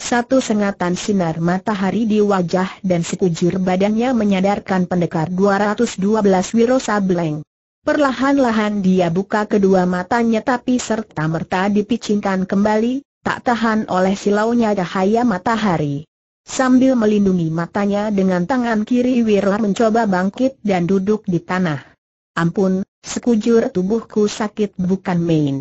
Satu sengatan sinar matahari di wajah dan sekujur badannya menyadarkan pendekar 212 Wiro Sableng. Perlahan-lahan dia buka kedua matanya tapi serta-merta dipicingkan kembali, tak tahan oleh silaunya cahaya matahari. Sambil melindungi matanya dengan tangan kiri Wiro mencoba bangkit dan duduk di tanah. Ampun, sekujur tubuhku sakit bukan main.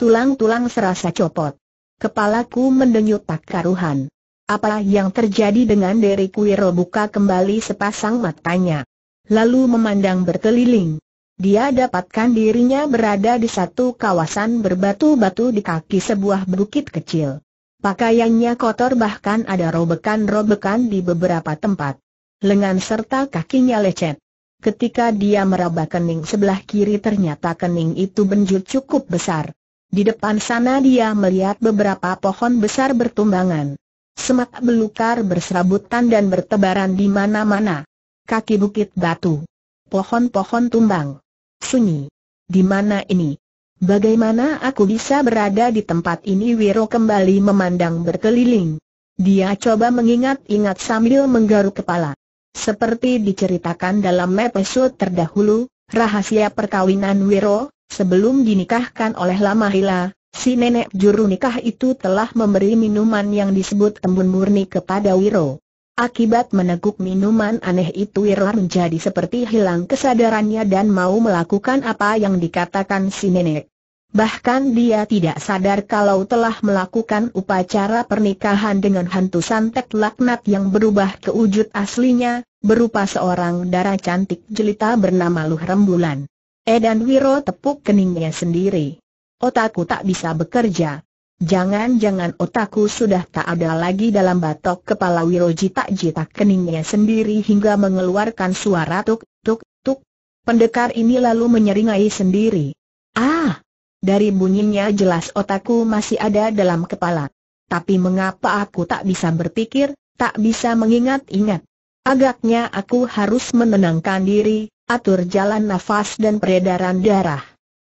Tulang-tulang serasa copot. Kepalaku mendenyut tak karuhan. Apa yang terjadi dengan diriku Kuiro buka kembali sepasang matanya. Lalu memandang berkeliling. Dia dapatkan dirinya berada di satu kawasan berbatu-batu di kaki sebuah bukit kecil. Pakaiannya kotor bahkan ada robekan-robekan di beberapa tempat. Lengan serta kakinya lecet. Ketika dia meraba kening sebelah kiri ternyata kening itu benjut cukup besar. Di depan sana dia melihat beberapa pohon besar bertumbangan. Semak belukar berserabutan dan bertebaran di mana-mana. Kaki bukit batu. Pohon-pohon tumbang. Sunyi. Di mana ini? Bagaimana aku bisa berada di tempat ini? Wiro kembali memandang berkeliling. Dia coba mengingat-ingat sambil menggaruk kepala. Seperti diceritakan dalam episode terdahulu, rahasia perkawinan Wiro, Sebelum dinikahkan oleh Lama Hila, si nenek juru nikah itu telah memberi minuman yang disebut embun murni kepada Wiro. Akibat meneguk minuman aneh itu Wiro menjadi seperti hilang kesadarannya dan mau melakukan apa yang dikatakan si nenek. Bahkan dia tidak sadar kalau telah melakukan upacara pernikahan dengan hantu santet laknat yang berubah ke wujud aslinya, berupa seorang darah cantik jelita bernama Luh Rembulan. Edan Wiro tepuk keningnya sendiri. Otakku tak bisa bekerja. Jangan-jangan otakku sudah tak ada lagi dalam batok kepala Wiro jitak-jitak keningnya sendiri hingga mengeluarkan suara tuk, tuk, tuk. Pendekar ini lalu menyeringai sendiri. Ah! Dari bunyinya jelas otakku masih ada dalam kepala. Tapi mengapa aku tak bisa berpikir, tak bisa mengingat-ingat? Agaknya aku harus menenangkan diri, atur jalan nafas dan peredaran darah.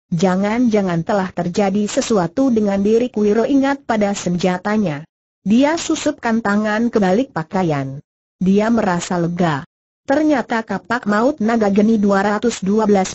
Jangan-jangan telah terjadi sesuatu dengan diri Kuiro ingat pada senjatanya. Dia susupkan tangan ke balik pakaian. Dia merasa lega. Ternyata kapak maut naga geni 212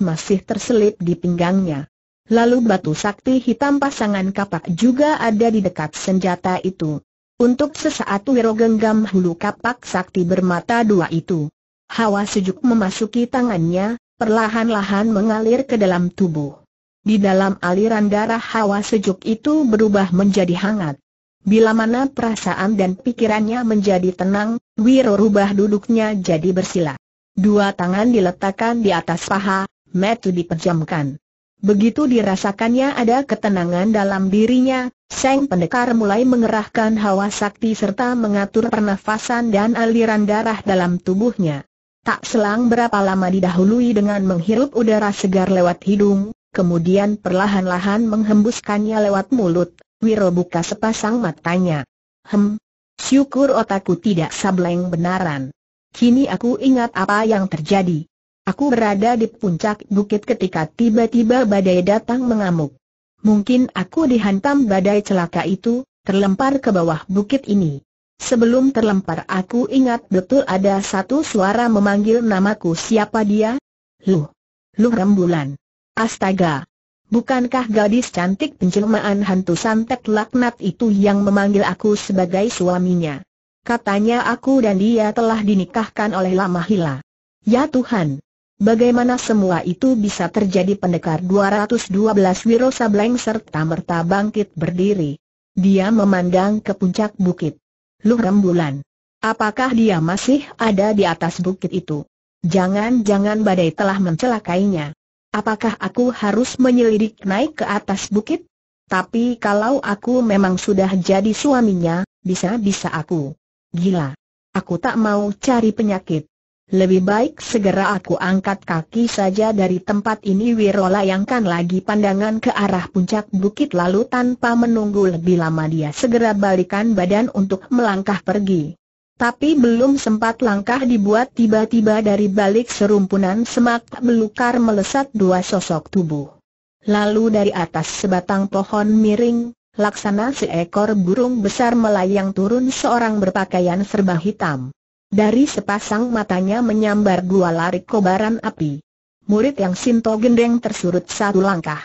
masih terselip di pinggangnya. Lalu batu sakti hitam pasangan kapak juga ada di dekat senjata itu. Untuk sesaat Wiro genggam hulu kapak sakti bermata dua itu. Hawa sejuk memasuki tangannya, perlahan-lahan mengalir ke dalam tubuh. Di dalam aliran darah hawa sejuk itu berubah menjadi hangat. Bila mana perasaan dan pikirannya menjadi tenang, Wiro rubah duduknya jadi bersila. Dua tangan diletakkan di atas paha, metu diperjamkan. Begitu dirasakannya ada ketenangan dalam dirinya, Seng Pendekar mulai mengerahkan hawa sakti serta mengatur pernafasan dan aliran darah dalam tubuhnya. Tak selang berapa lama didahului dengan menghirup udara segar lewat hidung, kemudian perlahan-lahan menghembuskannya lewat mulut, Wiro buka sepasang matanya. Hem, syukur otakku tidak sableng benaran. Kini aku ingat apa yang terjadi. Aku berada di puncak bukit ketika tiba-tiba badai datang mengamuk. Mungkin aku dihantam badai celaka itu, terlempar ke bawah bukit ini. Sebelum terlempar aku ingat betul ada satu suara memanggil namaku siapa dia? Lu. Lu rembulan. Astaga. Bukankah gadis cantik penjelmaan hantu santet laknat itu yang memanggil aku sebagai suaminya? Katanya aku dan dia telah dinikahkan oleh Lama Hila. Ya Tuhan, bagaimana semua itu bisa terjadi pendekar 212 Wiro Sableng serta merta bangkit berdiri. Dia memandang ke puncak bukit. Lu rembulan. Apakah dia masih ada di atas bukit itu? Jangan-jangan badai telah mencelakainya. Apakah aku harus menyelidik naik ke atas bukit? Tapi kalau aku memang sudah jadi suaminya, bisa-bisa aku. Gila. Aku tak mau cari penyakit. Lebih baik segera aku angkat kaki saja dari tempat ini Wiro layangkan lagi pandangan ke arah puncak bukit lalu tanpa menunggu lebih lama dia segera balikan badan untuk melangkah pergi. Tapi belum sempat langkah dibuat tiba-tiba dari balik serumpunan semak belukar melesat dua sosok tubuh. Lalu dari atas sebatang pohon miring, laksana seekor burung besar melayang turun seorang berpakaian serba hitam. Dari sepasang matanya menyambar dua lari kobaran api. Murid yang Sinto gendeng tersurut satu langkah.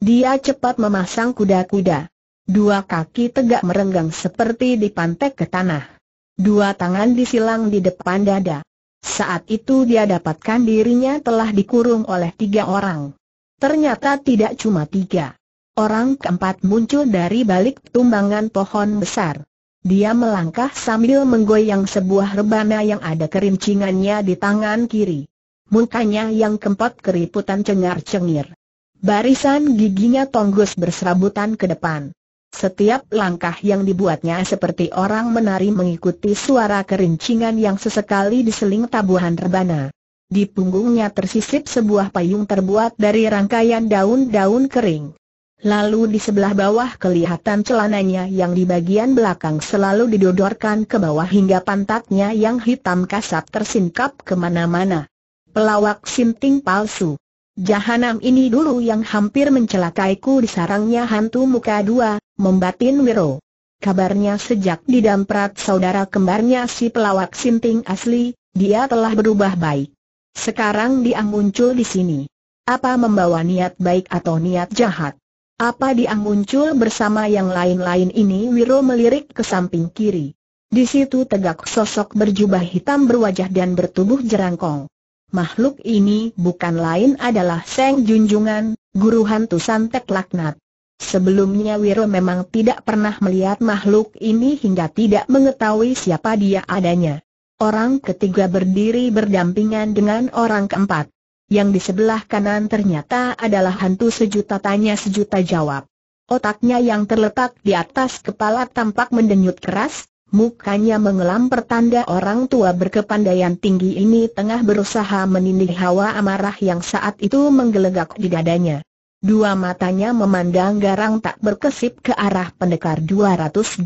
Dia cepat memasang kuda-kuda. Dua kaki tegak merenggang seperti dipantek ke tanah. Dua tangan disilang di depan dada. Saat itu dia dapatkan dirinya telah dikurung oleh tiga orang. Ternyata tidak cuma tiga. Orang keempat muncul dari balik tumbangan pohon besar. Dia melangkah sambil menggoyang sebuah rebana yang ada kerincingannya di tangan kiri. Mukanya yang kempot keriputan cengar-cengir. Barisan giginya tonggos berserabutan ke depan. Setiap langkah yang dibuatnya seperti orang menari mengikuti suara kerincingan yang sesekali diseling tabuhan rebana. Di punggungnya tersisip sebuah payung terbuat dari rangkaian daun-daun kering. Lalu di sebelah bawah kelihatan celananya yang di bagian belakang selalu didodorkan ke bawah hingga pantatnya yang hitam kasar tersingkap kemana-mana. Pelawak sinting palsu. Jahanam ini dulu yang hampir mencelakaiku di sarangnya hantu muka dua, membatin Wiro. Kabarnya sejak didamprat saudara kembarnya si pelawak sinting asli, dia telah berubah baik. Sekarang dia muncul di sini. Apa membawa niat baik atau niat jahat? Apa dia muncul bersama yang lain-lain ini Wiro melirik ke samping kiri. Di situ tegak sosok berjubah hitam berwajah dan bertubuh jerangkong. Makhluk ini bukan lain adalah Seng Junjungan, guru hantu santet laknat. Sebelumnya Wiro memang tidak pernah melihat makhluk ini hingga tidak mengetahui siapa dia adanya. Orang ketiga berdiri berdampingan dengan orang keempat. Yang di sebelah kanan ternyata adalah hantu sejuta tanya sejuta jawab. Otaknya yang terletak di atas kepala tampak mendenyut keras, mukanya mengelam pertanda orang tua berkepandaian tinggi ini tengah berusaha menindih hawa amarah yang saat itu menggelegak di dadanya. Dua matanya memandang garang tak berkesip ke arah pendekar 212.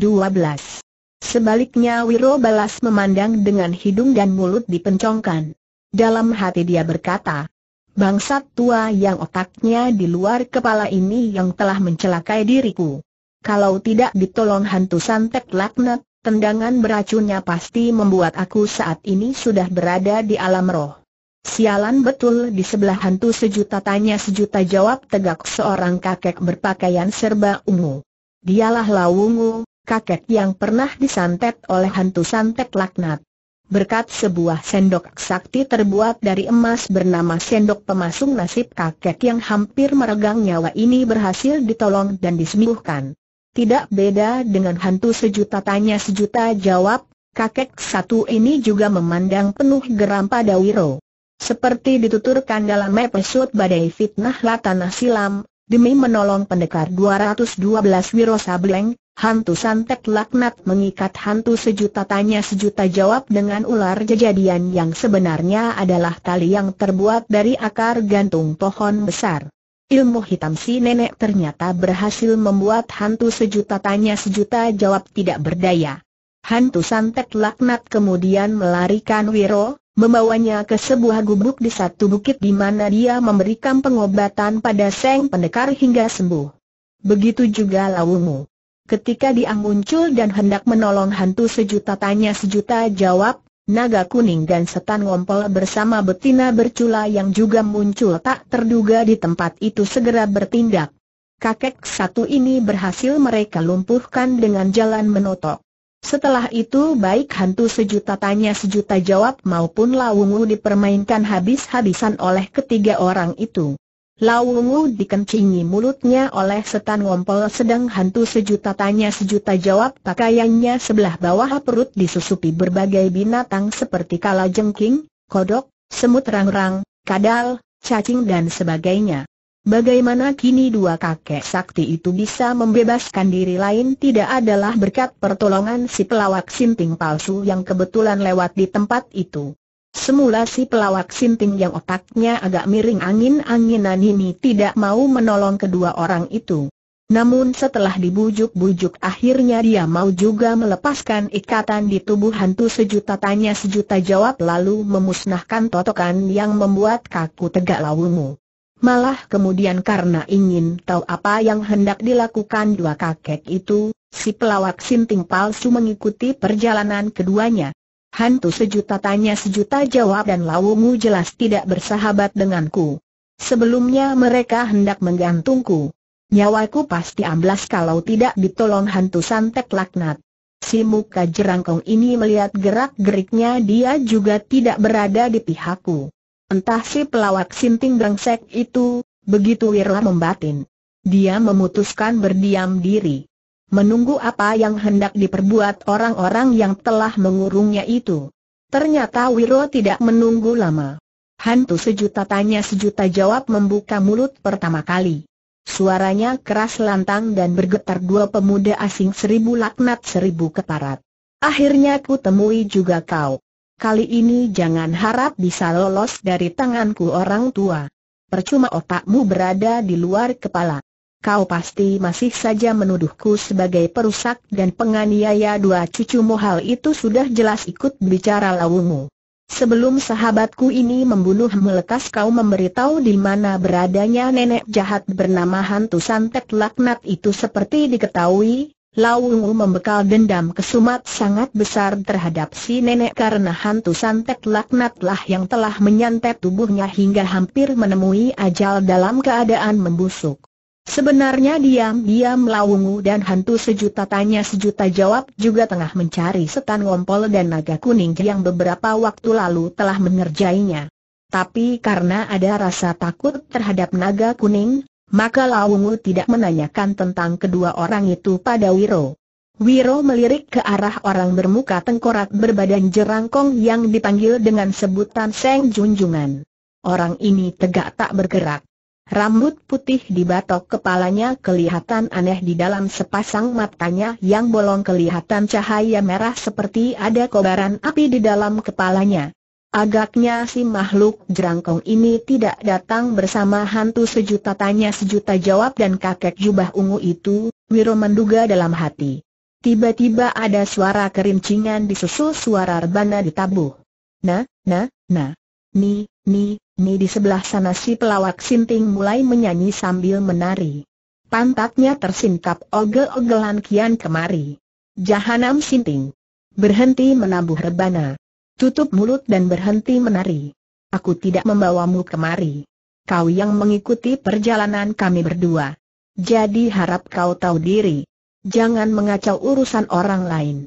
Sebaliknya Wiro Balas memandang dengan hidung dan mulut dipencongkan. Dalam hati dia berkata, bangsat tua yang otaknya di luar kepala ini yang telah mencelakai diriku. Kalau tidak ditolong hantu santet laknat, tendangan beracunnya pasti membuat aku saat ini sudah berada di alam roh. Sialan betul di sebelah hantu sejuta tanya sejuta jawab tegak seorang kakek berpakaian serba ungu. Dialah Lawungu, kakek yang pernah disantet oleh hantu santet laknat berkat sebuah sendok sakti terbuat dari emas bernama sendok pemasung nasib kakek yang hampir meregang nyawa ini berhasil ditolong dan disembuhkan. Tidak beda dengan hantu sejuta tanya sejuta jawab, kakek satu ini juga memandang penuh geram pada Wiro. Seperti dituturkan dalam episode Badai Fitnah Latanah Silam, demi menolong pendekar 212 Wiro Sableng, Hantu santet laknat mengikat hantu sejuta tanya sejuta jawab dengan ular jejadian yang sebenarnya adalah tali yang terbuat dari akar gantung pohon besar. Ilmu hitam si nenek ternyata berhasil membuat hantu sejuta tanya sejuta jawab tidak berdaya. Hantu santet laknat kemudian melarikan Wiro, membawanya ke sebuah gubuk di satu bukit di mana dia memberikan pengobatan pada Seng Pendekar hingga sembuh. Begitu juga Lawumu. Ketika dia muncul dan hendak menolong hantu sejuta tanya sejuta jawab, naga kuning dan setan ngompol bersama betina bercula yang juga muncul tak terduga di tempat itu segera bertindak. Kakek satu ini berhasil mereka lumpuhkan dengan jalan menotok. Setelah itu baik hantu sejuta tanya sejuta jawab maupun lawungu dipermainkan habis-habisan oleh ketiga orang itu. Lauungu dikencingi mulutnya oleh setan ngompol sedang hantu sejuta tanya sejuta jawab pakaiannya sebelah bawah perut disusupi berbagai binatang seperti kalajengking, kodok, semut rang-rang, kadal, cacing dan sebagainya. Bagaimana kini dua kakek sakti itu bisa membebaskan diri lain tidak adalah berkat pertolongan si pelawak simping palsu yang kebetulan lewat di tempat itu. Semula si pelawak sinting yang otaknya agak miring angin-anginan ini tidak mau menolong kedua orang itu. Namun setelah dibujuk-bujuk akhirnya dia mau juga melepaskan ikatan di tubuh hantu sejuta tanya sejuta jawab lalu memusnahkan totokan yang membuat kaku tegak lawumu. Malah kemudian karena ingin tahu apa yang hendak dilakukan dua kakek itu, si pelawak sinting palsu mengikuti perjalanan keduanya. Hantu sejuta tanya sejuta jawab dan Lawungu jelas tidak bersahabat denganku. Sebelumnya mereka hendak menggantungku. Nyawaku pasti amblas kalau tidak ditolong hantu santet laknat. Si muka jerangkong ini melihat gerak-geriknya dia juga tidak berada di pihakku. Entah si pelawak sinting brengsek itu, begitu Wirla membatin. Dia memutuskan berdiam diri menunggu apa yang hendak diperbuat orang-orang yang telah mengurungnya itu. Ternyata Wiro tidak menunggu lama. Hantu sejuta tanya sejuta jawab membuka mulut pertama kali. Suaranya keras lantang dan bergetar dua pemuda asing seribu laknat seribu keparat. Akhirnya ku temui juga kau. Kali ini jangan harap bisa lolos dari tanganku orang tua. Percuma otakmu berada di luar kepala kau pasti masih saja menuduhku sebagai perusak dan penganiaya dua cucumu hal itu sudah jelas ikut bicara lawumu. Sebelum sahabatku ini membunuh melekas kau memberitahu di mana beradanya nenek jahat bernama hantu santet laknat itu seperti diketahui, Lawungu membekal dendam kesumat sangat besar terhadap si nenek karena hantu santet laknatlah yang telah menyantet tubuhnya hingga hampir menemui ajal dalam keadaan membusuk. Sebenarnya diam-diam lawungu dan hantu sejuta tanya sejuta jawab juga tengah mencari setan ngompol dan naga kuning yang beberapa waktu lalu telah mengerjainya. Tapi karena ada rasa takut terhadap naga kuning, maka lawungu tidak menanyakan tentang kedua orang itu pada Wiro. Wiro melirik ke arah orang bermuka tengkorak berbadan jerangkong yang dipanggil dengan sebutan Seng Junjungan. Orang ini tegak tak bergerak. Rambut putih di batok kepalanya kelihatan aneh di dalam sepasang matanya yang bolong kelihatan cahaya merah seperti ada kobaran api di dalam kepalanya. Agaknya si makhluk jerangkong ini tidak datang bersama hantu sejuta tanya sejuta jawab dan kakek jubah ungu itu, Wiro menduga dalam hati. Tiba-tiba ada suara kerincingan disusul suara rebana ditabuh. Nah, nah, nah. Ni, ni, Ni di sebelah sana si pelawak sinting mulai menyanyi sambil menari. Pantatnya tersingkap ogel-ogelan kian kemari. Jahanam sinting, Berhenti menabuh rebana. Tutup mulut dan berhenti menari. Aku tidak membawamu kemari. Kau yang mengikuti perjalanan kami berdua. Jadi harap kau tahu diri. Jangan mengacau urusan orang lain.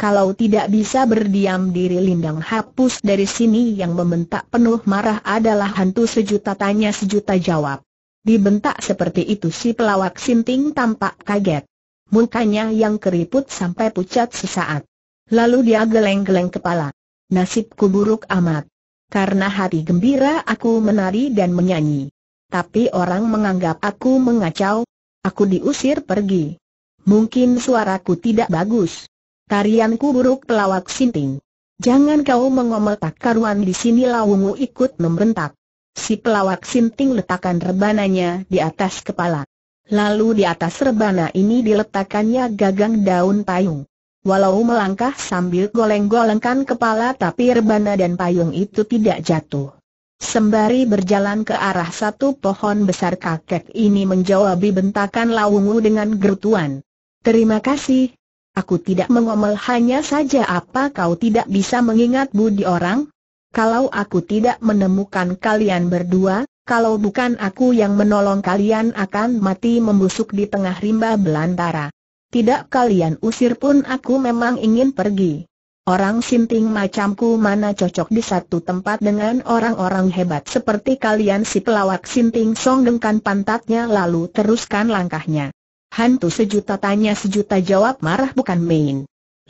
Kalau tidak bisa berdiam diri Lindang hapus dari sini yang membentak penuh marah adalah hantu sejuta tanya sejuta jawab. Dibentak seperti itu si pelawak sinting tampak kaget. Mukanya yang keriput sampai pucat sesaat. Lalu dia geleng-geleng kepala. Nasibku buruk amat. Karena hati gembira aku menari dan menyanyi. Tapi orang menganggap aku mengacau. Aku diusir pergi. Mungkin suaraku tidak bagus Tarianku buruk pelawak sinting. Jangan kau mengomel tak karuan di sini lawungu ikut membentak. Si pelawak sinting letakkan rebananya di atas kepala. Lalu di atas rebana ini diletakkannya gagang daun payung. Walau melangkah sambil goleng-golengkan kepala tapi rebana dan payung itu tidak jatuh. Sembari berjalan ke arah satu pohon besar kakek ini menjawab bentakan Lawungu dengan gerutuan. Terima kasih, Aku tidak mengomel hanya saja apa kau tidak bisa mengingat budi orang? Kalau aku tidak menemukan kalian berdua, kalau bukan aku yang menolong kalian akan mati membusuk di tengah rimba belantara. Tidak kalian usir pun aku memang ingin pergi. Orang sinting macamku mana cocok di satu tempat dengan orang-orang hebat seperti kalian si pelawak sinting songgengkan pantatnya lalu teruskan langkahnya. Hantu sejuta tanya sejuta jawab marah bukan main.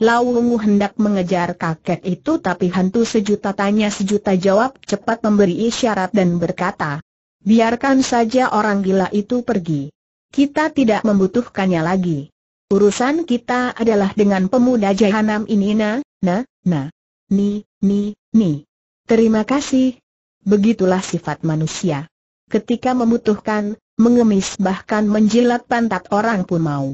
Wungu hendak mengejar kakek itu tapi hantu sejuta tanya sejuta jawab cepat memberi isyarat dan berkata, biarkan saja orang gila itu pergi. Kita tidak membutuhkannya lagi. Urusan kita adalah dengan pemuda jahanam ini na, na, na, ni, ni, ni. Terima kasih. Begitulah sifat manusia. Ketika membutuhkan, mengemis bahkan menjilat pantat orang pun mau.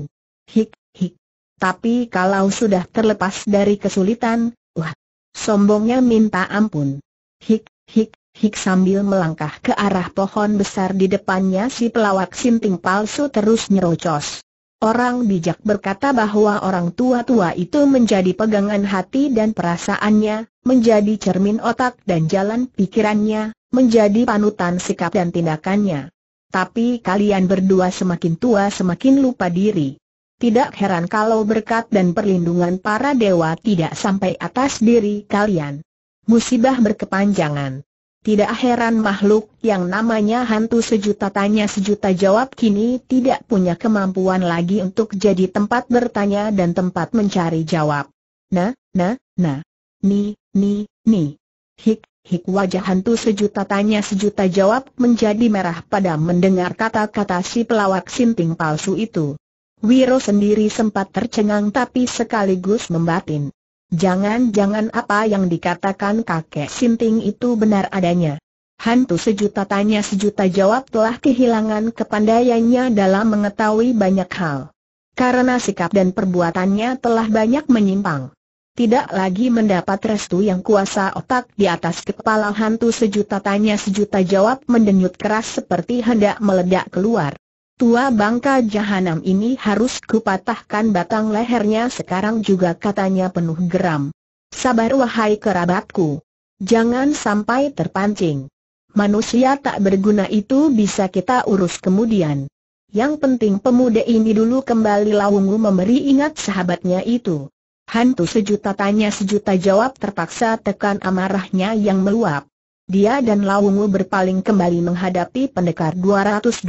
Hik, hik. Tapi kalau sudah terlepas dari kesulitan, wah, sombongnya minta ampun. Hik, hik, hik sambil melangkah ke arah pohon besar di depannya si pelawak sinting palsu terus nyerocos. Orang bijak berkata bahwa orang tua-tua itu menjadi pegangan hati dan perasaannya, menjadi cermin otak dan jalan pikirannya, menjadi panutan sikap dan tindakannya. Tapi kalian berdua semakin tua semakin lupa diri. Tidak heran kalau berkat dan perlindungan para dewa tidak sampai atas diri kalian. Musibah berkepanjangan. Tidak heran makhluk yang namanya hantu sejuta tanya sejuta jawab kini tidak punya kemampuan lagi untuk jadi tempat bertanya dan tempat mencari jawab. Nah, nah, nah. Ni, ni, ni. Hik, Hik wajah hantu sejuta tanya sejuta jawab menjadi merah pada mendengar kata-kata si pelawak sinting palsu itu. Wiro sendiri sempat tercengang tapi sekaligus membatin. Jangan-jangan apa yang dikatakan kakek sinting itu benar adanya. Hantu sejuta tanya sejuta jawab telah kehilangan kepandaiannya dalam mengetahui banyak hal. Karena sikap dan perbuatannya telah banyak menyimpang tidak lagi mendapat restu yang kuasa otak di atas kepala hantu sejuta tanya sejuta jawab mendenyut keras seperti hendak meledak keluar. Tua bangka jahanam ini harus kupatahkan batang lehernya sekarang juga katanya penuh geram. Sabar wahai kerabatku. Jangan sampai terpancing. Manusia tak berguna itu bisa kita urus kemudian. Yang penting pemuda ini dulu kembali Laungu memberi ingat sahabatnya itu. Hantu sejuta tanya sejuta jawab terpaksa tekan amarahnya yang meluap. Dia dan Lawungu berpaling kembali menghadapi pendekar 212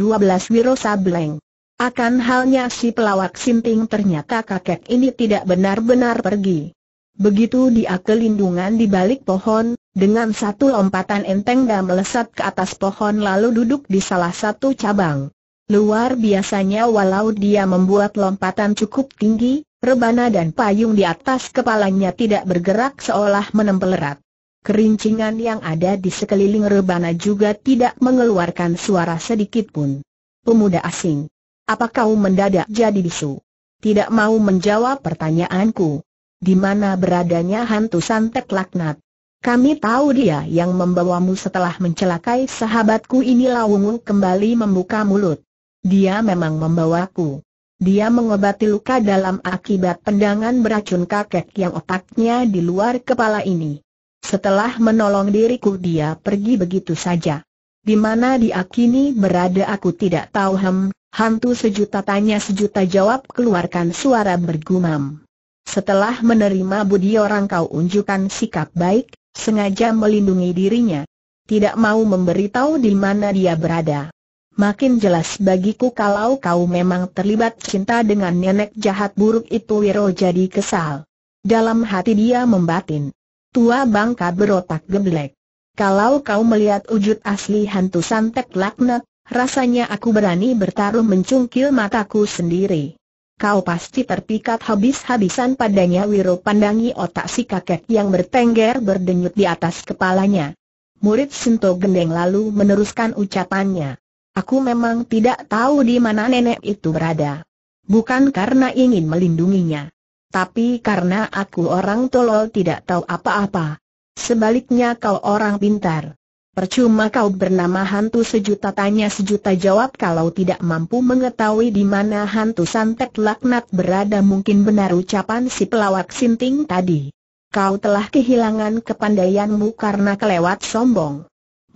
Wiro Sableng. Akan halnya si pelawak Sinting ternyata kakek ini tidak benar-benar pergi. Begitu dia kelindungan di balik pohon, dengan satu lompatan enteng dan melesat ke atas pohon lalu duduk di salah satu cabang. Luar biasanya walau dia membuat lompatan cukup tinggi, rebana dan payung di atas kepalanya tidak bergerak seolah menempel erat. Kerincingan yang ada di sekeliling rebana juga tidak mengeluarkan suara sedikit pun. Pemuda asing. Apa kau mendadak jadi bisu? Tidak mau menjawab pertanyaanku. Di mana beradanya hantu santet laknat? Kami tahu dia yang membawamu setelah mencelakai sahabatku ini Lawungu kembali membuka mulut. Dia memang membawaku. Dia mengobati luka dalam akibat pendangan beracun kakek yang otaknya di luar kepala ini. Setelah menolong diriku dia pergi begitu saja. Di mana dia kini berada aku tidak tahu hem, hantu sejuta tanya sejuta jawab keluarkan suara bergumam. Setelah menerima budi orang kau unjukkan sikap baik, sengaja melindungi dirinya. Tidak mau memberitahu di mana dia berada. Makin jelas bagiku kalau kau memang terlibat cinta dengan nenek jahat buruk itu Wiro jadi kesal. Dalam hati dia membatin. Tua bangka berotak geblek. Kalau kau melihat wujud asli hantu santet laknat, rasanya aku berani bertaruh mencungkil mataku sendiri. Kau pasti terpikat habis-habisan padanya Wiro pandangi otak si kakek yang bertengger berdenyut di atas kepalanya. Murid Sinto Gendeng lalu meneruskan ucapannya. Aku memang tidak tahu di mana nenek itu berada. Bukan karena ingin melindunginya. Tapi karena aku orang tolol tidak tahu apa-apa. Sebaliknya kau orang pintar. Percuma kau bernama hantu sejuta tanya sejuta jawab kalau tidak mampu mengetahui di mana hantu santet laknat berada mungkin benar ucapan si pelawak sinting tadi. Kau telah kehilangan kepandaianmu karena kelewat sombong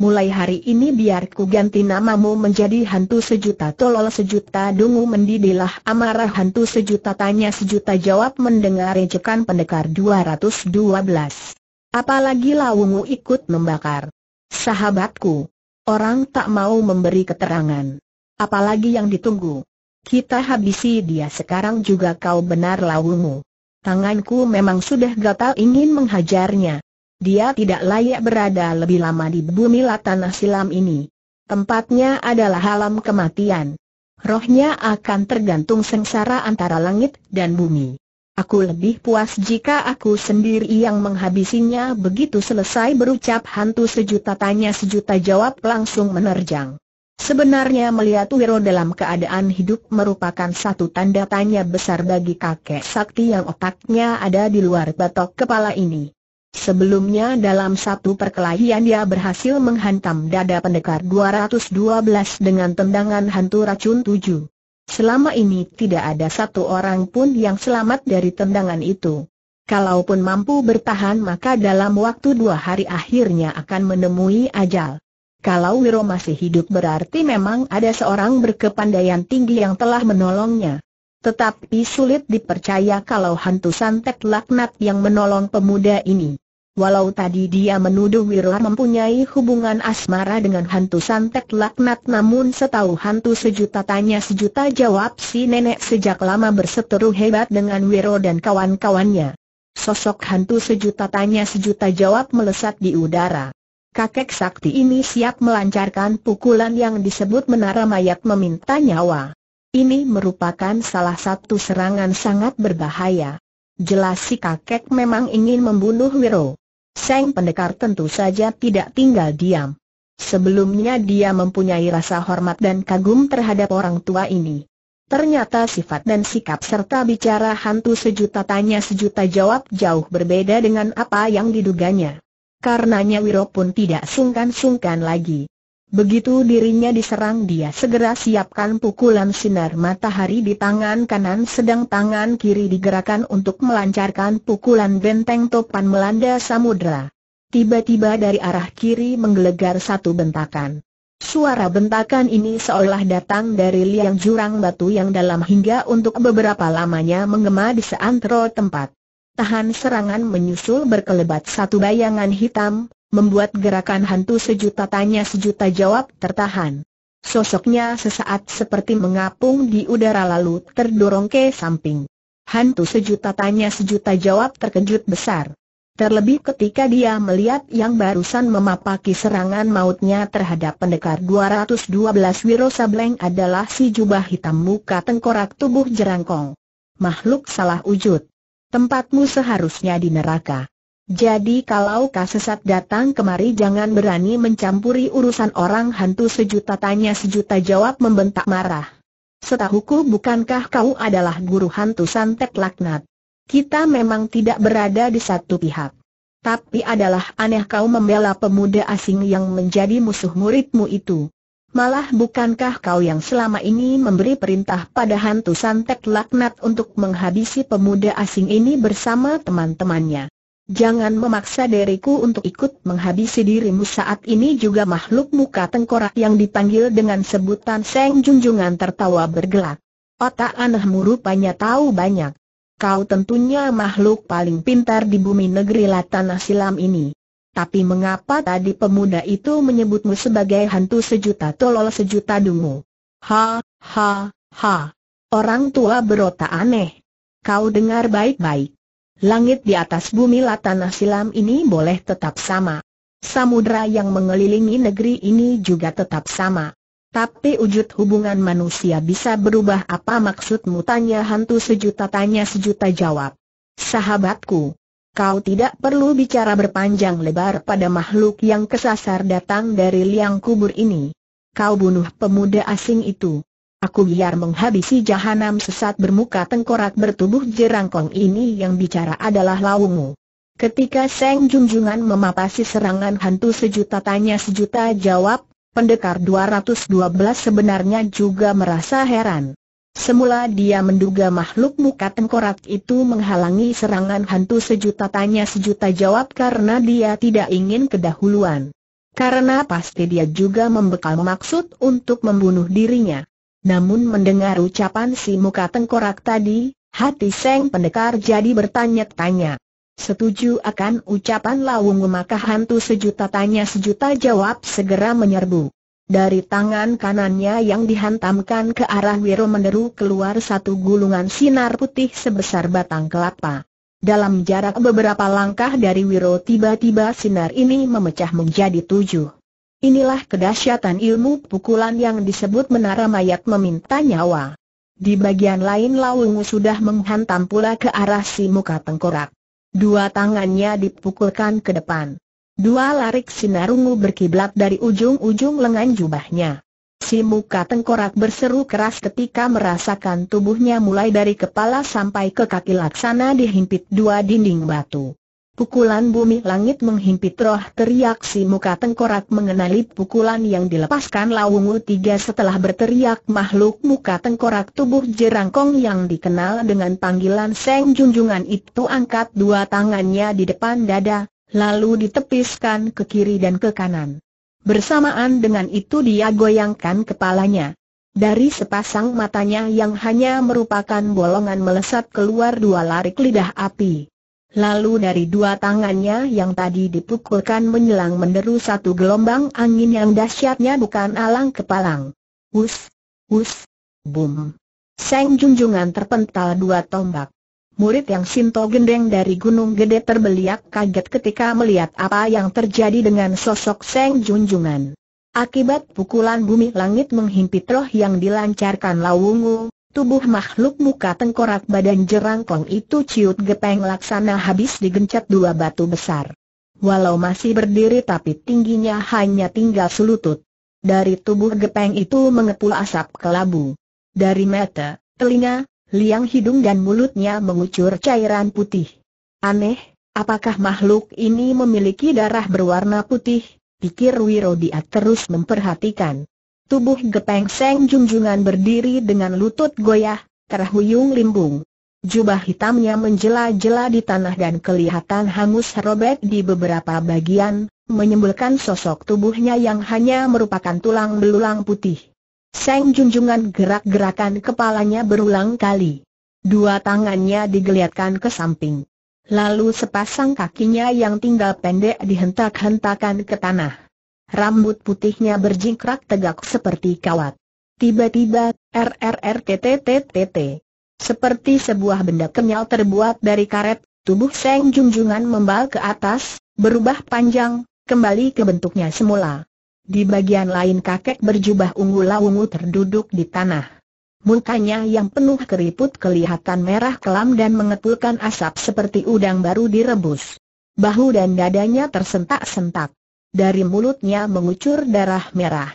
mulai hari ini biar ku ganti namamu menjadi hantu sejuta tolol sejuta dungu mendidilah amarah hantu sejuta tanya sejuta jawab mendengar ejekan pendekar 212. Apalagi lawungu ikut membakar. Sahabatku, orang tak mau memberi keterangan. Apalagi yang ditunggu. Kita habisi dia sekarang juga kau benar lawungu. Tanganku memang sudah gatal ingin menghajarnya dia tidak layak berada lebih lama di bumi tanah silam ini. Tempatnya adalah alam kematian. Rohnya akan tergantung sengsara antara langit dan bumi. Aku lebih puas jika aku sendiri yang menghabisinya begitu selesai berucap hantu sejuta tanya sejuta jawab langsung menerjang. Sebenarnya melihat Wiro dalam keadaan hidup merupakan satu tanda tanya besar bagi kakek sakti yang otaknya ada di luar batok kepala ini. Sebelumnya dalam satu perkelahian dia berhasil menghantam dada pendekar 212 dengan tendangan hantu racun 7. Selama ini tidak ada satu orang pun yang selamat dari tendangan itu. Kalaupun mampu bertahan maka dalam waktu dua hari akhirnya akan menemui ajal. Kalau Wiro masih hidup berarti memang ada seorang berkepandaian tinggi yang telah menolongnya. Tetapi sulit dipercaya kalau hantu santet laknat yang menolong pemuda ini. Walau tadi dia menuduh Wirla mempunyai hubungan asmara dengan hantu santet laknat namun setahu hantu sejuta tanya sejuta jawab si nenek sejak lama berseteru hebat dengan Wiro dan kawan-kawannya. Sosok hantu sejuta tanya sejuta jawab melesat di udara. Kakek sakti ini siap melancarkan pukulan yang disebut menara mayat meminta nyawa. Ini merupakan salah satu serangan sangat berbahaya. Jelas si kakek memang ingin membunuh Wiro. Seng pendekar tentu saja tidak tinggal diam. Sebelumnya dia mempunyai rasa hormat dan kagum terhadap orang tua ini. Ternyata sifat dan sikap serta bicara hantu sejuta tanya sejuta jawab jauh berbeda dengan apa yang diduganya. Karenanya Wiro pun tidak sungkan-sungkan lagi. Begitu dirinya diserang dia segera siapkan pukulan sinar matahari di tangan kanan sedang tangan kiri digerakkan untuk melancarkan pukulan benteng topan melanda samudera. Tiba-tiba dari arah kiri menggelegar satu bentakan. Suara bentakan ini seolah datang dari liang jurang batu yang dalam hingga untuk beberapa lamanya menggema di seantero tempat. Tahan serangan menyusul berkelebat satu bayangan hitam, membuat gerakan hantu sejuta tanya sejuta jawab tertahan. Sosoknya sesaat seperti mengapung di udara lalu terdorong ke samping. Hantu sejuta tanya sejuta jawab terkejut besar. Terlebih ketika dia melihat yang barusan memapaki serangan mautnya terhadap pendekar 212 Wiro Sableng adalah si jubah hitam muka tengkorak tubuh jerangkong. Makhluk salah wujud. Tempatmu seharusnya di neraka. Jadi kalau kasesat datang kemari jangan berani mencampuri urusan orang hantu sejuta tanya sejuta jawab membentak marah. Setahuku bukankah kau adalah guru hantu santet laknat? Kita memang tidak berada di satu pihak. Tapi adalah aneh kau membela pemuda asing yang menjadi musuh muridmu itu. Malah bukankah kau yang selama ini memberi perintah pada hantu santet laknat untuk menghabisi pemuda asing ini bersama teman-temannya? Jangan memaksa diriku untuk ikut menghabisi dirimu saat ini juga makhluk muka tengkorak yang dipanggil dengan sebutan Seng Junjungan tertawa bergelak. Otak anehmu rupanya tahu banyak. Kau tentunya makhluk paling pintar di bumi negeri latanah Silam ini. Tapi mengapa tadi pemuda itu menyebutmu sebagai hantu sejuta tolol sejuta dungu? Ha, ha, ha. Orang tua berotak aneh. Kau dengar baik-baik langit di atas bumi tanah silam ini boleh tetap sama. Samudra yang mengelilingi negeri ini juga tetap sama. Tapi wujud hubungan manusia bisa berubah apa maksudmu tanya hantu sejuta tanya sejuta jawab. Sahabatku, kau tidak perlu bicara berpanjang lebar pada makhluk yang kesasar datang dari liang kubur ini. Kau bunuh pemuda asing itu. Aku biar menghabisi jahanam sesat bermuka tengkorak bertubuh jerangkong ini yang bicara adalah laungmu. Ketika Seng Junjungan memapasi serangan hantu sejuta tanya sejuta jawab, pendekar 212 sebenarnya juga merasa heran. Semula dia menduga makhluk muka tengkorak itu menghalangi serangan hantu sejuta tanya sejuta jawab karena dia tidak ingin kedahuluan. Karena pasti dia juga membekal maksud untuk membunuh dirinya. Namun mendengar ucapan si muka tengkorak tadi, hati Seng Pendekar jadi bertanya-tanya. Setuju akan ucapan Lawung maka hantu sejuta tanya sejuta jawab segera menyerbu. Dari tangan kanannya yang dihantamkan ke arah Wiro meneru keluar satu gulungan sinar putih sebesar batang kelapa. Dalam jarak beberapa langkah dari Wiro tiba-tiba sinar ini memecah menjadi tujuh. Inilah kedahsyatan ilmu pukulan yang disebut menara mayat meminta nyawa. Di bagian lain Laungu sudah menghantam pula ke arah si muka tengkorak. Dua tangannya dipukulkan ke depan. Dua larik sinarungu berkiblat dari ujung-ujung lengan jubahnya. Si muka tengkorak berseru keras ketika merasakan tubuhnya mulai dari kepala sampai ke kaki laksana dihimpit dua dinding batu. Pukulan bumi langit menghimpit roh teriak si muka tengkorak mengenali pukulan yang dilepaskan Lawungu tiga setelah berteriak makhluk muka tengkorak tubuh jerangkong yang dikenal dengan panggilan Seng Junjungan itu angkat dua tangannya di depan dada, lalu ditepiskan ke kiri dan ke kanan. Bersamaan dengan itu dia goyangkan kepalanya. Dari sepasang matanya yang hanya merupakan bolongan melesat keluar dua larik lidah api. Lalu dari dua tangannya yang tadi dipukulkan menyelang menderu satu gelombang angin yang dahsyatnya bukan alang kepalang. Hus, hus, bum. Seng junjungan terpental dua tombak. Murid yang Sinto gendeng dari Gunung Gede terbeliak kaget ketika melihat apa yang terjadi dengan sosok Seng Junjungan. Akibat pukulan bumi langit menghimpit roh yang dilancarkan Lawungu, Tubuh makhluk muka tengkorak badan jerangkong itu ciut gepeng laksana habis digencet dua batu besar. Walau masih berdiri tapi tingginya hanya tinggal selutut. Dari tubuh gepeng itu mengepul asap kelabu. Dari mata, telinga, liang hidung dan mulutnya mengucur cairan putih. Aneh, apakah makhluk ini memiliki darah berwarna putih? Pikir dia terus memperhatikan. Tubuh Gepeng Seng Junjungan berdiri dengan lutut goyah, terhuyung limbung. Jubah hitamnya menjela-jela di tanah dan kelihatan hangus robek di beberapa bagian, menyembulkan sosok tubuhnya yang hanya merupakan tulang belulang putih. Seng Junjungan gerak-gerakan kepalanya berulang kali. Dua tangannya digeliatkan ke samping. Lalu sepasang kakinya yang tinggal pendek dihentak-hentakan ke tanah. Rambut putihnya berjingkrak tegak seperti kawat. Tiba-tiba, RRRTTTTT. Seperti sebuah benda kenyal terbuat dari karet, tubuh Seng Jungjungan membal ke atas, berubah panjang, kembali ke bentuknya semula. Di bagian lain kakek berjubah ungu-laungu terduduk di tanah. Mukanya yang penuh keriput kelihatan merah kelam dan mengepulkan asap seperti udang baru direbus. Bahu dan dadanya tersentak-sentak dari mulutnya mengucur darah merah.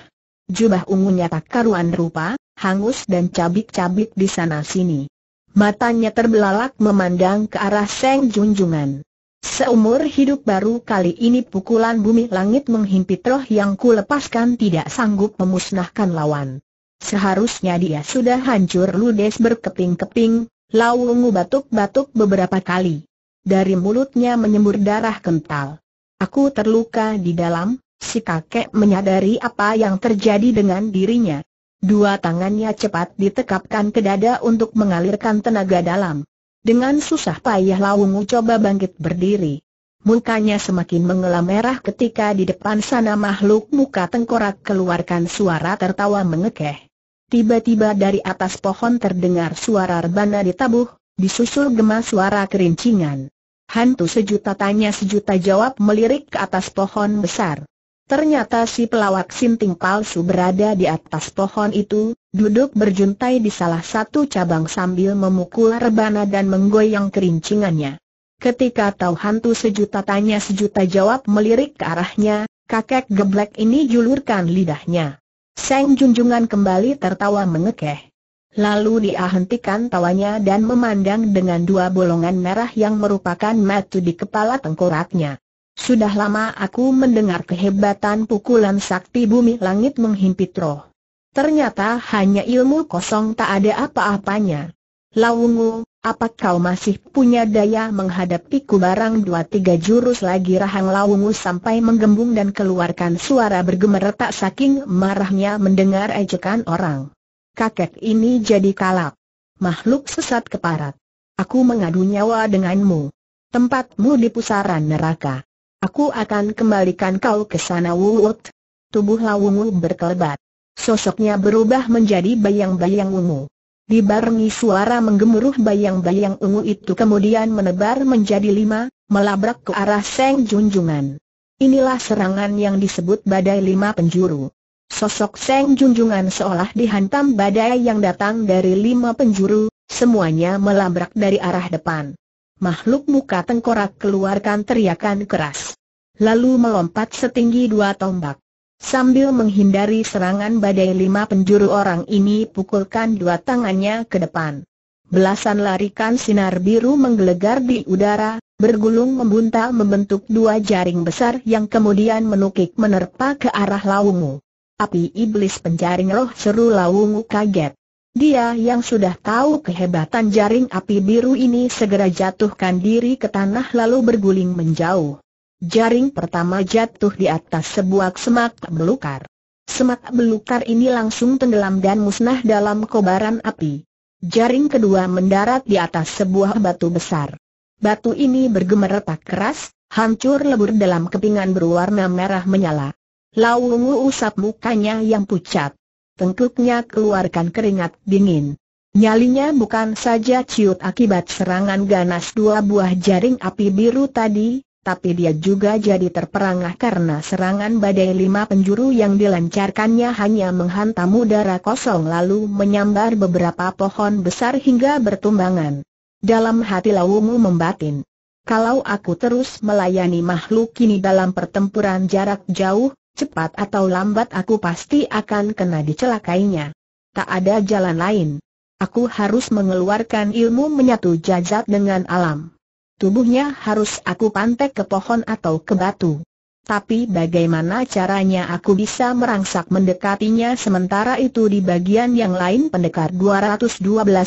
Jubah ungunya tak karuan rupa, hangus dan cabik-cabik di sana-sini. Matanya terbelalak memandang ke arah Seng Junjungan. Seumur hidup baru kali ini pukulan bumi langit menghimpit roh yang ku lepaskan tidak sanggup memusnahkan lawan. Seharusnya dia sudah hancur ludes berkeping-keping, laungu batuk-batuk beberapa kali. Dari mulutnya menyembur darah kental. Aku terluka di dalam, si kakek menyadari apa yang terjadi dengan dirinya. Dua tangannya cepat ditekapkan ke dada untuk mengalirkan tenaga dalam. Dengan susah payah Lawungu coba bangkit berdiri. Mukanya semakin mengelam merah ketika di depan sana makhluk muka tengkorak keluarkan suara tertawa mengekeh. Tiba-tiba dari atas pohon terdengar suara rebana ditabuh, disusul gemas suara kerincingan. Hantu sejuta tanya sejuta jawab melirik ke atas pohon besar. Ternyata si pelawak sinting palsu berada di atas pohon itu, duduk berjuntai di salah satu cabang sambil memukul rebana dan menggoyang kerincingannya. Ketika tahu hantu sejuta tanya sejuta jawab melirik ke arahnya, kakek geblek ini julurkan lidahnya. Seng Junjungan kembali tertawa mengekeh. Lalu dia hentikan tawanya dan memandang dengan dua bolongan merah yang merupakan matu di kepala tengkoraknya. Sudah lama aku mendengar kehebatan pukulan sakti bumi langit menghimpit roh. Ternyata hanya ilmu kosong tak ada apa-apanya. Lawungu, apa kau masih punya daya menghadapiku barang dua tiga jurus lagi rahang Lawungu sampai menggembung dan keluarkan suara bergemeretak saking marahnya mendengar ejekan orang kakek ini jadi kalap. Makhluk sesat keparat. Aku mengadu nyawa denganmu. Tempatmu di pusaran neraka. Aku akan kembalikan kau ke sana Wuwut. Tubuh Lawungu berkelebat. Sosoknya berubah menjadi bayang-bayang ungu. Dibarengi suara menggemuruh bayang-bayang ungu itu kemudian menebar menjadi lima, melabrak ke arah Seng Junjungan. Inilah serangan yang disebut badai lima penjuru. Sosok Seng Junjungan seolah dihantam badai yang datang dari lima penjuru, semuanya melabrak dari arah depan. Makhluk muka tengkorak keluarkan teriakan keras. Lalu melompat setinggi dua tombak. Sambil menghindari serangan badai lima penjuru orang ini pukulkan dua tangannya ke depan. Belasan larikan sinar biru menggelegar di udara, bergulung membuntal membentuk dua jaring besar yang kemudian menukik menerpa ke arah Laungu. Api iblis penjaring roh seru lawungu kaget. Dia yang sudah tahu kehebatan jaring api biru ini segera jatuhkan diri ke tanah lalu berguling menjauh. Jaring pertama jatuh di atas sebuah semak belukar. Semak belukar ini langsung tenggelam dan musnah dalam kobaran api. Jaring kedua mendarat di atas sebuah batu besar. Batu ini bergemeretak keras, hancur lebur dalam kepingan berwarna merah menyala. Laungu usap mukanya yang pucat. Tengkuknya keluarkan keringat dingin. Nyalinya bukan saja ciut akibat serangan ganas dua buah jaring api biru tadi, tapi dia juga jadi terperangah karena serangan badai lima penjuru yang dilancarkannya hanya menghantam udara kosong lalu menyambar beberapa pohon besar hingga bertumbangan. Dalam hati Laungu membatin. Kalau aku terus melayani makhluk ini dalam pertempuran jarak jauh, cepat atau lambat aku pasti akan kena dicelakainya. Tak ada jalan lain. Aku harus mengeluarkan ilmu menyatu jajat dengan alam. Tubuhnya harus aku pantek ke pohon atau ke batu. Tapi bagaimana caranya aku bisa merangsak mendekatinya sementara itu di bagian yang lain pendekar 212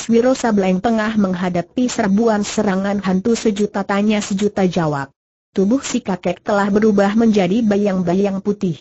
Wiro Sableng tengah menghadapi serbuan serangan hantu sejuta tanya sejuta jawab. Tubuh si kakek telah berubah menjadi bayang-bayang putih.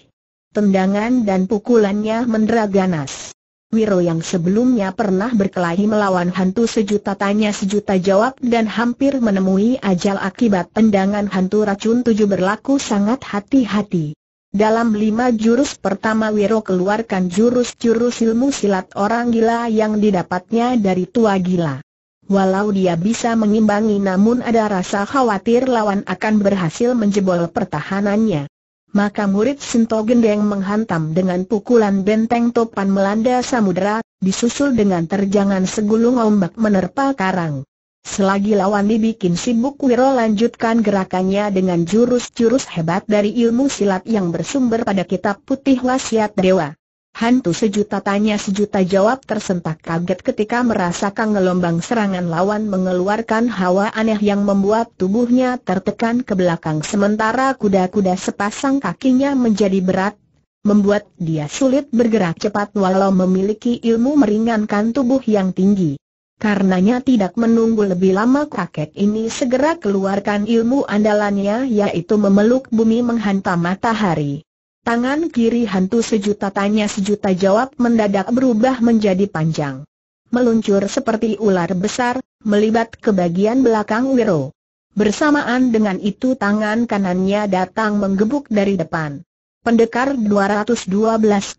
Tendangan dan pukulannya mendera ganas. Wiro yang sebelumnya pernah berkelahi melawan hantu sejuta tanya sejuta jawab dan hampir menemui ajal akibat tendangan hantu racun tujuh berlaku sangat hati-hati. Dalam lima jurus pertama Wiro keluarkan jurus-jurus ilmu silat orang gila yang didapatnya dari tua gila. Walau dia bisa mengimbangi namun ada rasa khawatir lawan akan berhasil menjebol pertahanannya. Maka murid Sinto Gendeng menghantam dengan pukulan benteng topan melanda samudera, disusul dengan terjangan segulung ombak menerpa karang. Selagi lawan dibikin sibuk Wiro lanjutkan gerakannya dengan jurus-jurus hebat dari ilmu silat yang bersumber pada kitab putih wasiat dewa. Hantu sejuta tanya sejuta jawab tersentak kaget ketika merasakan gelombang serangan lawan mengeluarkan hawa aneh yang membuat tubuhnya tertekan ke belakang sementara kuda-kuda sepasang kakinya menjadi berat, membuat dia sulit bergerak cepat walau memiliki ilmu meringankan tubuh yang tinggi. Karenanya tidak menunggu lebih lama kakek ini segera keluarkan ilmu andalannya yaitu memeluk bumi menghantam matahari. Tangan kiri hantu sejuta tanya sejuta jawab mendadak berubah menjadi panjang. Meluncur seperti ular besar, melibat ke bagian belakang Wiro. Bersamaan dengan itu tangan kanannya datang menggebuk dari depan. Pendekar 212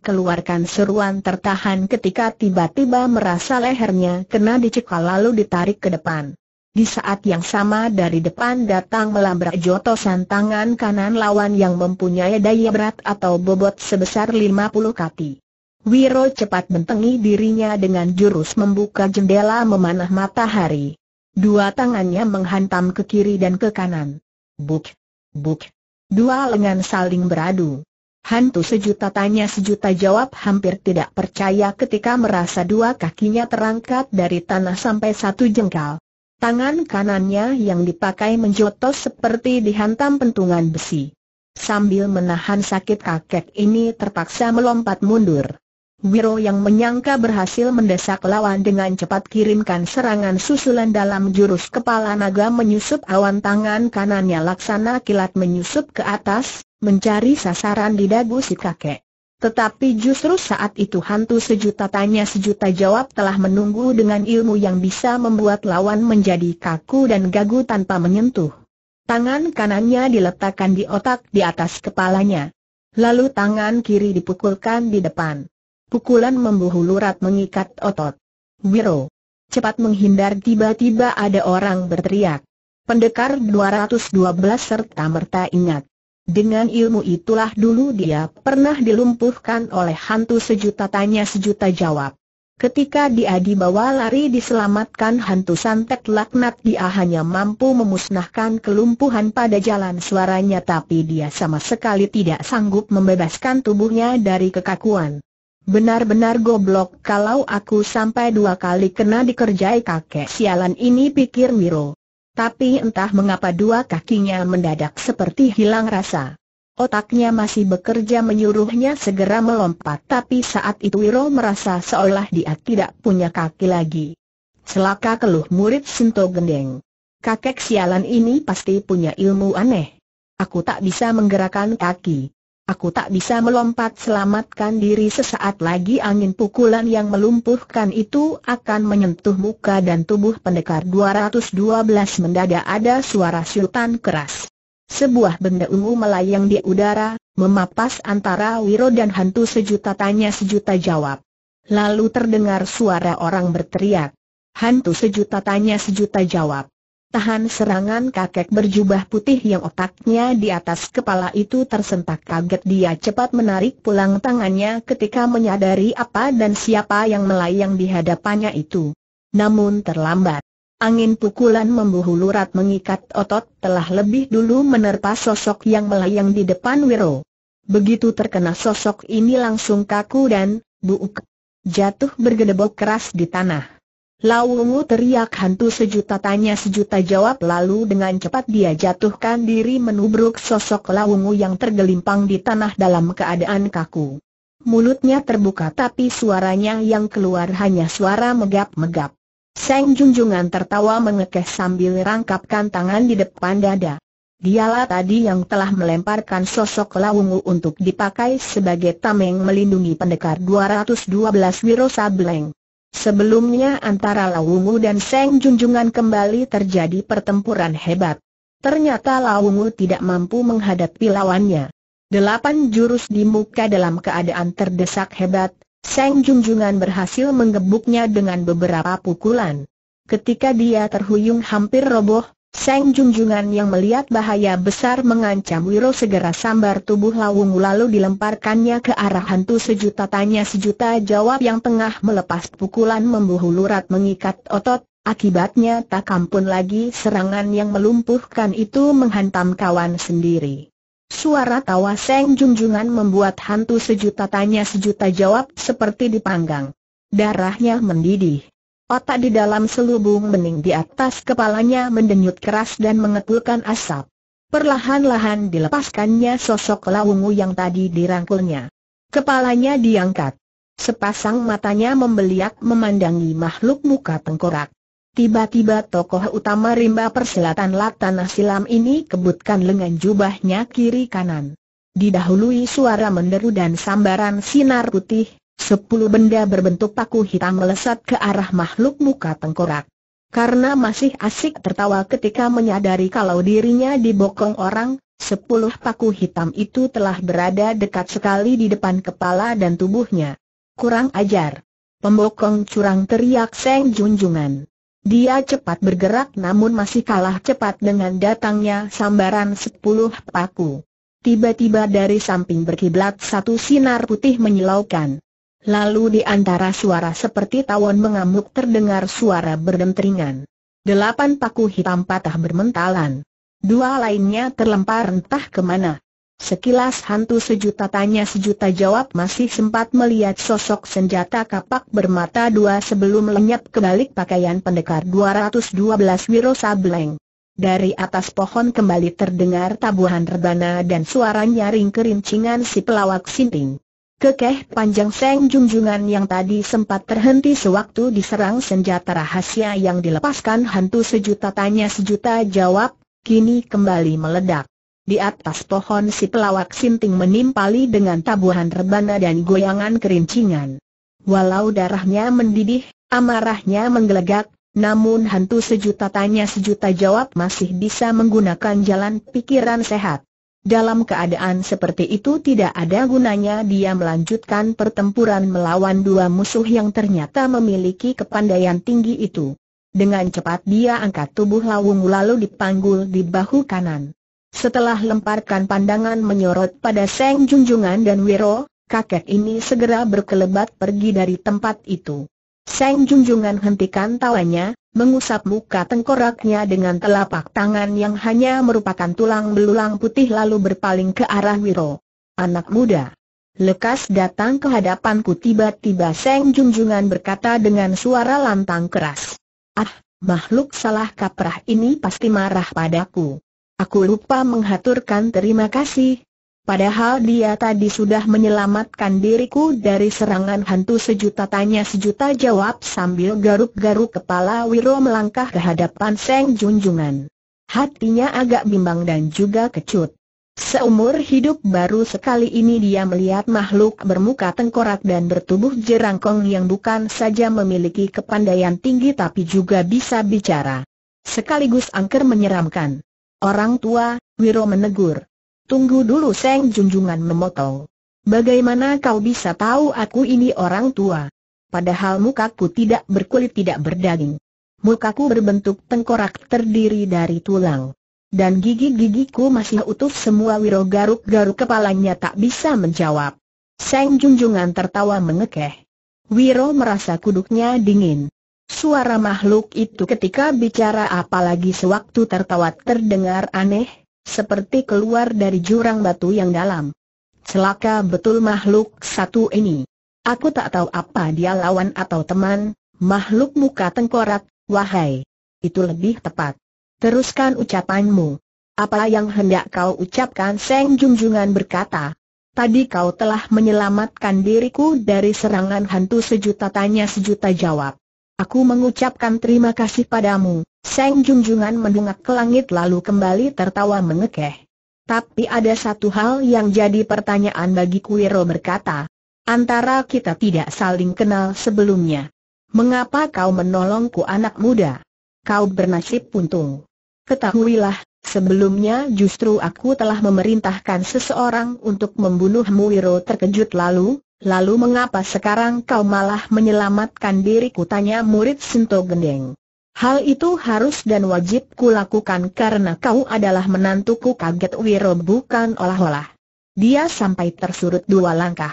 keluarkan seruan tertahan ketika tiba-tiba merasa lehernya kena dicekal lalu ditarik ke depan. Di saat yang sama dari depan datang melambrak jotosan tangan kanan lawan yang mempunyai daya berat atau bobot sebesar 50 kati. Wiro cepat bentengi dirinya dengan jurus membuka jendela memanah matahari. Dua tangannya menghantam ke kiri dan ke kanan. Buk, buk. Dua lengan saling beradu. Hantu sejuta tanya sejuta jawab hampir tidak percaya ketika merasa dua kakinya terangkat dari tanah sampai satu jengkal. Tangan kanannya yang dipakai menjotos seperti dihantam pentungan besi. Sambil menahan sakit kakek ini terpaksa melompat mundur. Wiro yang menyangka berhasil mendesak lawan dengan cepat kirimkan serangan susulan dalam jurus kepala naga menyusup awan tangan kanannya laksana kilat menyusup ke atas, mencari sasaran di dagu si kakek. Tetapi justru saat itu hantu sejuta tanya sejuta jawab telah menunggu dengan ilmu yang bisa membuat lawan menjadi kaku dan gagu tanpa menyentuh. Tangan kanannya diletakkan di otak di atas kepalanya. Lalu tangan kiri dipukulkan di depan. Pukulan membuhu lurat mengikat otot. Wiro. Cepat menghindar tiba-tiba ada orang berteriak. Pendekar 212 serta merta ingat. Dengan ilmu itulah dulu dia pernah dilumpuhkan oleh hantu sejuta tanya sejuta jawab. Ketika dia dibawa lari diselamatkan hantu santet laknat dia hanya mampu memusnahkan kelumpuhan pada jalan suaranya tapi dia sama sekali tidak sanggup membebaskan tubuhnya dari kekakuan. Benar-benar goblok kalau aku sampai dua kali kena dikerjai kakek sialan ini pikir Wiro. Tapi entah mengapa dua kakinya mendadak seperti hilang rasa. Otaknya masih bekerja menyuruhnya segera melompat tapi saat itu Wiro merasa seolah dia tidak punya kaki lagi. Selaka keluh murid Sinto Gendeng. Kakek sialan ini pasti punya ilmu aneh. Aku tak bisa menggerakkan kaki. Aku tak bisa melompat selamatkan diri sesaat lagi angin pukulan yang melumpuhkan itu akan menyentuh muka dan tubuh pendekar 212 mendadak ada suara sultan keras. Sebuah benda ungu melayang di udara, memapas antara Wiro dan hantu sejuta tanya sejuta jawab. Lalu terdengar suara orang berteriak. Hantu sejuta tanya sejuta jawab. Tahan serangan kakek berjubah putih yang otaknya di atas kepala itu tersentak kaget dia cepat menarik pulang tangannya ketika menyadari apa dan siapa yang melayang di hadapannya itu. Namun terlambat. Angin pukulan membuhu lurat mengikat otot telah lebih dulu menerpa sosok yang melayang di depan Wiro. Begitu terkena sosok ini langsung kaku dan buuk. Jatuh bergedebok keras di tanah. Laumu teriak hantu sejuta tanya sejuta jawab lalu dengan cepat dia jatuhkan diri menubruk sosok Laumu yang tergelimpang di tanah dalam keadaan kaku. Mulutnya terbuka tapi suaranya yang keluar hanya suara megap-megap. Seng Junjungan tertawa mengekeh sambil rangkapkan tangan di depan dada. Dialah tadi yang telah melemparkan sosok Lawungu untuk dipakai sebagai tameng melindungi pendekar 212 Wiro Sableng. Sebelumnya antara Laungu dan Seng Junjungan kembali terjadi pertempuran hebat. Ternyata Laungu tidak mampu menghadapi lawannya. Delapan jurus di muka dalam keadaan terdesak hebat, Seng Junjungan berhasil menggebuknya dengan beberapa pukulan. Ketika dia terhuyung hampir roboh, Seng Junjungan yang melihat bahaya besar mengancam Wiro segera sambar tubuh Lawung lalu dilemparkannya ke arah hantu sejuta tanya sejuta jawab yang tengah melepas pukulan membuhu lurat mengikat otot, akibatnya tak ampun lagi serangan yang melumpuhkan itu menghantam kawan sendiri. Suara tawa Seng Junjungan membuat hantu sejuta tanya sejuta jawab seperti dipanggang. Darahnya mendidih. Otak di dalam selubung bening di atas kepalanya mendenyut keras dan mengepulkan asap. Perlahan-lahan dilepaskannya sosok Lawungu yang tadi dirangkulnya. Kepalanya diangkat. Sepasang matanya membeliak memandangi makhluk muka tengkorak. Tiba-tiba tokoh utama rimba Perselatan latanah Silam ini kebutkan lengan jubahnya kiri kanan. Didahului suara menderu dan sambaran sinar putih, Sepuluh benda berbentuk paku hitam melesat ke arah makhluk muka tengkorak. Karena masih asik tertawa ketika menyadari kalau dirinya dibokong orang, sepuluh paku hitam itu telah berada dekat sekali di depan kepala dan tubuhnya. Kurang ajar. Pembokong curang teriak Seng Junjungan. Dia cepat bergerak namun masih kalah cepat dengan datangnya sambaran sepuluh paku. Tiba-tiba dari samping berkiblat satu sinar putih menyilaukan. Lalu di antara suara seperti tawon mengamuk terdengar suara berdentringan. Delapan paku hitam patah bermentalan. Dua lainnya terlempar entah kemana. Sekilas hantu sejuta tanya sejuta jawab masih sempat melihat sosok senjata kapak bermata dua sebelum lenyap ke balik pakaian pendekar 212 Wiro Sableng. Dari atas pohon kembali terdengar tabuhan rebana dan suara nyaring kerincingan si pelawak sinting. Kekeh panjang Seng junjungan yang tadi sempat terhenti sewaktu diserang senjata rahasia yang dilepaskan hantu sejuta tanya sejuta jawab, kini kembali meledak. Di atas pohon si pelawak sinting menimpali dengan tabuhan rebana dan goyangan kerincingan. Walau darahnya mendidih, amarahnya menggelegak, namun hantu sejuta tanya sejuta jawab masih bisa menggunakan jalan pikiran sehat. Dalam keadaan seperti itu tidak ada gunanya dia melanjutkan pertempuran melawan dua musuh yang ternyata memiliki kepandaian tinggi itu. Dengan cepat dia angkat tubuh Lawung lalu dipanggul di bahu kanan. Setelah lemparkan pandangan menyorot pada Seng Junjungan dan Wiro, kakek ini segera berkelebat pergi dari tempat itu. Seng Junjungan hentikan tawanya, mengusap muka tengkoraknya dengan telapak tangan yang hanya merupakan tulang belulang putih lalu berpaling ke arah Wiro. Anak muda. Lekas datang ke hadapanku tiba-tiba Seng Junjungan berkata dengan suara lantang keras. Ah, makhluk salah kaprah ini pasti marah padaku. Aku lupa menghaturkan terima kasih, Padahal dia tadi sudah menyelamatkan diriku dari serangan hantu sejuta tanya sejuta jawab sambil garuk-garuk kepala Wiro melangkah ke hadapan Seng Junjungan. Hatinya agak bimbang dan juga kecut. Seumur hidup baru sekali ini dia melihat makhluk bermuka tengkorak dan bertubuh jerangkong yang bukan saja memiliki kepandaian tinggi tapi juga bisa bicara. Sekaligus angker menyeramkan. Orang tua, Wiro menegur. Tunggu dulu Seng Junjungan memotong. Bagaimana kau bisa tahu aku ini orang tua? Padahal mukaku tidak berkulit tidak berdaging. Mukaku berbentuk tengkorak terdiri dari tulang. Dan gigi-gigiku masih utuh semua wiro garuk-garuk kepalanya tak bisa menjawab. Seng Junjungan tertawa mengekeh. Wiro merasa kuduknya dingin. Suara makhluk itu ketika bicara apalagi sewaktu tertawa terdengar aneh, seperti keluar dari jurang batu yang dalam. Celaka betul makhluk satu ini. Aku tak tahu apa dia lawan atau teman, makhluk muka tengkorak, wahai. Itu lebih tepat. Teruskan ucapanmu. Apa yang hendak kau ucapkan Seng Jungjungan berkata. Tadi kau telah menyelamatkan diriku dari serangan hantu sejuta tanya sejuta jawab. Aku mengucapkan terima kasih padamu, Seng Junjungan mendungak ke langit lalu kembali tertawa mengekeh. Tapi ada satu hal yang jadi pertanyaan bagi Kuiro berkata. Antara kita tidak saling kenal sebelumnya. Mengapa kau menolongku anak muda? Kau bernasib untung. Ketahuilah, sebelumnya justru aku telah memerintahkan seseorang untuk membunuhmu Wiro terkejut lalu, lalu mengapa sekarang kau malah menyelamatkan diriku tanya murid Sinto Gendeng. Hal itu harus dan wajib kulakukan karena kau adalah menantuku kaget Wiro bukan olah-olah. Dia sampai tersurut dua langkah.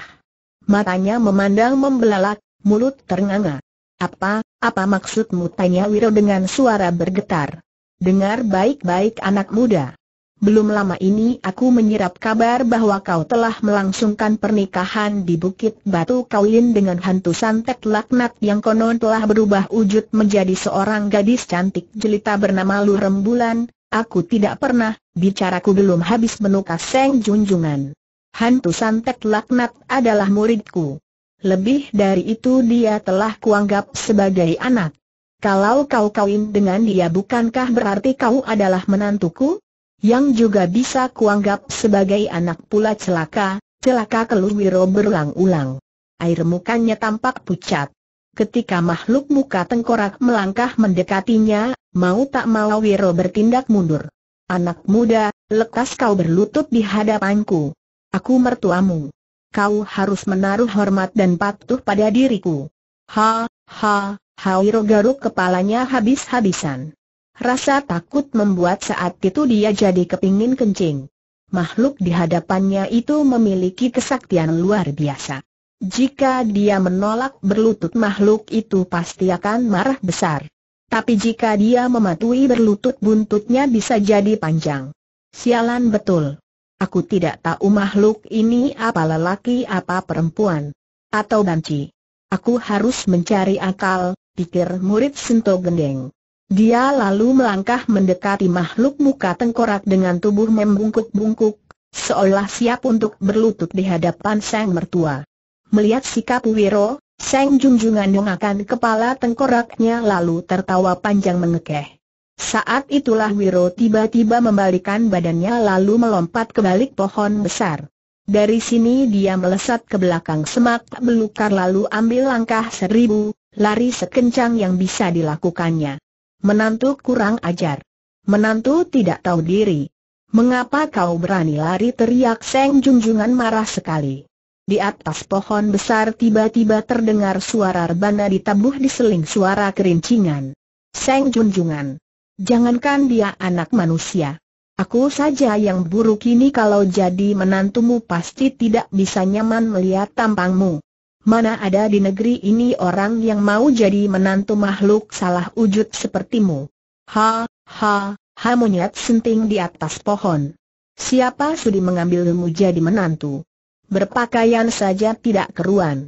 Matanya memandang membelalak, mulut ternganga. Apa, apa maksudmu tanya Wiro dengan suara bergetar. Dengar baik-baik anak muda. Belum lama ini aku menyerap kabar bahwa kau telah melangsungkan pernikahan di Bukit Batu Kawin dengan hantu santet laknat yang konon telah berubah wujud menjadi seorang gadis cantik jelita bernama Lu Rembulan. Aku tidak pernah, bicaraku belum habis menukas Seng Junjungan. Hantu santet laknat adalah muridku. Lebih dari itu dia telah kuanggap sebagai anak. Kalau kau kawin dengan dia bukankah berarti kau adalah menantuku? yang juga bisa kuanggap sebagai anak pula celaka, celaka keluwiro berulang-ulang. Air mukanya tampak pucat. Ketika makhluk muka tengkorak melangkah mendekatinya, mau tak mau Wiro bertindak mundur. Anak muda, lekas kau berlutut di hadapanku. Aku mertuamu. Kau harus menaruh hormat dan patuh pada diriku. Ha, ha, ha Wiro garuk kepalanya habis-habisan. Rasa takut membuat saat itu dia jadi kepingin kencing. Makhluk di hadapannya itu memiliki kesaktian luar biasa. Jika dia menolak berlutut makhluk itu pasti akan marah besar. Tapi jika dia mematuhi berlutut buntutnya bisa jadi panjang. Sialan betul. Aku tidak tahu makhluk ini apa lelaki apa perempuan. Atau banci. Aku harus mencari akal, pikir murid Sento Gendeng. Dia lalu melangkah mendekati makhluk muka tengkorak dengan tubuh membungkuk-bungkuk, seolah siap untuk berlutut di hadapan sang mertua. Melihat sikap Wiro, Sang Junjungan akan kepala tengkoraknya lalu tertawa panjang mengekeh. Saat itulah Wiro tiba-tiba membalikan badannya lalu melompat ke balik pohon besar. Dari sini dia melesat ke belakang semak belukar lalu ambil langkah seribu, lari sekencang yang bisa dilakukannya. Menantu kurang ajar. Menantu tidak tahu diri. Mengapa kau berani lari teriak Seng Junjungan marah sekali. Di atas pohon besar tiba-tiba terdengar suara rebana ditabuh diseling suara kerincingan. Seng Junjungan. Jangankan dia anak manusia. Aku saja yang buruk ini kalau jadi menantumu pasti tidak bisa nyaman melihat tampangmu. Mana ada di negeri ini orang yang mau jadi menantu makhluk salah wujud sepertimu? Ha, ha, ha monyet senting di atas pohon. Siapa sudi mengambilmu jadi menantu? Berpakaian saja tidak keruan.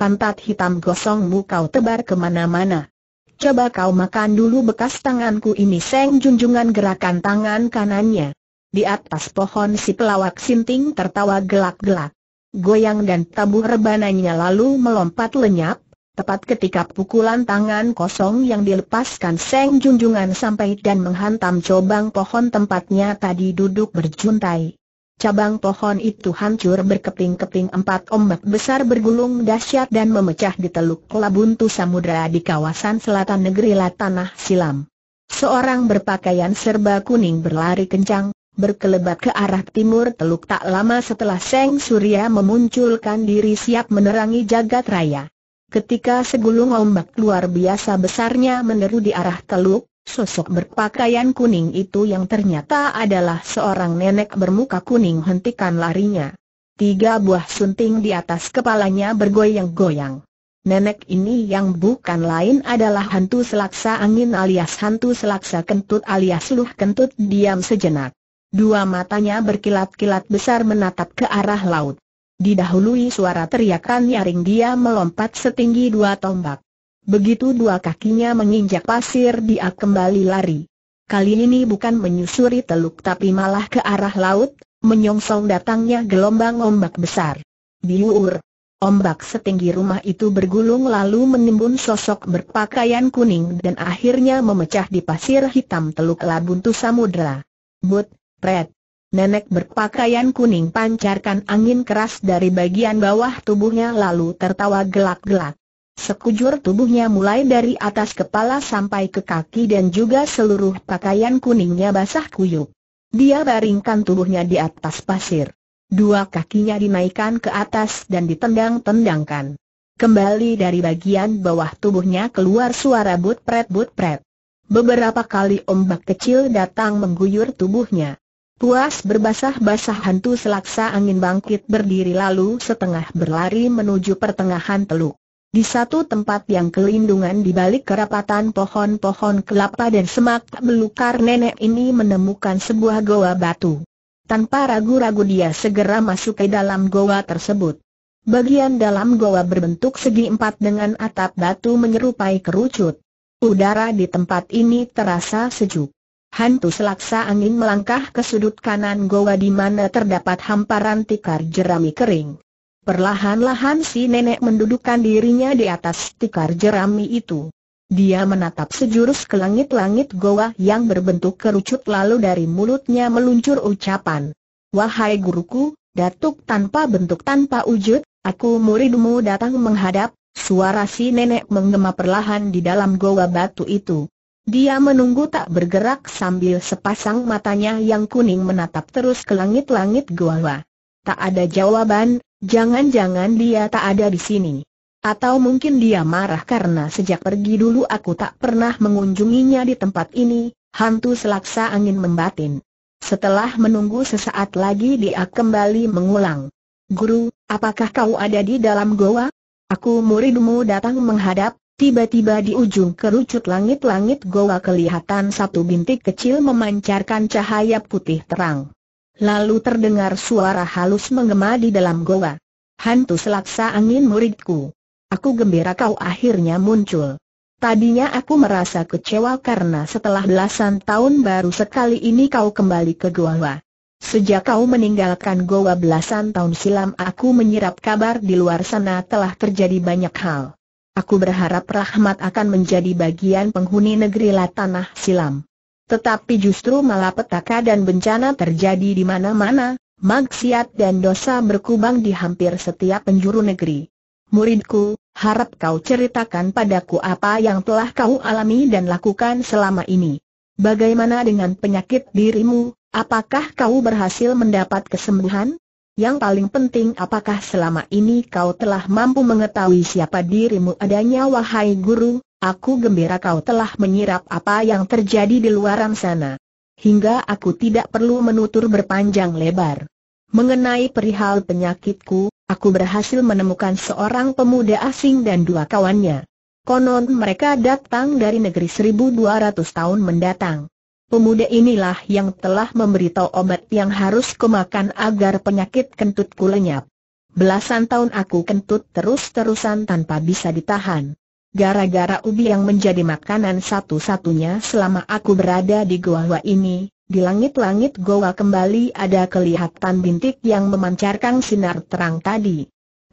Pantat hitam gosongmu kau tebar kemana-mana. Coba kau makan dulu bekas tanganku ini seng junjungan gerakan tangan kanannya. Di atas pohon si pelawak sinting tertawa gelak-gelak goyang dan tabuh rebanannya lalu melompat lenyap, tepat ketika pukulan tangan kosong yang dilepaskan Seng Junjungan sampai dan menghantam cabang pohon tempatnya tadi duduk berjuntai. Cabang pohon itu hancur berkeping-keping empat ombak besar bergulung dahsyat dan memecah di teluk Labuntu Samudra di kawasan selatan negeri Latanah Silam. Seorang berpakaian serba kuning berlari kencang, berkelebat ke arah timur teluk tak lama setelah Seng Surya memunculkan diri siap menerangi jagat raya. Ketika segulung ombak luar biasa besarnya meneru di arah teluk, sosok berpakaian kuning itu yang ternyata adalah seorang nenek bermuka kuning hentikan larinya. Tiga buah sunting di atas kepalanya bergoyang-goyang. Nenek ini yang bukan lain adalah hantu selaksa angin alias hantu selaksa kentut alias luh kentut diam sejenak. Dua matanya berkilat-kilat besar menatap ke arah laut. Didahului suara teriakan nyaring dia melompat setinggi dua tombak. Begitu dua kakinya menginjak pasir dia kembali lari. Kali ini bukan menyusuri teluk tapi malah ke arah laut, menyongsong datangnya gelombang ombak besar. Biur. Ombak setinggi rumah itu bergulung lalu menimbun sosok berpakaian kuning dan akhirnya memecah di pasir hitam teluk Labuntu Samudra. But, Nenek berpakaian kuning pancarkan angin keras dari bagian bawah tubuhnya lalu tertawa gelak-gelak. Sekujur tubuhnya mulai dari atas kepala sampai ke kaki dan juga seluruh pakaian kuningnya basah kuyup. Dia baringkan tubuhnya di atas pasir. Dua kakinya dinaikkan ke atas dan ditendang-tendangkan. Kembali dari bagian bawah tubuhnya keluar suara butpret pret Beberapa kali ombak kecil datang mengguyur tubuhnya. Puas berbasah-basah hantu selaksa angin bangkit berdiri lalu setengah berlari menuju pertengahan teluk. Di satu tempat yang kelindungan di balik kerapatan pohon-pohon kelapa dan semak belukar nenek ini menemukan sebuah goa batu. Tanpa ragu-ragu dia segera masuk ke dalam goa tersebut. Bagian dalam goa berbentuk segi empat dengan atap batu menyerupai kerucut. Udara di tempat ini terasa sejuk. Hantu selaksa angin melangkah ke sudut kanan goa di mana terdapat hamparan tikar jerami kering. Perlahan-lahan si nenek mendudukkan dirinya di atas tikar jerami itu. Dia menatap sejurus ke langit-langit goa yang berbentuk kerucut lalu dari mulutnya meluncur ucapan. Wahai guruku, datuk tanpa bentuk tanpa wujud, aku muridmu datang menghadap, suara si nenek menggema perlahan di dalam goa batu itu. Dia menunggu tak bergerak sambil sepasang matanya yang kuning menatap terus ke langit-langit gua. Tak ada jawaban, jangan-jangan dia tak ada di sini. Atau mungkin dia marah karena sejak pergi dulu aku tak pernah mengunjunginya di tempat ini, hantu selaksa angin membatin. Setelah menunggu sesaat lagi dia kembali mengulang. Guru, apakah kau ada di dalam goa? Aku muridmu datang menghadap, Tiba-tiba di ujung kerucut langit-langit goa kelihatan satu bintik kecil memancarkan cahaya putih terang. Lalu terdengar suara halus menggema di dalam goa. Hantu selaksa angin muridku. Aku gembira kau akhirnya muncul. Tadinya aku merasa kecewa karena setelah belasan tahun baru sekali ini kau kembali ke goa. Sejak kau meninggalkan goa belasan tahun silam aku menyerap kabar di luar sana telah terjadi banyak hal. Aku berharap rahmat akan menjadi bagian penghuni negeri Tanah Silam. Tetapi justru malah petaka dan bencana terjadi di mana-mana, maksiat dan dosa berkubang di hampir setiap penjuru negeri. Muridku, harap kau ceritakan padaku apa yang telah kau alami dan lakukan selama ini. Bagaimana dengan penyakit dirimu, apakah kau berhasil mendapat kesembuhan? Yang paling penting apakah selama ini kau telah mampu mengetahui siapa dirimu adanya wahai guru, aku gembira kau telah menyirap apa yang terjadi di luaran sana. Hingga aku tidak perlu menutur berpanjang lebar. Mengenai perihal penyakitku, aku berhasil menemukan seorang pemuda asing dan dua kawannya. Konon mereka datang dari negeri 1200 tahun mendatang. Pemuda inilah yang telah memberitahu obat yang harus kumakan agar penyakit kentutku lenyap. Belasan tahun aku kentut terus-terusan tanpa bisa ditahan. Gara-gara ubi yang menjadi makanan satu-satunya selama aku berada di goa ini, di langit-langit goa kembali ada kelihatan bintik yang memancarkan sinar terang tadi.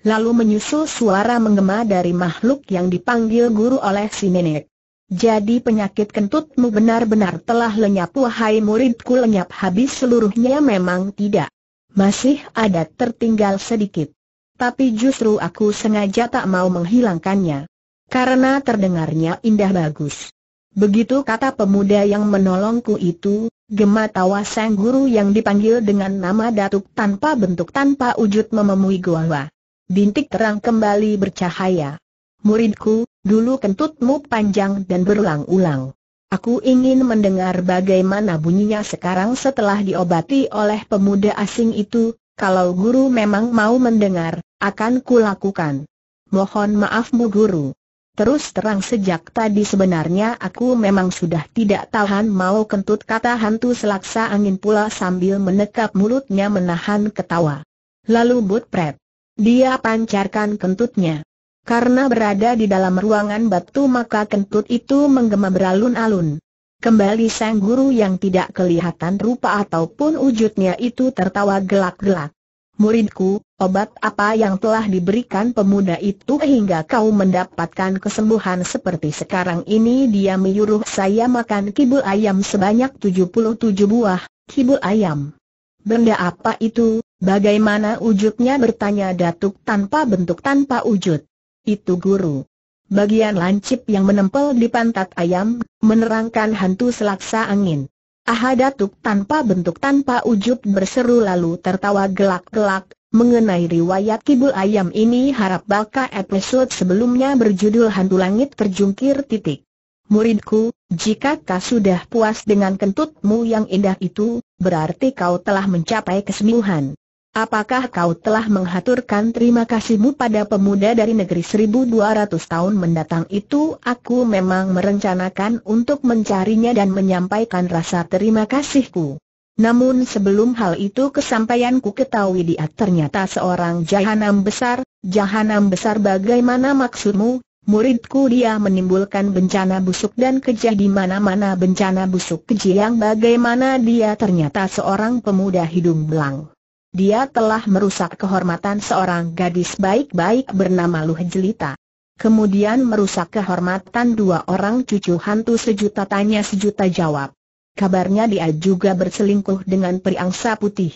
Lalu menyusul suara menggema dari makhluk yang dipanggil guru oleh si nenek. Jadi penyakit kentutmu benar-benar telah lenyap wahai muridku lenyap habis seluruhnya memang tidak. Masih ada tertinggal sedikit. Tapi justru aku sengaja tak mau menghilangkannya. Karena terdengarnya indah bagus. Begitu kata pemuda yang menolongku itu, gemat tawa sang guru yang dipanggil dengan nama datuk tanpa bentuk tanpa wujud mememui gua. Bintik terang kembali bercahaya. Muridku, dulu kentutmu panjang dan berulang-ulang. Aku ingin mendengar bagaimana bunyinya sekarang setelah diobati oleh pemuda asing itu, kalau guru memang mau mendengar, akan kulakukan. Mohon maafmu guru. Terus terang sejak tadi sebenarnya aku memang sudah tidak tahan mau kentut kata hantu selaksa angin pula sambil menekap mulutnya menahan ketawa. Lalu prep. Dia pancarkan kentutnya. Karena berada di dalam ruangan batu maka kentut itu menggema beralun-alun. Kembali sang guru yang tidak kelihatan rupa ataupun wujudnya itu tertawa gelak-gelak. Muridku, obat apa yang telah diberikan pemuda itu hingga kau mendapatkan kesembuhan seperti sekarang ini dia menyuruh saya makan kibul ayam sebanyak 77 buah, kibul ayam. Benda apa itu, bagaimana wujudnya bertanya datuk tanpa bentuk tanpa wujud. Itu guru. Bagian lancip yang menempel di pantat ayam, menerangkan hantu selaksa angin. Ahadatuk tanpa bentuk tanpa ujub berseru lalu tertawa gelak-gelak, mengenai riwayat kibul ayam ini harap baka episode sebelumnya berjudul Hantu Langit Terjungkir titik. Muridku, jika kau sudah puas dengan kentutmu yang indah itu, berarti kau telah mencapai kesembuhan. Apakah kau telah menghaturkan terima kasihmu pada pemuda dari negeri 1200 tahun mendatang itu? Aku memang merencanakan untuk mencarinya dan menyampaikan rasa terima kasihku. Namun sebelum hal itu kesampaianku ketahui dia ternyata seorang jahanam besar. Jahanam besar bagaimana maksudmu? Muridku dia menimbulkan bencana busuk dan keji di mana-mana bencana busuk keji yang bagaimana dia ternyata seorang pemuda hidung belang. Dia telah merusak kehormatan seorang gadis baik-baik bernama Luh Jelita. Kemudian merusak kehormatan dua orang cucu hantu sejuta tanya sejuta jawab. Kabarnya dia juga berselingkuh dengan periangsa putih.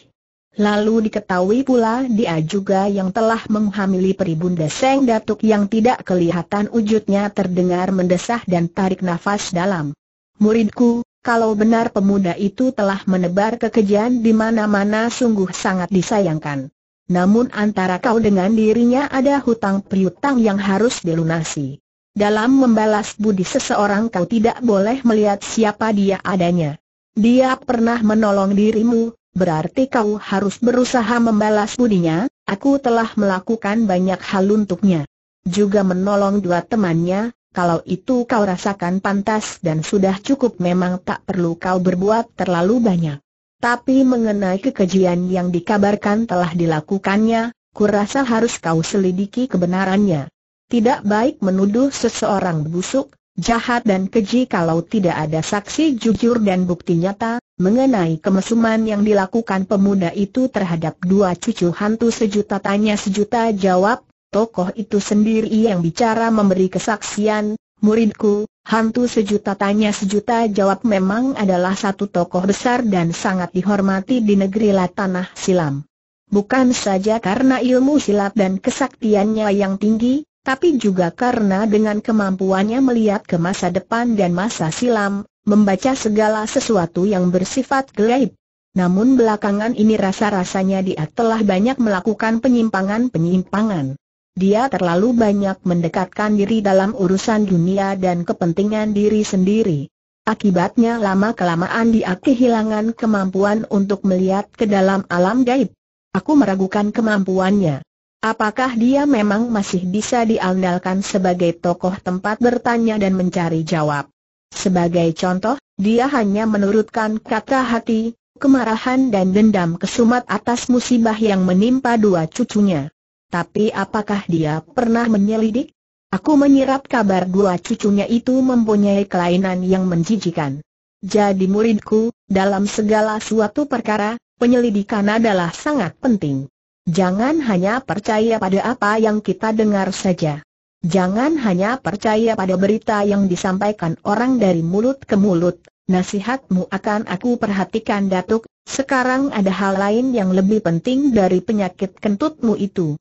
Lalu diketahui pula dia juga yang telah menghamili peri bunda Seng Datuk yang tidak kelihatan wujudnya terdengar mendesah dan tarik nafas dalam. Muridku, kalau benar pemuda itu telah menebar kekejian di mana-mana sungguh sangat disayangkan. Namun antara kau dengan dirinya ada hutang piutang yang harus dilunasi. Dalam membalas budi seseorang kau tidak boleh melihat siapa dia adanya. Dia pernah menolong dirimu, berarti kau harus berusaha membalas budinya, aku telah melakukan banyak hal untuknya. Juga menolong dua temannya, kalau itu kau rasakan pantas dan sudah cukup memang tak perlu kau berbuat terlalu banyak. Tapi mengenai kekejian yang dikabarkan telah dilakukannya, kurasa harus kau selidiki kebenarannya. Tidak baik menuduh seseorang busuk, jahat dan keji kalau tidak ada saksi jujur dan bukti nyata, mengenai kemesuman yang dilakukan pemuda itu terhadap dua cucu hantu sejuta tanya sejuta jawab, tokoh itu sendiri yang bicara memberi kesaksian, muridku, hantu sejuta tanya sejuta jawab memang adalah satu tokoh besar dan sangat dihormati di negeri Latanah Silam. Bukan saja karena ilmu silat dan kesaktiannya yang tinggi, tapi juga karena dengan kemampuannya melihat ke masa depan dan masa silam, membaca segala sesuatu yang bersifat gelap. Namun belakangan ini rasa-rasanya dia telah banyak melakukan penyimpangan-penyimpangan. Dia terlalu banyak mendekatkan diri dalam urusan dunia dan kepentingan diri sendiri. Akibatnya lama-kelamaan dia kehilangan kemampuan untuk melihat ke dalam alam gaib. Aku meragukan kemampuannya. Apakah dia memang masih bisa diandalkan sebagai tokoh tempat bertanya dan mencari jawab? Sebagai contoh, dia hanya menurutkan kata hati, kemarahan dan dendam kesumat atas musibah yang menimpa dua cucunya. Tapi apakah dia pernah menyelidik? Aku menyerap kabar dua cucunya itu mempunyai kelainan yang menjijikan. Jadi muridku, dalam segala suatu perkara, penyelidikan adalah sangat penting. Jangan hanya percaya pada apa yang kita dengar saja. Jangan hanya percaya pada berita yang disampaikan orang dari mulut ke mulut. Nasihatmu akan aku perhatikan Datuk, sekarang ada hal lain yang lebih penting dari penyakit kentutmu itu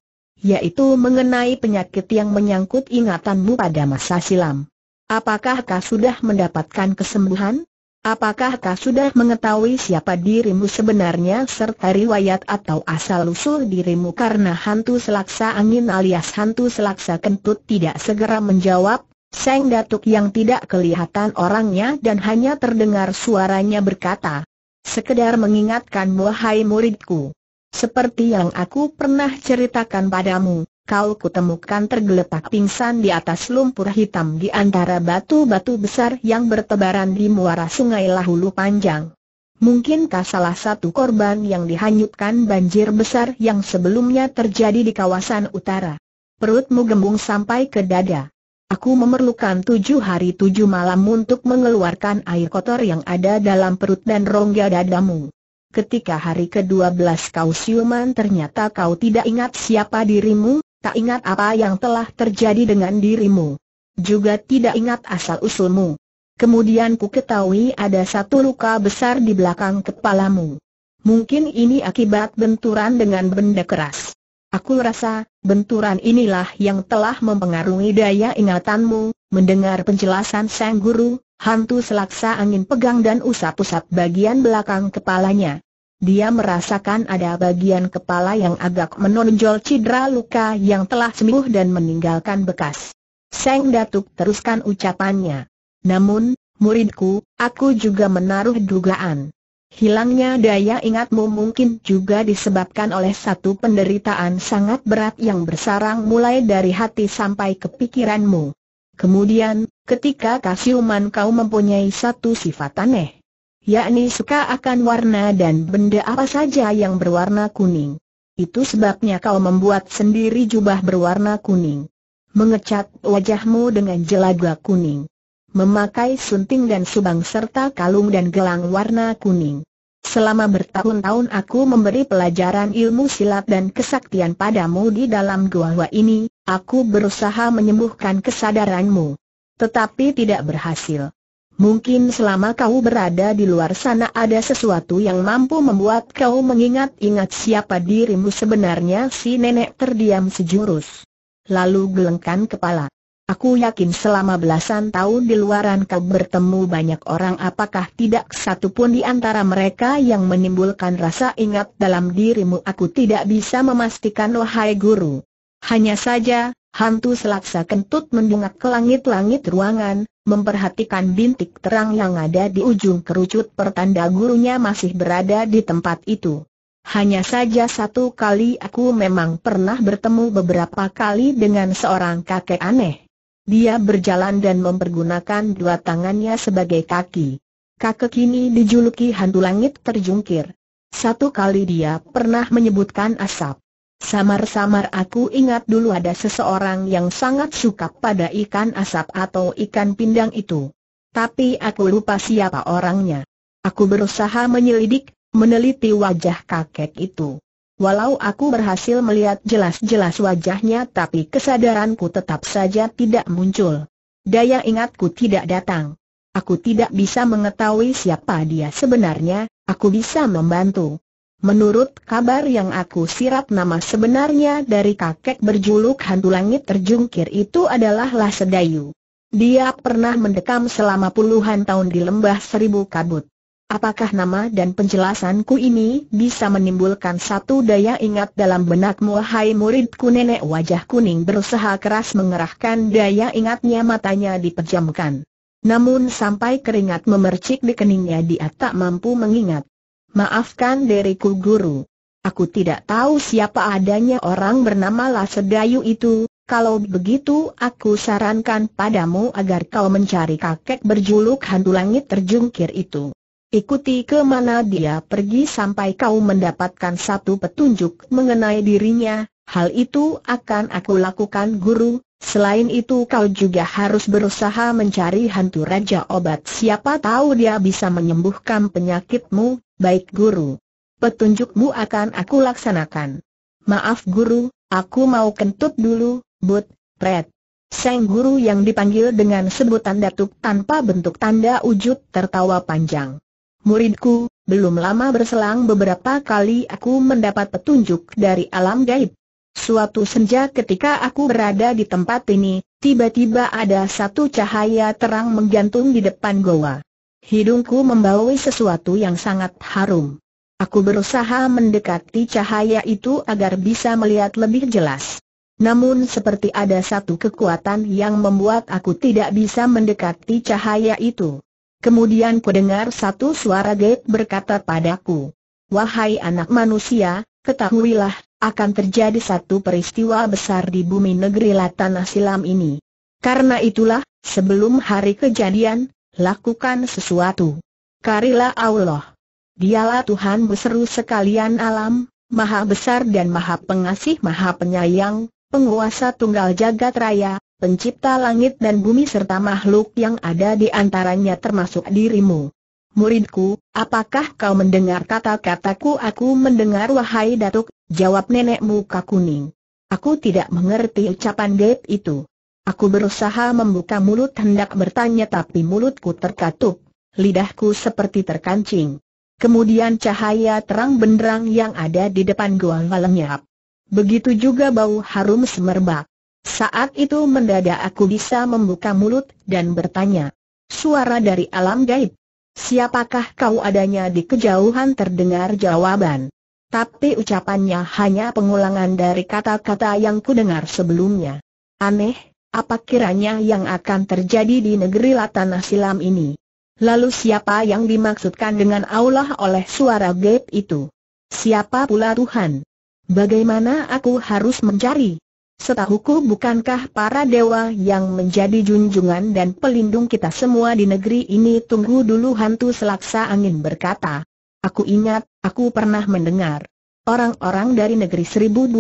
yaitu mengenai penyakit yang menyangkut ingatanmu pada masa silam. Apakah kau sudah mendapatkan kesembuhan? Apakah kau sudah mengetahui siapa dirimu sebenarnya serta riwayat atau asal-usul dirimu karena hantu selaksa angin alias hantu selaksa kentut tidak segera menjawab? Seng Datuk yang tidak kelihatan orangnya dan hanya terdengar suaranya berkata, Sekedar mengingatkanmu, Hai muridku, seperti yang aku pernah ceritakan padamu, kau kutemukan tergeletak pingsan di atas lumpur hitam di antara batu-batu besar yang bertebaran di muara sungai Lahulu Panjang. Mungkinkah salah satu korban yang dihanyutkan banjir besar yang sebelumnya terjadi di kawasan utara? Perutmu gembung sampai ke dada. Aku memerlukan tujuh hari tujuh malam untuk mengeluarkan air kotor yang ada dalam perut dan rongga dadamu ketika hari ke-12 kau siuman ternyata kau tidak ingat siapa dirimu, tak ingat apa yang telah terjadi dengan dirimu. Juga tidak ingat asal-usulmu. Kemudian ku ketahui ada satu luka besar di belakang kepalamu. Mungkin ini akibat benturan dengan benda keras. Aku rasa, benturan inilah yang telah mempengaruhi daya ingatanmu, mendengar penjelasan sang guru, hantu selaksa angin pegang dan usap-usap bagian belakang kepalanya. Dia merasakan ada bagian kepala yang agak menonjol cedera luka yang telah sembuh dan meninggalkan bekas. Seng Datuk teruskan ucapannya. Namun, muridku, aku juga menaruh dugaan. Hilangnya daya ingatmu mungkin juga disebabkan oleh satu penderitaan sangat berat yang bersarang mulai dari hati sampai ke pikiranmu. Kemudian, ketika kasiuman kau mempunyai satu sifat aneh, yakni suka akan warna dan benda apa saja yang berwarna kuning. Itu sebabnya kau membuat sendiri jubah berwarna kuning. Mengecat wajahmu dengan jelaga kuning. Memakai sunting dan subang serta kalung dan gelang warna kuning. Selama bertahun-tahun aku memberi pelajaran ilmu silat dan kesaktian padamu di dalam gua ini, aku berusaha menyembuhkan kesadaranmu. Tetapi tidak berhasil. Mungkin selama kau berada di luar sana ada sesuatu yang mampu membuat kau mengingat-ingat siapa dirimu sebenarnya si nenek terdiam sejurus. Lalu gelengkan kepala. Aku yakin selama belasan tahun di luaran kau bertemu banyak orang apakah tidak satu pun di antara mereka yang menimbulkan rasa ingat dalam dirimu aku tidak bisa memastikan wahai guru. Hanya saja, Hantu selaksa kentut mendungak ke langit-langit ruangan, memperhatikan bintik terang yang ada di ujung kerucut pertanda gurunya masih berada di tempat itu. Hanya saja satu kali aku memang pernah bertemu beberapa kali dengan seorang kakek aneh. Dia berjalan dan mempergunakan dua tangannya sebagai kaki. Kakek ini dijuluki hantu langit terjungkir. Satu kali dia pernah menyebutkan asap. Samar-samar aku ingat dulu ada seseorang yang sangat suka pada ikan asap atau ikan pindang itu. Tapi aku lupa siapa orangnya. Aku berusaha menyelidik, meneliti wajah kakek itu. Walau aku berhasil melihat jelas-jelas wajahnya tapi kesadaranku tetap saja tidak muncul. Daya ingatku tidak datang. Aku tidak bisa mengetahui siapa dia sebenarnya, aku bisa membantu. Menurut kabar yang aku sirat nama sebenarnya dari kakek berjuluk hantu langit terjungkir itu adalah Lasedayu. Dia pernah mendekam selama puluhan tahun di lembah seribu kabut. Apakah nama dan penjelasanku ini bisa menimbulkan satu daya ingat dalam benakmu hai muridku nenek wajah kuning berusaha keras mengerahkan daya ingatnya matanya dipejamkan. Namun sampai keringat memercik di keningnya dia tak mampu mengingat. Maafkan diriku guru. Aku tidak tahu siapa adanya orang bernama Lasedayu itu, kalau begitu aku sarankan padamu agar kau mencari kakek berjuluk hantu langit terjungkir itu. Ikuti ke mana dia pergi sampai kau mendapatkan satu petunjuk mengenai dirinya, hal itu akan aku lakukan guru, selain itu kau juga harus berusaha mencari hantu raja obat siapa tahu dia bisa menyembuhkan penyakitmu Baik guru. Petunjukmu akan aku laksanakan. Maaf guru, aku mau kentut dulu, but, pret. Sang guru yang dipanggil dengan sebutan datuk tanpa bentuk tanda wujud tertawa panjang. Muridku, belum lama berselang beberapa kali aku mendapat petunjuk dari alam gaib. Suatu senja ketika aku berada di tempat ini, tiba-tiba ada satu cahaya terang menggantung di depan goa. Hidungku membawa sesuatu yang sangat harum. Aku berusaha mendekati cahaya itu agar bisa melihat lebih jelas. Namun seperti ada satu kekuatan yang membuat aku tidak bisa mendekati cahaya itu. Kemudian ku dengar satu suara gaib berkata padaku, Wahai anak manusia, ketahuilah, akan terjadi satu peristiwa besar di bumi negeri Latanah silam ini. Karena itulah, sebelum hari kejadian, lakukan sesuatu. Karilah Allah. Dialah Tuhan berseru sekalian alam, maha besar dan maha pengasih maha penyayang, penguasa tunggal jagat raya, pencipta langit dan bumi serta makhluk yang ada di antaranya termasuk dirimu. Muridku, apakah kau mendengar kata-kataku aku mendengar wahai datuk, jawab nenekmu kakuning. Aku tidak mengerti ucapan gaib itu. Aku berusaha membuka mulut hendak bertanya tapi mulutku terkatup, lidahku seperti terkancing. Kemudian cahaya terang benderang yang ada di depan gua lenyap. Begitu juga bau harum semerbak. Saat itu mendadak aku bisa membuka mulut dan bertanya. Suara dari alam gaib. Siapakah kau adanya di kejauhan terdengar jawaban. Tapi ucapannya hanya pengulangan dari kata-kata yang ku dengar sebelumnya. Aneh, apa kiranya yang akan terjadi di negeri Latana Silam ini? Lalu siapa yang dimaksudkan dengan Allah oleh suara gaib itu? Siapa pula Tuhan? Bagaimana aku harus mencari? Setahuku bukankah para dewa yang menjadi junjungan dan pelindung kita semua di negeri ini tunggu dulu hantu selaksa angin berkata. Aku ingat, aku pernah mendengar. Orang-orang dari negeri 1200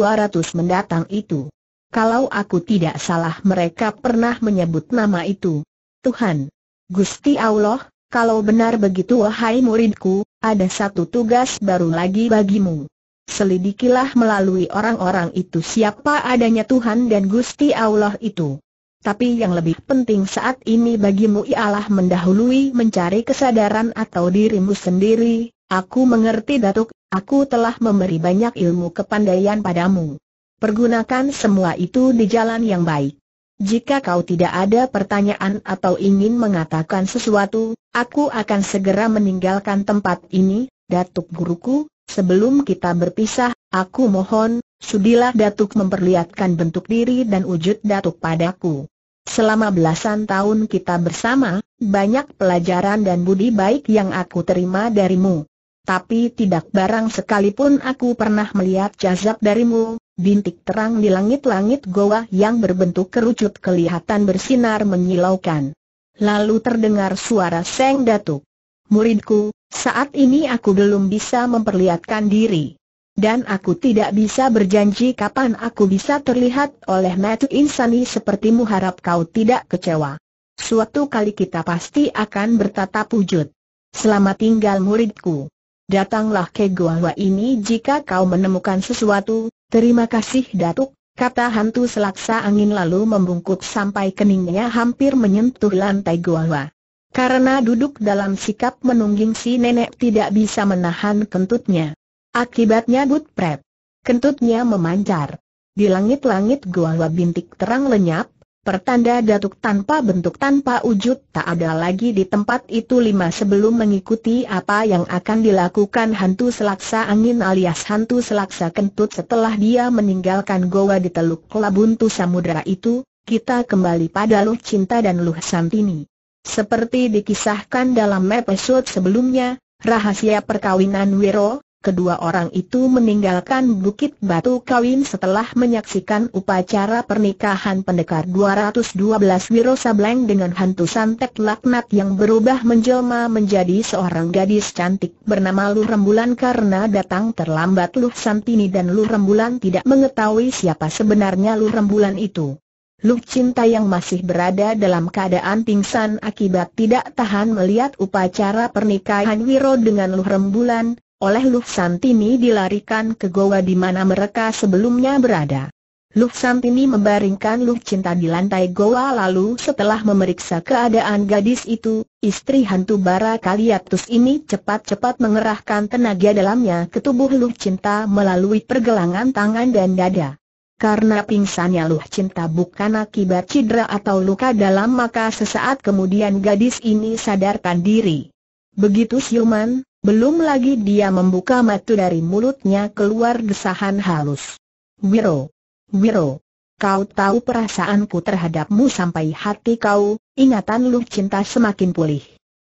mendatang itu. Kalau aku tidak salah mereka pernah menyebut nama itu. Tuhan. Gusti Allah, kalau benar begitu wahai muridku, ada satu tugas baru lagi bagimu. Selidikilah melalui orang-orang itu siapa adanya Tuhan dan Gusti Allah itu. Tapi yang lebih penting saat ini bagimu ialah mendahului mencari kesadaran atau dirimu sendiri. Aku mengerti Datuk, aku telah memberi banyak ilmu kepandaian padamu. Pergunakan semua itu di jalan yang baik. Jika kau tidak ada pertanyaan atau ingin mengatakan sesuatu, aku akan segera meninggalkan tempat ini, Datuk Guruku, sebelum kita berpisah, aku mohon, sudilah Datuk memperlihatkan bentuk diri dan wujud Datuk padaku. Selama belasan tahun kita bersama, banyak pelajaran dan budi baik yang aku terima darimu. Tapi tidak barang sekalipun aku pernah melihat jazab darimu, Bintik terang di langit-langit goa yang berbentuk kerucut kelihatan bersinar menyilaukan. Lalu terdengar suara Seng Datuk. Muridku, saat ini aku belum bisa memperlihatkan diri. Dan aku tidak bisa berjanji kapan aku bisa terlihat oleh Matthew Insani sepertimu harap kau tidak kecewa. Suatu kali kita pasti akan bertatap wujud. Selamat tinggal muridku. Datanglah ke Goa ini jika kau menemukan sesuatu, Terima kasih Datuk, kata hantu selaksa angin lalu membungkuk sampai keningnya hampir menyentuh lantai gua. Karena duduk dalam sikap menungging si nenek tidak bisa menahan kentutnya. Akibatnya but prep. Kentutnya memancar. Di langit-langit gua bintik terang lenyap, Pertanda datuk tanpa bentuk tanpa wujud tak ada lagi di tempat itu lima sebelum mengikuti apa yang akan dilakukan hantu selaksa angin alias hantu selaksa kentut setelah dia meninggalkan goa di teluk Labuntu samudera itu, kita kembali pada Luh Cinta dan Luh Santini. Seperti dikisahkan dalam episode sebelumnya, rahasia perkawinan Wiro, Kedua orang itu meninggalkan Bukit Batu Kawin setelah menyaksikan upacara pernikahan pendekar 212 Wiro Sableng dengan hantu santet laknat yang berubah menjelma menjadi seorang gadis cantik bernama Luh Rembulan karena datang terlambat Luh Santini dan Luh Rembulan tidak mengetahui siapa sebenarnya Luh Rembulan itu. Luh Cinta yang masih berada dalam keadaan pingsan akibat tidak tahan melihat upacara pernikahan Wiro dengan Luh Rembulan, oleh Luk Santini dilarikan ke goa di mana mereka sebelumnya berada. Luk Santini membaringkan Luk Cinta di lantai goa lalu setelah memeriksa keadaan gadis itu, istri hantu bara Kaliatus ini cepat-cepat mengerahkan tenaga dalamnya ke tubuh Luk Cinta melalui pergelangan tangan dan dada. Karena pingsannya Luh Cinta bukan akibat cedera atau luka dalam maka sesaat kemudian gadis ini sadarkan diri. Begitu siuman, belum lagi dia membuka mata dari mulutnya keluar desahan halus. Wiro, Wiro, kau tahu perasaanku terhadapmu sampai hati kau, ingatan lu cinta semakin pulih.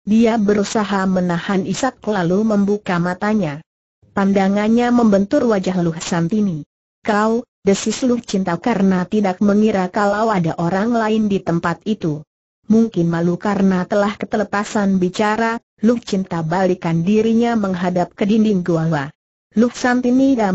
Dia berusaha menahan isak lalu membuka matanya. Pandangannya membentur wajah Luh Santini. Kau, desis Luh cinta karena tidak mengira kalau ada orang lain di tempat itu. Mungkin malu karena telah ketelepasan bicara, Lu cinta balikan dirinya menghadap ke dinding gua. Luk dan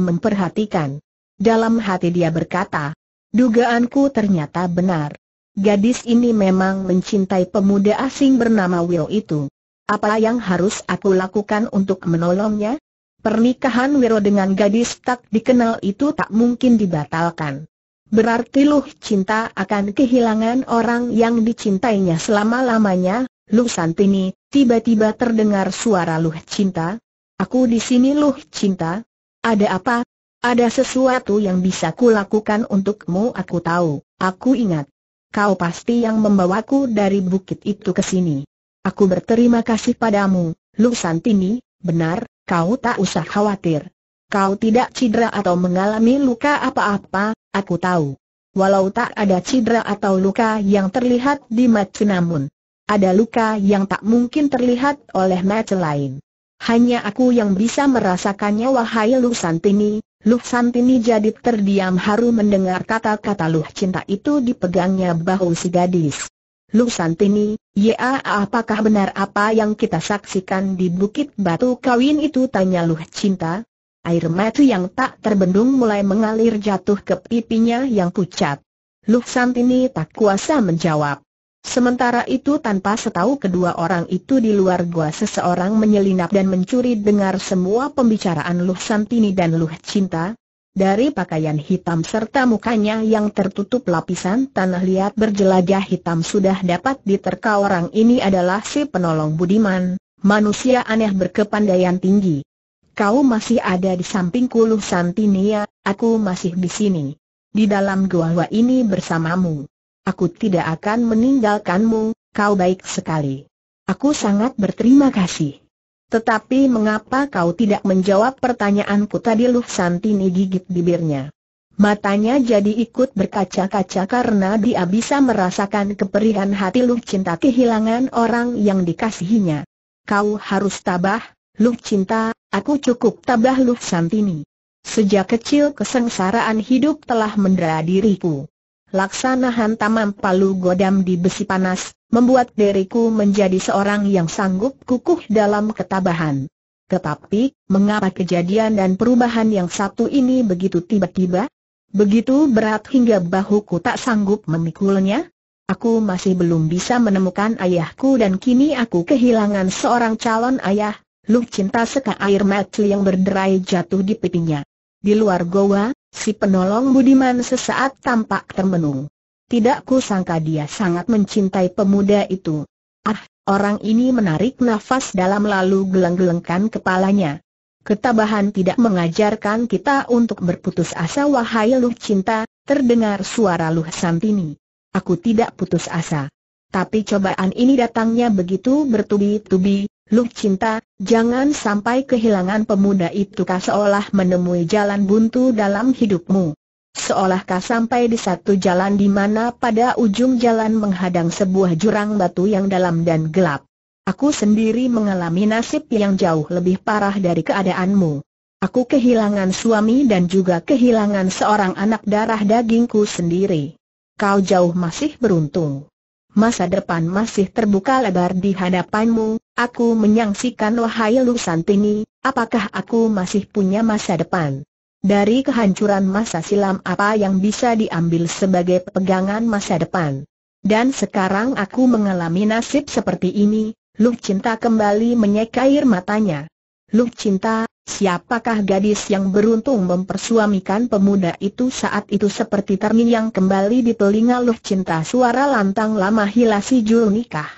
memperhatikan. Dalam hati dia berkata, dugaanku ternyata benar. Gadis ini memang mencintai pemuda asing bernama Will itu. Apa yang harus aku lakukan untuk menolongnya? Pernikahan Wiro dengan gadis tak dikenal itu tak mungkin dibatalkan. Berarti Luh Cinta akan kehilangan orang yang dicintainya selama-lamanya, Luh Santini, tiba-tiba terdengar suara Luh Cinta. Aku di sini Luh Cinta. Ada apa? Ada sesuatu yang bisa kulakukan untukmu aku tahu, aku ingat. Kau pasti yang membawaku dari bukit itu ke sini. Aku berterima kasih padamu, Luh Santini, benar, kau tak usah khawatir. Kau tidak cedera atau mengalami luka apa-apa, aku tahu. Walau tak ada cedera atau luka yang terlihat di mata namun, ada luka yang tak mungkin terlihat oleh mata lain. Hanya aku yang bisa merasakannya wahai Lu Santini, Luh Santini jadi terdiam haru mendengar kata-kata Luh Cinta itu dipegangnya bahu si gadis. Luh Santini, ya apakah benar apa yang kita saksikan di Bukit Batu Kawin itu tanya Luh Cinta? Air mata yang tak terbendung mulai mengalir jatuh ke pipinya yang pucat. Luh Santini tak kuasa menjawab. Sementara itu tanpa setahu kedua orang itu di luar gua seseorang menyelinap dan mencuri dengar semua pembicaraan Luh Santini dan Luh Cinta. Dari pakaian hitam serta mukanya yang tertutup lapisan tanah liat berjelajah hitam sudah dapat diterka orang ini adalah si penolong Budiman, manusia aneh berkepandaian tinggi. Kau masih ada di sampingku Luh Santinia, ya, aku masih di sini. Di dalam gua gua ini bersamamu. Aku tidak akan meninggalkanmu, kau baik sekali. Aku sangat berterima kasih. Tetapi mengapa kau tidak menjawab pertanyaanku tadi Luh Santini gigit bibirnya. Matanya jadi ikut berkaca-kaca karena dia bisa merasakan keperihan hati Luh Cinta kehilangan orang yang dikasihinya. Kau harus tabah, Luh Cinta, aku cukup tabah Luh Santini. Sejak kecil kesengsaraan hidup telah mendera diriku laksana hantaman palu godam di besi panas, membuat diriku menjadi seorang yang sanggup kukuh dalam ketabahan. Tetapi, mengapa kejadian dan perubahan yang satu ini begitu tiba-tiba? Begitu berat hingga bahuku tak sanggup memikulnya? Aku masih belum bisa menemukan ayahku dan kini aku kehilangan seorang calon ayah, Lu cinta seka air mati yang berderai jatuh di pipinya. Di luar goa, Si penolong Budiman sesaat tampak termenung. Tidak ku sangka dia sangat mencintai pemuda itu. Ah, orang ini menarik nafas dalam lalu geleng-gelengkan kepalanya. Ketabahan tidak mengajarkan kita untuk berputus asa wahai Luh Cinta, terdengar suara Luh Santini. Aku tidak putus asa. Tapi cobaan ini datangnya begitu bertubi-tubi, Luk Cinta, jangan sampai kehilangan pemuda itu kah seolah menemui jalan buntu dalam hidupmu. Seolah kah sampai di satu jalan di mana pada ujung jalan menghadang sebuah jurang batu yang dalam dan gelap. Aku sendiri mengalami nasib yang jauh lebih parah dari keadaanmu. Aku kehilangan suami dan juga kehilangan seorang anak darah dagingku sendiri. Kau jauh masih beruntung. Masa depan masih terbuka lebar di hadapanmu, Aku menyangsikan wahai Lu Santini, apakah aku masih punya masa depan? Dari kehancuran masa silam apa yang bisa diambil sebagai pegangan masa depan? Dan sekarang aku mengalami nasib seperti ini, Lu Cinta kembali menyekair matanya. Lu Cinta, Siapakah gadis yang beruntung mempersuamikan pemuda itu saat itu seperti termin yang kembali di telinga Luh Cinta suara lantang lama hilasi jul nikah.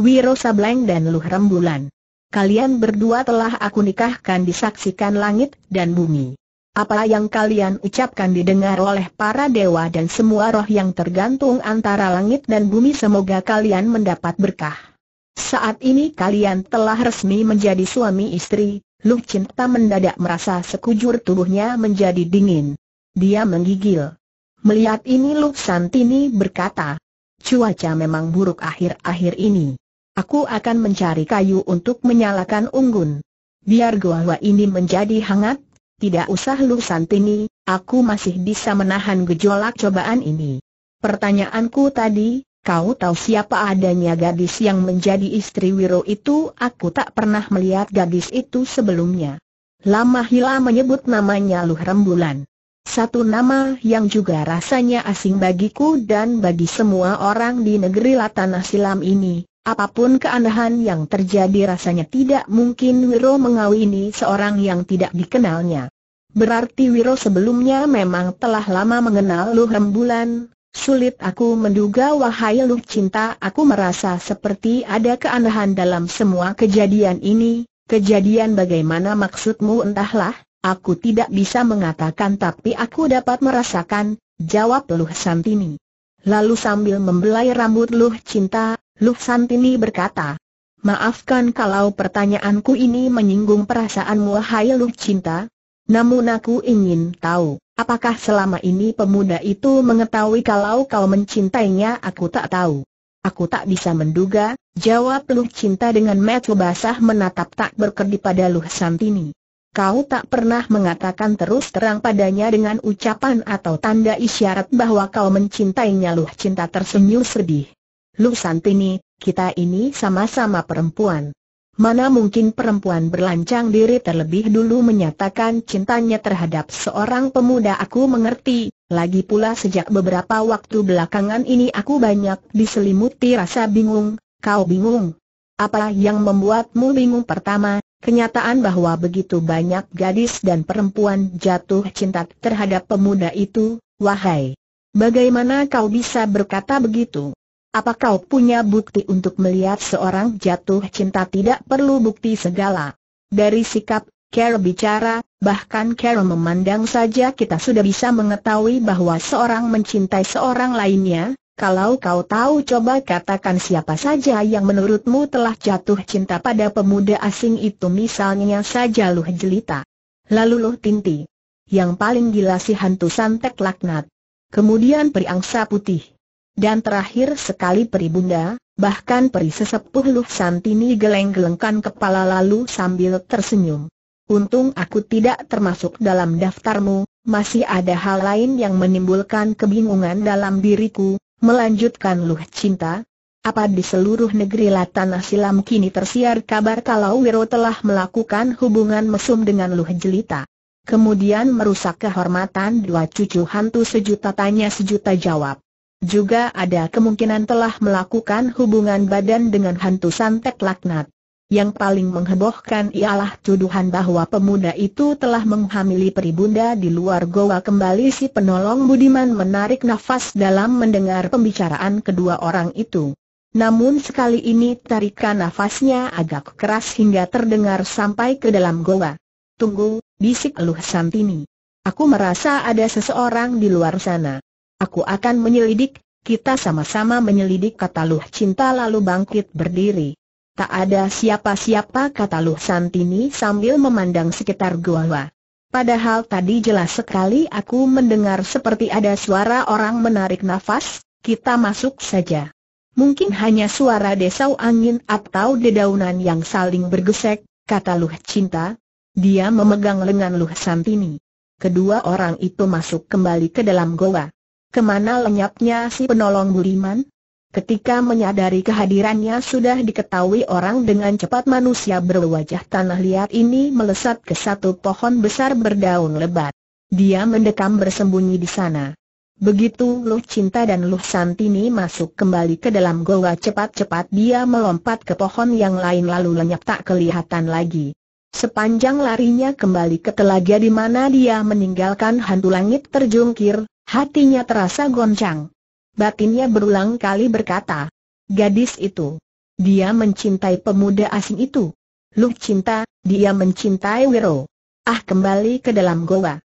Wiro Sableng dan Luh Rembulan. Kalian berdua telah aku nikahkan disaksikan langit dan bumi. Apa yang kalian ucapkan didengar oleh para dewa dan semua roh yang tergantung antara langit dan bumi semoga kalian mendapat berkah. Saat ini kalian telah resmi menjadi suami istri, Luh Cinta mendadak merasa sekujur tubuhnya menjadi dingin. Dia menggigil. Melihat ini Luh Santini berkata, cuaca memang buruk akhir-akhir ini. Aku akan mencari kayu untuk menyalakan unggun. Biar gua ini menjadi hangat, tidak usah lu santini, aku masih bisa menahan gejolak cobaan ini. Pertanyaanku tadi, kau tahu siapa adanya gadis yang menjadi istri Wiro itu? Aku tak pernah melihat gadis itu sebelumnya. Lama Hila menyebut namanya Luh Rembulan. Satu nama yang juga rasanya asing bagiku dan bagi semua orang di negeri Latanah Silam ini, Apapun keanehan yang terjadi rasanya tidak mungkin Wiro mengawini seorang yang tidak dikenalnya. Berarti Wiro sebelumnya memang telah lama mengenal Lu Rembulan, sulit aku menduga wahai Lu cinta aku merasa seperti ada keanehan dalam semua kejadian ini, kejadian bagaimana maksudmu entahlah, aku tidak bisa mengatakan tapi aku dapat merasakan, jawab Luh Santini. Lalu sambil membelai rambut Lu Cinta, Luk Santini berkata. Maafkan kalau pertanyaanku ini menyinggung perasaanmu hai Luk Cinta. Namun aku ingin tahu, apakah selama ini pemuda itu mengetahui kalau kau mencintainya aku tak tahu. Aku tak bisa menduga, jawab Luh Cinta dengan mata basah menatap tak berkedip pada Luh Santini. Kau tak pernah mengatakan terus terang padanya dengan ucapan atau tanda isyarat bahwa kau mencintainya Luh Cinta tersenyum sedih. Lu Santini, kita ini sama-sama perempuan. Mana mungkin perempuan berlancang diri terlebih dulu menyatakan cintanya terhadap seorang pemuda aku mengerti, lagi pula sejak beberapa waktu belakangan ini aku banyak diselimuti rasa bingung, kau bingung. Apa yang membuatmu bingung pertama, Kenyataan bahwa begitu banyak gadis dan perempuan jatuh cinta terhadap pemuda itu, wahai. Bagaimana kau bisa berkata begitu? Apa kau punya bukti untuk melihat seorang jatuh cinta tidak perlu bukti segala? Dari sikap, Carol bicara, bahkan Carol memandang saja kita sudah bisa mengetahui bahwa seorang mencintai seorang lainnya, kalau kau tahu coba katakan siapa saja yang menurutmu telah jatuh cinta pada pemuda asing itu misalnya saja Luh Jelita. Lalu Luh Tinti. Yang paling gila si hantu santek laknat. Kemudian periangsa putih. Dan terakhir sekali peribunda, bahkan peri sesepuh Luh Santini geleng-gelengkan kepala lalu sambil tersenyum. Untung aku tidak termasuk dalam daftarmu, masih ada hal lain yang menimbulkan kebingungan dalam diriku, melanjutkan Luh Cinta. Apa di seluruh negeri Latan Silam kini tersiar kabar kalau Wiro telah melakukan hubungan mesum dengan Luh Jelita. Kemudian merusak kehormatan dua cucu hantu sejuta tanya sejuta jawab juga ada kemungkinan telah melakukan hubungan badan dengan hantu santet laknat. Yang paling menghebohkan ialah tuduhan bahwa pemuda itu telah menghamili peribunda di luar goa kembali si penolong Budiman menarik nafas dalam mendengar pembicaraan kedua orang itu. Namun sekali ini tarikan nafasnya agak keras hingga terdengar sampai ke dalam goa. Tunggu, bisik Luh Santini. Aku merasa ada seseorang di luar sana. Aku akan menyelidik, kita sama-sama menyelidik kata Luh Cinta lalu bangkit berdiri. Tak ada siapa-siapa kata Luh Santini sambil memandang sekitar gua. Padahal tadi jelas sekali aku mendengar seperti ada suara orang menarik nafas, kita masuk saja. Mungkin hanya suara desau angin atau dedaunan yang saling bergesek, kata Luh Cinta. Dia memegang lengan Luh Santini. Kedua orang itu masuk kembali ke dalam goa kemana lenyapnya si penolong buliman? Ketika menyadari kehadirannya sudah diketahui orang dengan cepat manusia berwajah tanah liat ini melesat ke satu pohon besar berdaun lebat. Dia mendekam bersembunyi di sana. Begitu Luh Cinta dan Luh Santini masuk kembali ke dalam goa cepat-cepat dia melompat ke pohon yang lain lalu lenyap tak kelihatan lagi. Sepanjang larinya kembali ke telaga di mana dia meninggalkan hantu langit terjungkir, Hatinya terasa goncang. Batinnya berulang kali berkata, gadis itu. Dia mencintai pemuda asing itu. Lu cinta, dia mencintai Wiro. Ah kembali ke dalam goa.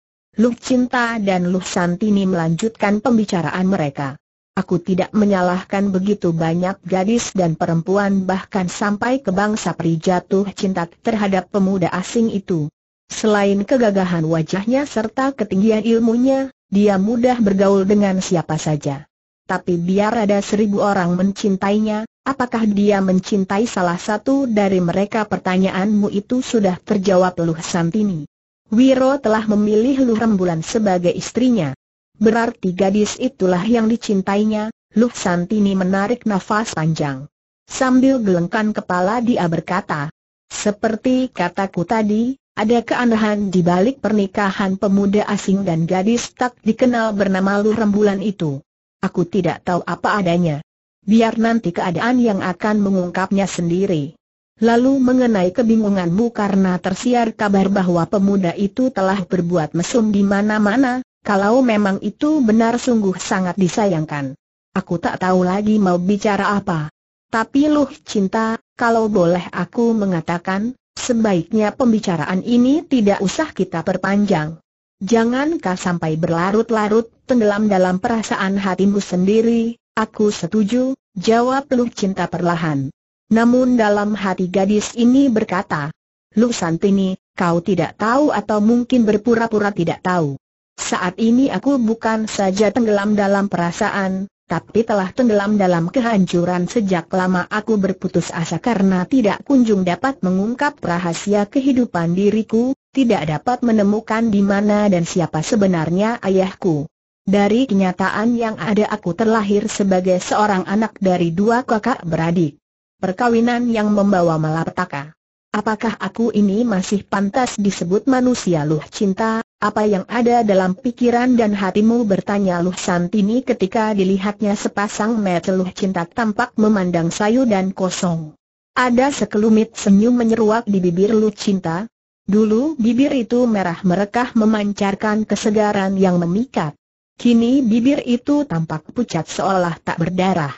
Lu cinta dan Lu Santini melanjutkan pembicaraan mereka. Aku tidak menyalahkan begitu banyak gadis dan perempuan bahkan sampai ke bangsa peri jatuh cinta terhadap pemuda asing itu. Selain kegagahan wajahnya serta ketinggian ilmunya, dia mudah bergaul dengan siapa saja. Tapi biar ada seribu orang mencintainya, apakah dia mencintai salah satu dari mereka? Pertanyaanmu itu sudah terjawab Luh Santini. Wiro telah memilih Luh Rembulan sebagai istrinya. Berarti gadis itulah yang dicintainya, Luh Santini menarik nafas panjang. Sambil gelengkan kepala dia berkata, Seperti kataku tadi, ada keanehan di balik pernikahan pemuda asing dan gadis tak dikenal bernama Lu Rembulan itu. Aku tidak tahu apa adanya. Biar nanti keadaan yang akan mengungkapnya sendiri. Lalu mengenai kebingunganmu karena tersiar kabar bahwa pemuda itu telah berbuat mesum di mana-mana, kalau memang itu benar sungguh sangat disayangkan. Aku tak tahu lagi mau bicara apa. Tapi luh cinta, kalau boleh aku mengatakan, Sebaiknya pembicaraan ini tidak usah kita perpanjang. Jangankah sampai berlarut-larut, tenggelam dalam perasaan hatimu sendiri, aku setuju, jawab Lu Cinta perlahan. Namun dalam hati gadis ini berkata, Lu Santini, kau tidak tahu atau mungkin berpura-pura tidak tahu. Saat ini aku bukan saja tenggelam dalam perasaan, tapi telah tenggelam dalam kehancuran sejak lama aku berputus asa karena tidak kunjung dapat mengungkap rahasia kehidupan diriku, tidak dapat menemukan di mana dan siapa sebenarnya ayahku. Dari kenyataan yang ada aku terlahir sebagai seorang anak dari dua kakak beradik. Perkawinan yang membawa malapetaka. Apakah aku ini masih pantas disebut manusia luh cinta? Apa yang ada dalam pikiran dan hatimu bertanya Luh Santini ketika dilihatnya sepasang mata Luh cinta tampak memandang sayu dan kosong. Ada sekelumit senyum menyeruak di bibir Luh cinta. Dulu bibir itu merah merekah memancarkan kesegaran yang memikat. Kini bibir itu tampak pucat seolah tak berdarah.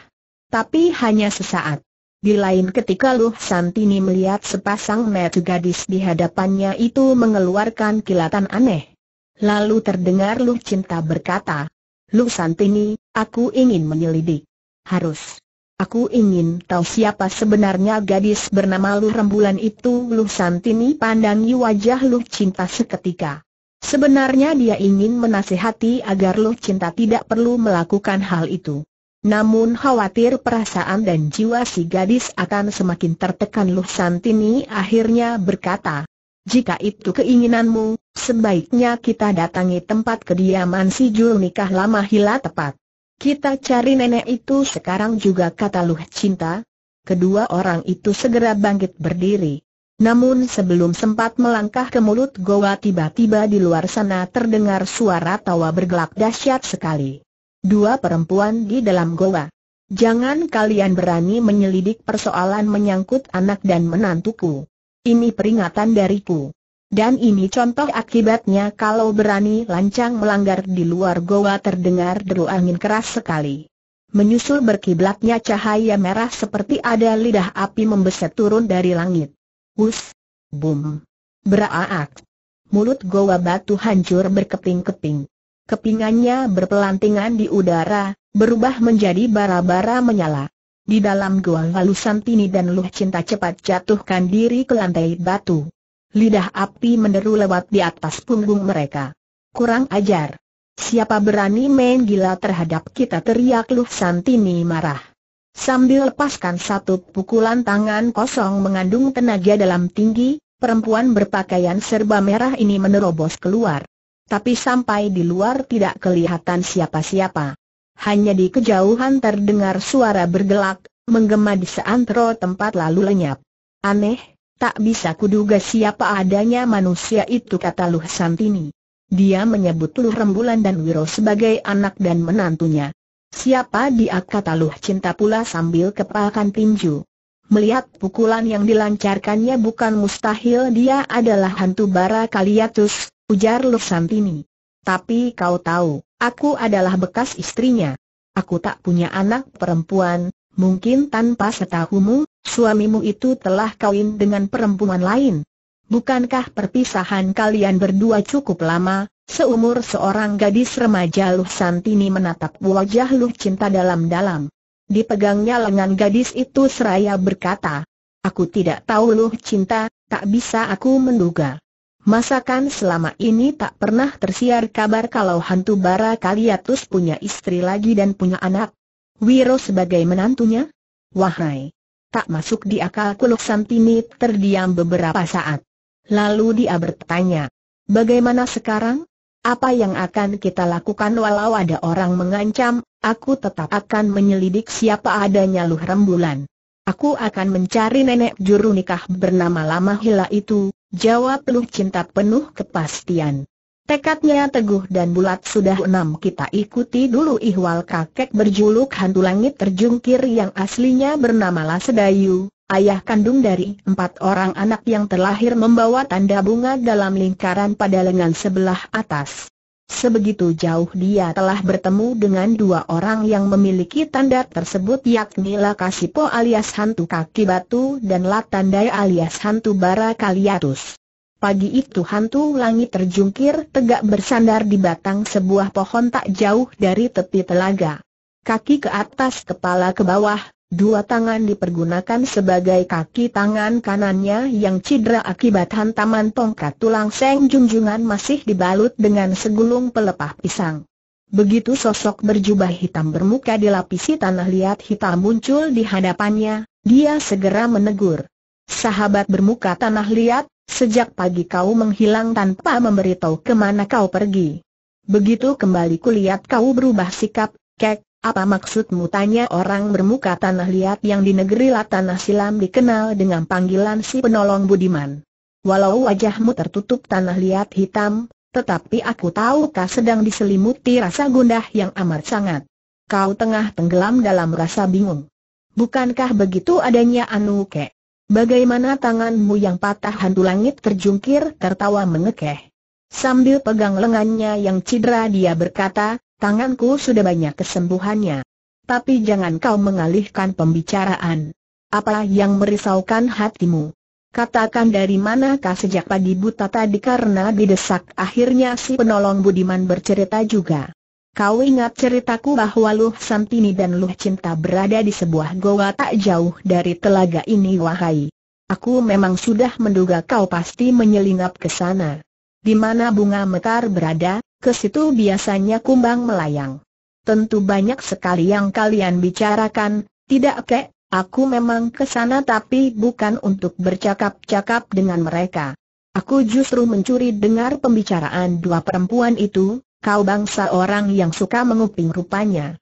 Tapi hanya sesaat. Di lain ketika Luh Santini melihat sepasang metu gadis di hadapannya itu mengeluarkan kilatan aneh. Lalu terdengar Luh Cinta berkata, Luh Santini, aku ingin menyelidik. Harus. Aku ingin tahu siapa sebenarnya gadis bernama Luh Rembulan itu. Luh Santini pandangi wajah Luh Cinta seketika. Sebenarnya dia ingin menasihati agar Luh Cinta tidak perlu melakukan hal itu. Namun khawatir perasaan dan jiwa si gadis akan semakin tertekan Luh Santini akhirnya berkata, jika itu keinginanmu, sebaiknya kita datangi tempat kediaman si Jul nikah lama hila tepat. Kita cari nenek itu sekarang juga kata Luh Cinta. Kedua orang itu segera bangkit berdiri. Namun sebelum sempat melangkah ke mulut goa tiba-tiba di luar sana terdengar suara tawa bergelak dahsyat sekali dua perempuan di dalam goa. Jangan kalian berani menyelidik persoalan menyangkut anak dan menantuku. Ini peringatan dariku. Dan ini contoh akibatnya kalau berani lancang melanggar di luar goa terdengar deru angin keras sekali. Menyusul berkiblatnya cahaya merah seperti ada lidah api membeset turun dari langit. Hus! Bum! Beraak! Mulut goa batu hancur berkeping-keping. Kepingannya berpelantingan di udara, berubah menjadi bara-bara menyala. Di dalam gua lalu Santini dan Luh Cinta cepat jatuhkan diri ke lantai batu. Lidah api menderu lewat di atas punggung mereka. Kurang ajar. Siapa berani main gila terhadap kita teriak Luh Santini marah. Sambil lepaskan satu pukulan tangan kosong mengandung tenaga dalam tinggi, perempuan berpakaian serba merah ini menerobos keluar tapi sampai di luar tidak kelihatan siapa-siapa. Hanya di kejauhan terdengar suara bergelak, menggema di seantero tempat lalu lenyap. Aneh, tak bisa kuduga siapa adanya manusia itu kata Luh Santini. Dia menyebut Luh Rembulan dan Wiro sebagai anak dan menantunya. Siapa dia kata Luh Cinta pula sambil kepalkan tinju. Melihat pukulan yang dilancarkannya bukan mustahil dia adalah hantu bara Kaliatus, ujar Lu Santini. Tapi kau tahu, aku adalah bekas istrinya. Aku tak punya anak perempuan, mungkin tanpa setahumu, suamimu itu telah kawin dengan perempuan lain. Bukankah perpisahan kalian berdua cukup lama, seumur seorang gadis remaja Lu Santini menatap wajah Lu Cinta dalam-dalam. Dipegangnya lengan gadis itu seraya berkata, Aku tidak tahu Lu Cinta, tak bisa aku menduga. Masakan selama ini tak pernah tersiar kabar kalau hantu bara Kaliatus punya istri lagi dan punya anak? Wiro sebagai menantunya? Wahai! Tak masuk di akal kuluk Santini terdiam beberapa saat. Lalu dia bertanya, bagaimana sekarang? Apa yang akan kita lakukan walau ada orang mengancam, aku tetap akan menyelidik siapa adanya Luh Rembulan. Aku akan mencari nenek juru nikah bernama Lama Hila itu, Jawab lu Cinta penuh kepastian. Tekadnya teguh dan bulat sudah enam kita ikuti dulu ihwal kakek berjuluk hantu langit terjungkir yang aslinya bernama Lasedayu, ayah kandung dari empat orang anak yang terlahir membawa tanda bunga dalam lingkaran pada lengan sebelah atas. Sebegitu jauh dia telah bertemu dengan dua orang yang memiliki tanda tersebut yakni Lakasipo alias hantu kaki batu dan Latandai alias hantu bara kaliatus. Pagi itu hantu langit terjungkir tegak bersandar di batang sebuah pohon tak jauh dari tepi telaga. Kaki ke atas kepala ke bawah, Dua tangan dipergunakan sebagai kaki tangan kanannya yang cedera akibat hantaman tongkat tulang seng junjungan masih dibalut dengan segulung pelepah pisang. Begitu sosok berjubah hitam bermuka dilapisi tanah liat hitam muncul di hadapannya, dia segera menegur. Sahabat bermuka tanah liat, sejak pagi kau menghilang tanpa memberitahu kemana kau pergi. Begitu kembali kulihat kau berubah sikap, kek, apa maksudmu tanya orang bermuka tanah liat yang di negeri Tanah Silam dikenal dengan panggilan si penolong Budiman. Walau wajahmu tertutup tanah liat hitam, tetapi aku tahu kau sedang diselimuti rasa gundah yang amat sangat. Kau tengah tenggelam dalam rasa bingung. Bukankah begitu adanya Anu Kek? Bagaimana tanganmu yang patah hantu langit terjungkir tertawa mengekeh? Sambil pegang lengannya yang cedera dia berkata, Tanganku sudah banyak kesembuhannya. Tapi jangan kau mengalihkan pembicaraan. Apa yang merisaukan hatimu? Katakan dari manakah sejak pagi buta tadi karena didesak akhirnya si penolong Budiman bercerita juga. Kau ingat ceritaku bahwa Luh Santini dan Luh Cinta berada di sebuah goa tak jauh dari telaga ini wahai. Aku memang sudah menduga kau pasti menyelinap ke sana. Di mana bunga mekar berada? ke situ biasanya kumbang melayang. Tentu banyak sekali yang kalian bicarakan, tidak kek, aku memang ke sana tapi bukan untuk bercakap-cakap dengan mereka. Aku justru mencuri dengar pembicaraan dua perempuan itu, kau bangsa orang yang suka menguping rupanya.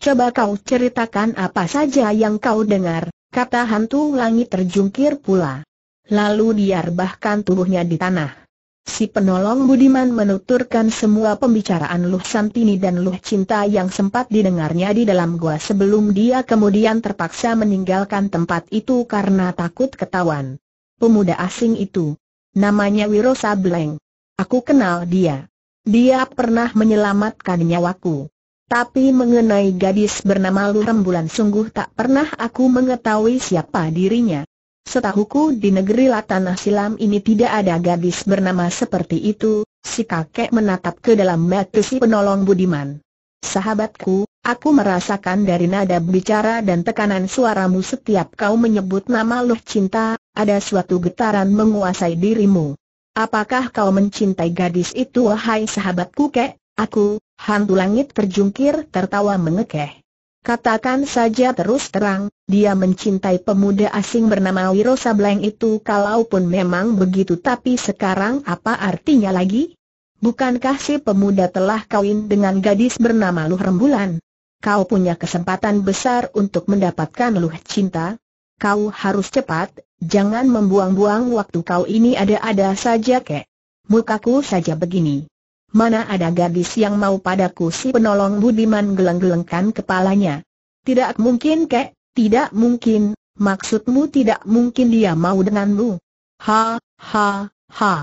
Coba kau ceritakan apa saja yang kau dengar, kata hantu langit terjungkir pula. Lalu dia diarbahkan tubuhnya di tanah. Si penolong Budiman menuturkan semua pembicaraan Luh Santini dan Luh Cinta yang sempat didengarnya di dalam gua sebelum dia kemudian terpaksa meninggalkan tempat itu karena takut ketahuan. Pemuda asing itu. Namanya Wiro Sableng. Aku kenal dia. Dia pernah menyelamatkan nyawaku. Tapi mengenai gadis bernama Luh Rembulan sungguh tak pernah aku mengetahui siapa dirinya. Setahuku di negeri Latanah Silam ini tidak ada gadis bernama seperti itu, si kakek menatap ke dalam mata si penolong Budiman. Sahabatku, aku merasakan dari nada bicara dan tekanan suaramu setiap kau menyebut nama Loh Cinta, ada suatu getaran menguasai dirimu. Apakah kau mencintai gadis itu wahai sahabatku kek? Aku, hantu langit terjungkir tertawa mengekeh. Katakan saja terus terang, dia mencintai pemuda asing bernama Wiro Sableng itu kalaupun memang begitu tapi sekarang apa artinya lagi? Bukankah si pemuda telah kawin dengan gadis bernama Luh Rembulan? Kau punya kesempatan besar untuk mendapatkan Luh Cinta. Kau harus cepat, jangan membuang-buang waktu kau ini ada-ada saja kek. Mukaku saja begini. Mana ada gadis yang mau padaku si penolong Budiman geleng-gelengkan kepalanya. Tidak mungkin kek, tidak mungkin, maksudmu tidak mungkin dia mau denganmu. Ha, ha, ha.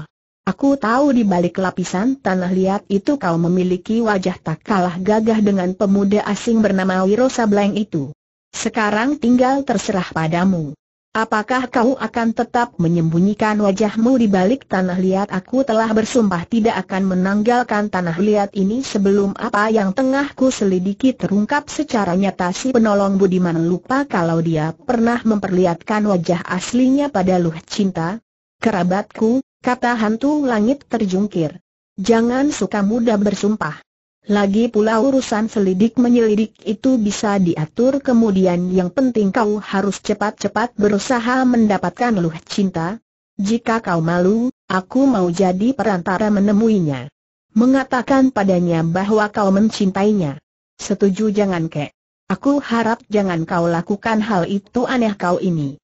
Aku tahu di balik lapisan tanah liat itu kau memiliki wajah tak kalah gagah dengan pemuda asing bernama Wiro Sableng itu. Sekarang tinggal terserah padamu. Apakah kau akan tetap menyembunyikan wajahmu di balik tanah liat? Aku telah bersumpah tidak akan menanggalkan tanah liat ini sebelum apa yang tengah ku selidiki terungkap secara nyata si penolong Budiman lupa kalau dia pernah memperlihatkan wajah aslinya pada Luh Cinta. Kerabatku, kata hantu langit terjungkir. Jangan suka mudah bersumpah. Lagi pula urusan selidik menyelidik itu bisa diatur kemudian yang penting kau harus cepat-cepat berusaha mendapatkan luh cinta. Jika kau malu, aku mau jadi perantara menemuinya. Mengatakan padanya bahwa kau mencintainya. Setuju jangan kek. Aku harap jangan kau lakukan hal itu aneh kau ini.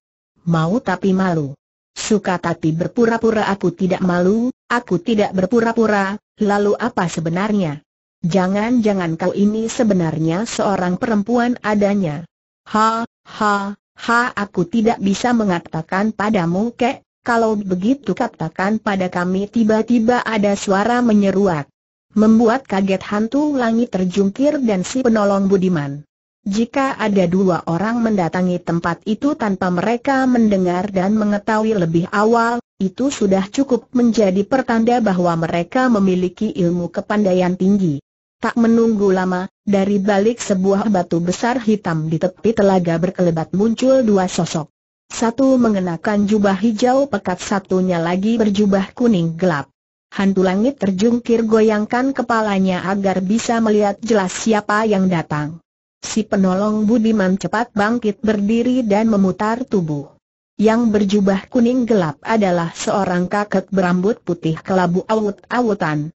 Mau tapi malu. Suka tapi berpura-pura aku tidak malu, aku tidak berpura-pura, lalu apa sebenarnya? Jangan-jangan kau ini sebenarnya seorang perempuan adanya. Ha, ha, ha aku tidak bisa mengatakan padamu kek, kalau begitu katakan pada kami tiba-tiba ada suara menyeruak. Membuat kaget hantu langit terjungkir dan si penolong budiman. Jika ada dua orang mendatangi tempat itu tanpa mereka mendengar dan mengetahui lebih awal, itu sudah cukup menjadi pertanda bahwa mereka memiliki ilmu kepandaian tinggi. Tak menunggu lama, dari balik sebuah batu besar hitam di tepi telaga berkelebat muncul dua sosok. Satu mengenakan jubah hijau pekat satunya lagi berjubah kuning gelap. Hantu langit terjungkir goyangkan kepalanya agar bisa melihat jelas siapa yang datang. Si penolong Budiman cepat bangkit berdiri dan memutar tubuh. Yang berjubah kuning gelap adalah seorang kakek berambut putih kelabu awut-awutan.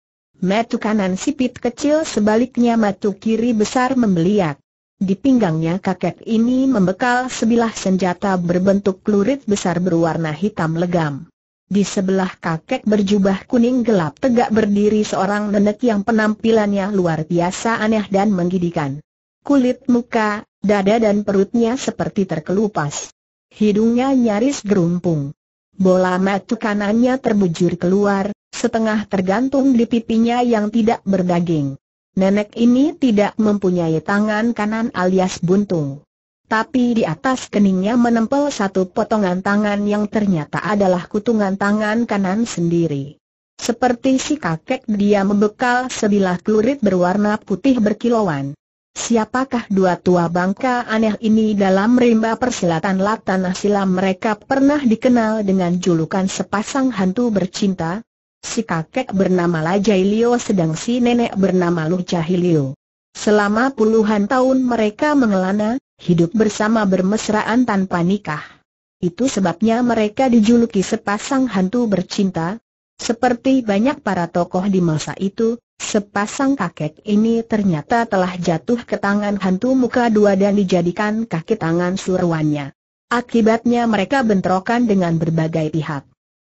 Matu kanan sipit kecil sebaliknya matu kiri besar membeliak. Di pinggangnya kakek ini membekal sebilah senjata berbentuk pelurit besar berwarna hitam legam. Di sebelah kakek berjubah kuning gelap tegak berdiri seorang nenek yang penampilannya luar biasa aneh dan menggidikan. Kulit muka, dada dan perutnya seperti terkelupas. Hidungnya nyaris gerumpung. Bola matu kanannya terbujur keluar, setengah tergantung di pipinya yang tidak berdaging. Nenek ini tidak mempunyai tangan kanan alias buntung. Tapi di atas keningnya menempel satu potongan tangan yang ternyata adalah kutungan tangan kanan sendiri. Seperti si kakek dia membekal sebilah kulit berwarna putih berkilauan. Siapakah dua tua bangka aneh ini dalam rimba persilatan lat tanah silam mereka pernah dikenal dengan julukan sepasang hantu bercinta, Si kakek bernama Lajai Lio sedang si nenek bernama Luh Cahilio. Selama puluhan tahun mereka mengelana, hidup bersama bermesraan tanpa nikah. Itu sebabnya mereka dijuluki sepasang hantu bercinta. Seperti banyak para tokoh di masa itu, sepasang kakek ini ternyata telah jatuh ke tangan hantu muka dua dan dijadikan kaki tangan suruannya. Akibatnya mereka bentrokan dengan berbagai pihak.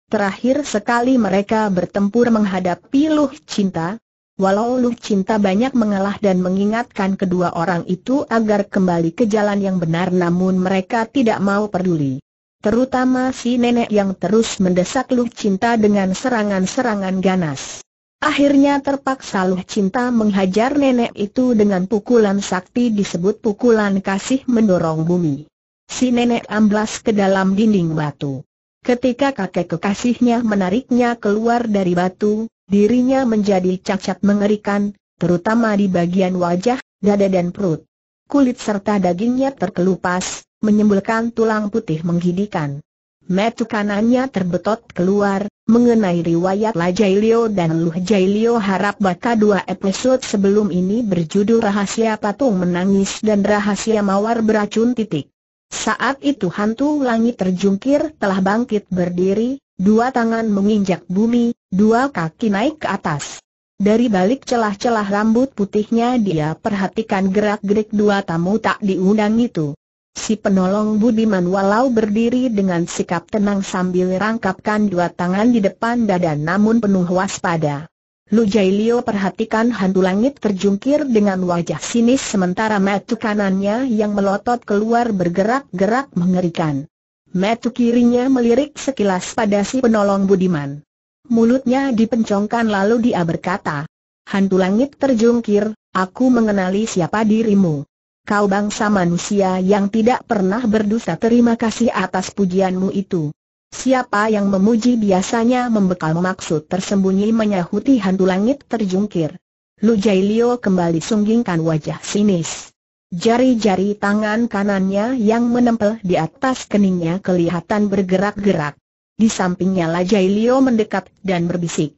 Terakhir sekali mereka bertempur menghadapi Luh Cinta, walau Luh Cinta banyak mengalah dan mengingatkan kedua orang itu agar kembali ke jalan yang benar namun mereka tidak mau peduli. Terutama si nenek yang terus mendesak Luh Cinta dengan serangan-serangan ganas. Akhirnya terpaksa Luh Cinta menghajar nenek itu dengan pukulan sakti disebut pukulan kasih mendorong bumi. Si nenek amblas ke dalam dinding batu. Ketika kakek kekasihnya menariknya keluar dari batu, dirinya menjadi cacat mengerikan, terutama di bagian wajah, dada dan perut. Kulit serta dagingnya terkelupas, menyembulkan tulang putih menggidikan. Metu kanannya terbetot keluar, mengenai riwayat La Jailio dan Luh Jailio harap baka dua episode sebelum ini berjudul Rahasia Patung Menangis dan Rahasia Mawar Beracun titik. Saat itu hantu langit terjungkir telah bangkit berdiri, dua tangan menginjak bumi, dua kaki naik ke atas. Dari balik celah-celah rambut putihnya dia perhatikan gerak-gerik dua tamu tak diundang itu. Si penolong Budiman walau berdiri dengan sikap tenang sambil rangkapkan dua tangan di depan dada namun penuh waspada. Lu Jai Jailio perhatikan hantu langit terjungkir dengan wajah sinis sementara metu kanannya yang melotot keluar bergerak-gerak mengerikan. Metu kirinya melirik sekilas pada si penolong Budiman. Mulutnya dipencongkan lalu dia berkata, Hantu langit terjungkir, aku mengenali siapa dirimu. Kau bangsa manusia yang tidak pernah berdosa terima kasih atas pujianmu itu. Siapa yang memuji biasanya membekal maksud tersembunyi menyahuti hantu langit terjungkir. Lu Jai Leo kembali sunggingkan wajah sinis. Jari-jari tangan kanannya yang menempel di atas keningnya kelihatan bergerak-gerak. Di sampingnya La Jai mendekat dan berbisik.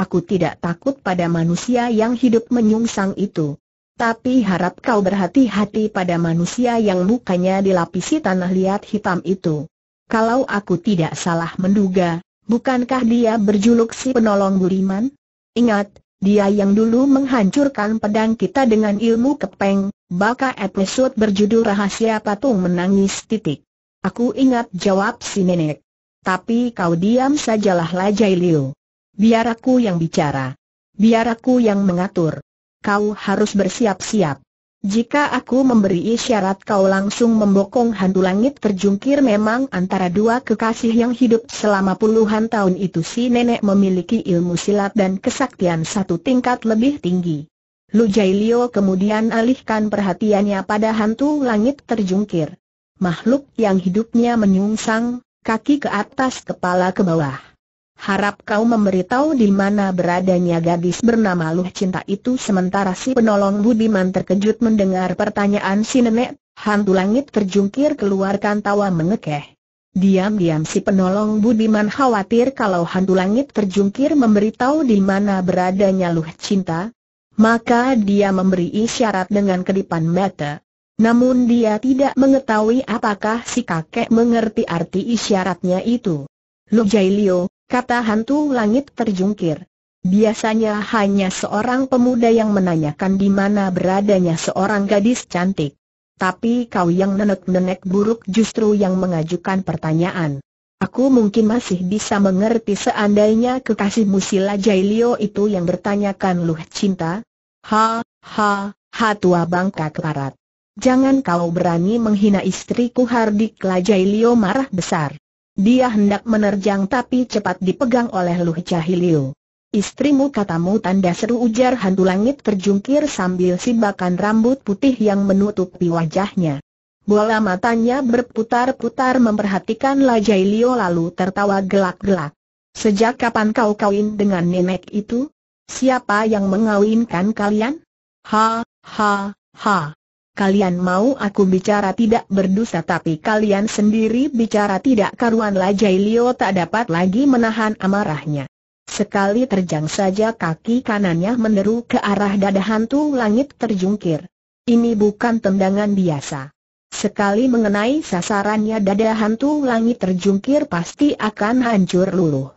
Aku tidak takut pada manusia yang hidup menyungsang itu. Tapi harap kau berhati-hati pada manusia yang mukanya dilapisi tanah liat hitam itu. Kalau aku tidak salah menduga, bukankah dia berjuluk si penolong Buriman? Ingat, dia yang dulu menghancurkan pedang kita dengan ilmu kepeng, baka episode berjudul Rahasia Patung Menangis titik. Aku ingat jawab si nenek. Tapi kau diam sajalah lajai Liu. Biar aku yang bicara. Biar aku yang mengatur. Kau harus bersiap-siap. Jika aku memberi isyarat kau langsung membokong hantu langit terjungkir memang antara dua kekasih yang hidup selama puluhan tahun itu si nenek memiliki ilmu silat dan kesaktian satu tingkat lebih tinggi. Lu Jai Lio kemudian alihkan perhatiannya pada hantu langit terjungkir. Makhluk yang hidupnya menyungsang, kaki ke atas kepala ke bawah. Harap kau memberitahu di mana beradanya gadis bernama Luh Cinta itu Sementara si penolong Budiman terkejut mendengar pertanyaan si nenek Hantu langit terjungkir keluarkan tawa mengekeh Diam-diam si penolong Budiman khawatir kalau hantu langit terjungkir memberitahu di mana beradanya Luh Cinta Maka dia memberi isyarat dengan kedipan mata Namun dia tidak mengetahui apakah si kakek mengerti arti isyaratnya itu Luh Jailio, Kata hantu langit terjungkir. Biasanya hanya seorang pemuda yang menanyakan di mana beradanya seorang gadis cantik. Tapi kau yang nenek-nenek buruk justru yang mengajukan pertanyaan. Aku mungkin masih bisa mengerti seandainya kekasihmu Sila Jailio itu yang bertanyakan luh cinta. Ha, ha, ha tua bangka keparat. Jangan kau berani menghina istriku Hardik Lajailio marah besar. Dia hendak menerjang tapi cepat dipegang oleh Luh Cahiliu. Istrimu katamu tanda seru ujar hantu langit terjungkir sambil sibakan rambut putih yang menutupi wajahnya. Bola matanya berputar-putar memperhatikan Lajai Lio lalu tertawa gelak-gelak. Sejak kapan kau kawin dengan nenek itu? Siapa yang mengawinkan kalian? Ha, ha, ha kalian mau aku bicara tidak berdosa tapi kalian sendiri bicara tidak karuan lah Jai tak dapat lagi menahan amarahnya. Sekali terjang saja kaki kanannya meneru ke arah dada hantu langit terjungkir. Ini bukan tendangan biasa. Sekali mengenai sasarannya dada hantu langit terjungkir pasti akan hancur luluh.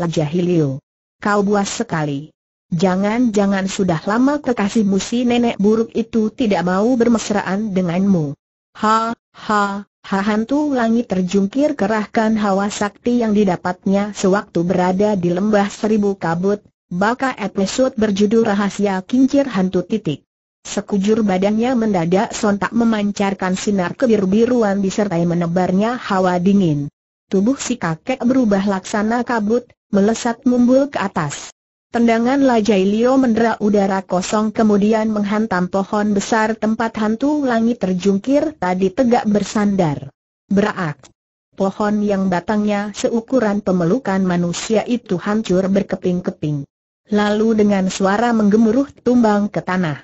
Lajah Hilio. Kau buas sekali. Jangan-jangan sudah lama kekasihmu si nenek buruk itu tidak mau bermesraan denganmu. Ha, ha, ha hantu langit terjungkir kerahkan hawa sakti yang didapatnya sewaktu berada di lembah seribu kabut, baka episode berjudul rahasia kincir hantu titik. Sekujur badannya mendadak sontak memancarkan sinar kebiru-biruan disertai menebarnya hawa dingin. Tubuh si kakek berubah laksana kabut, melesat mumbul ke atas. Tendangan Lajai Lio mendera udara kosong kemudian menghantam pohon besar tempat hantu langit terjungkir tadi tegak bersandar. Berak. Pohon yang batangnya seukuran pemelukan manusia itu hancur berkeping-keping. Lalu dengan suara menggemuruh tumbang ke tanah.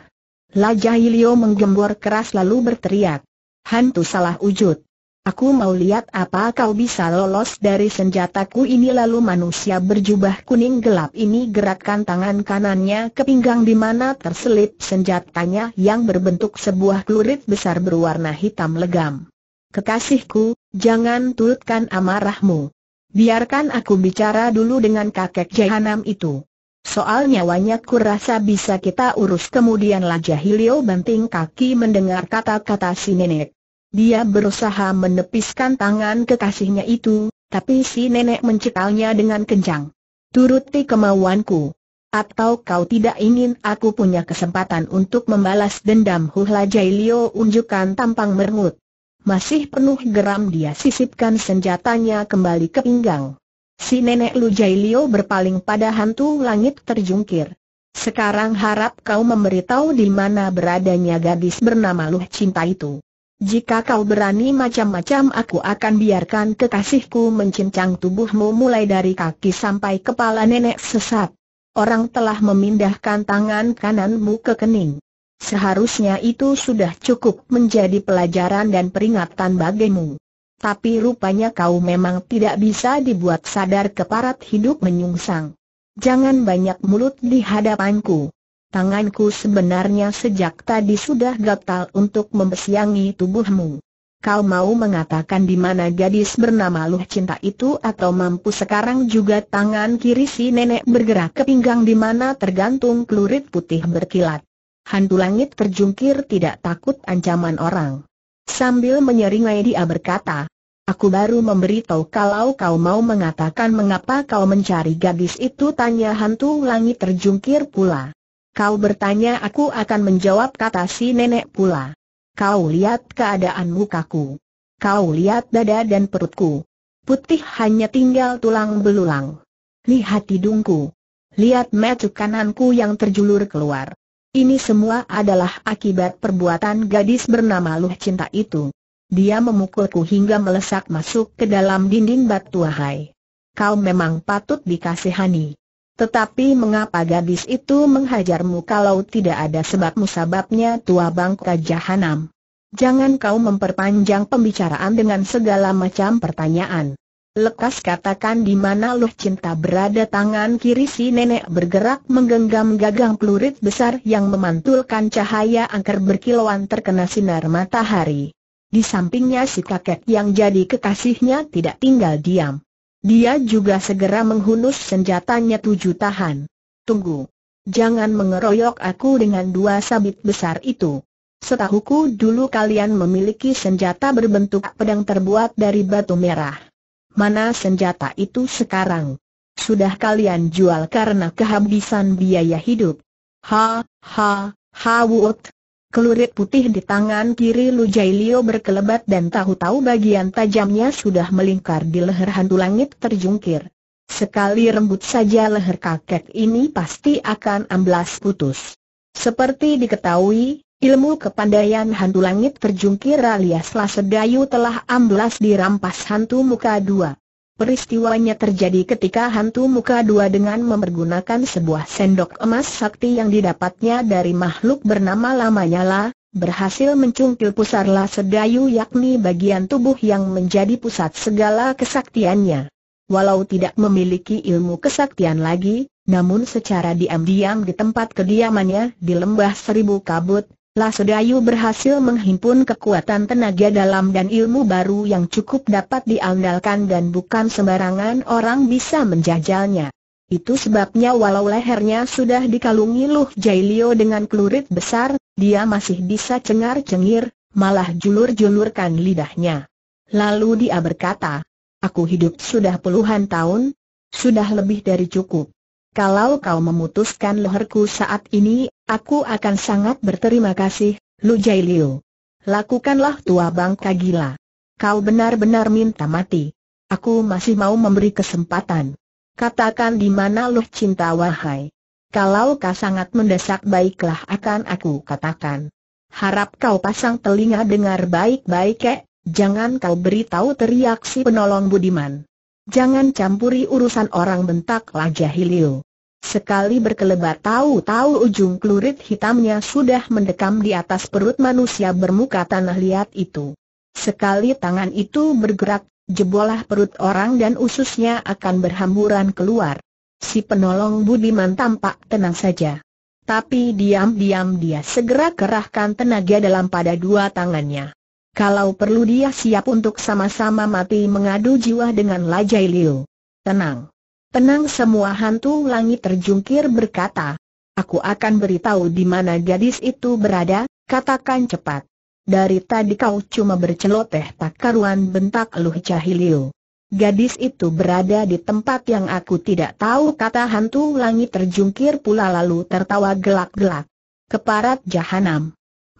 Lajai Lio menggembor keras lalu berteriak. Hantu salah wujud. Aku mau lihat apa kau bisa lolos dari senjataku ini lalu manusia berjubah kuning gelap ini gerakkan tangan kanannya ke pinggang di mana terselip senjatanya yang berbentuk sebuah klurit besar berwarna hitam legam. Kekasihku, jangan turutkan amarahmu. Biarkan aku bicara dulu dengan kakek jahanam itu. Soal nyawanya kurasa bisa kita urus kemudian lajah Hilio banting kaki mendengar kata-kata si nenek. Dia berusaha menepiskan tangan kekasihnya itu, tapi si nenek mencekalnya dengan kencang. Turuti kemauanku. Atau kau tidak ingin aku punya kesempatan untuk membalas dendam Huhla Jailio unjukkan tampang merengut. Masih penuh geram dia sisipkan senjatanya kembali ke pinggang. Si nenek Lu Jailio berpaling pada hantu langit terjungkir. Sekarang harap kau memberitahu di mana beradanya gadis bernama Luh Cinta itu. Jika kau berani macam-macam aku akan biarkan kekasihku mencincang tubuhmu mulai dari kaki sampai kepala nenek sesat. Orang telah memindahkan tangan kananmu ke kening. Seharusnya itu sudah cukup menjadi pelajaran dan peringatan bagimu. Tapi rupanya kau memang tidak bisa dibuat sadar keparat hidup menyungsang. Jangan banyak mulut di hadapanku tanganku sebenarnya sejak tadi sudah gatal untuk membesiangi tubuhmu. Kau mau mengatakan di mana gadis bernama Luh Cinta itu atau mampu sekarang juga tangan kiri si nenek bergerak ke pinggang di mana tergantung pelurit putih berkilat. Hantu langit terjungkir tidak takut ancaman orang. Sambil menyeringai dia berkata, Aku baru memberitahu kalau kau mau mengatakan mengapa kau mencari gadis itu tanya hantu langit terjungkir pula. Kau bertanya aku akan menjawab kata si nenek pula. Kau lihat keadaan mukaku. Kau lihat dada dan perutku. Putih hanya tinggal tulang belulang. Lihat hidungku. Lihat mata kananku yang terjulur keluar. Ini semua adalah akibat perbuatan gadis bernama Luh Cinta itu. Dia memukulku hingga melesak masuk ke dalam dinding batu hai. Kau memang patut dikasihani. Tetapi mengapa gadis itu menghajarmu kalau tidak ada sebab musababnya tua bangka jahanam? Jangan kau memperpanjang pembicaraan dengan segala macam pertanyaan. Lekas katakan di mana luh cinta berada tangan kiri si nenek bergerak menggenggam gagang pelurit besar yang memantulkan cahaya angker berkilauan terkena sinar matahari. Di sampingnya si kakek yang jadi kekasihnya tidak tinggal diam. Dia juga segera menghunus senjatanya tujuh tahan. Tunggu. Jangan mengeroyok aku dengan dua sabit besar itu. Setahuku dulu kalian memiliki senjata berbentuk pedang terbuat dari batu merah. Mana senjata itu sekarang? Sudah kalian jual karena kehabisan biaya hidup. Ha, ha, ha, wut, Kelurit putih di tangan kiri Lu Jai Lio berkelebat dan tahu-tahu bagian tajamnya sudah melingkar di leher hantu langit terjungkir. Sekali rembut saja leher kakek ini pasti akan amblas putus. Seperti diketahui, ilmu kepandaian hantu langit terjungkir alias Lasedayu telah amblas dirampas hantu muka dua. Peristiwanya terjadi ketika hantu muka dua dengan mempergunakan sebuah sendok emas sakti yang didapatnya dari makhluk bernama Lamanyala, berhasil mencungkil pusarlah sedayu yakni bagian tubuh yang menjadi pusat segala kesaktiannya. Walau tidak memiliki ilmu kesaktian lagi, namun secara diam-diam di tempat kediamannya di lembah seribu kabut, Lasodayu berhasil menghimpun kekuatan tenaga dalam dan ilmu baru yang cukup dapat diandalkan dan bukan sembarangan orang bisa menjajalnya. Itu sebabnya walau lehernya sudah dikalungi Luh Jailio dengan kelurit besar, dia masih bisa cengar-cengir, malah julur-julurkan lidahnya. Lalu dia berkata, Aku hidup sudah puluhan tahun, sudah lebih dari cukup kalau kau memutuskan leherku saat ini, aku akan sangat berterima kasih, Lu Jai Liu. Lakukanlah tua bangka gila. Kau benar-benar minta mati. Aku masih mau memberi kesempatan. Katakan di mana Lu cinta wahai. Kalau kau sangat mendesak baiklah akan aku katakan. Harap kau pasang telinga dengar baik-baik kek, jangan kau beritahu teriak si penolong Budiman. Jangan campuri urusan orang bentaklah Jahilio. Sekali berkelebat tahu-tahu ujung klurit hitamnya sudah mendekam di atas perut manusia bermuka tanah liat itu. Sekali tangan itu bergerak, jebolah perut orang dan ususnya akan berhamburan keluar. Si penolong Budiman tampak tenang saja. Tapi diam-diam dia segera kerahkan tenaga dalam pada dua tangannya. Kalau perlu dia siap untuk sama-sama mati mengadu jiwa dengan Lajai Liu. Tenang. Tenang semua hantu langit terjungkir berkata. Aku akan beritahu di mana gadis itu berada, katakan cepat. Dari tadi kau cuma berceloteh tak karuan bentak Luh Liu. Gadis itu berada di tempat yang aku tidak tahu kata hantu langit terjungkir pula lalu tertawa gelak-gelak. Keparat jahanam.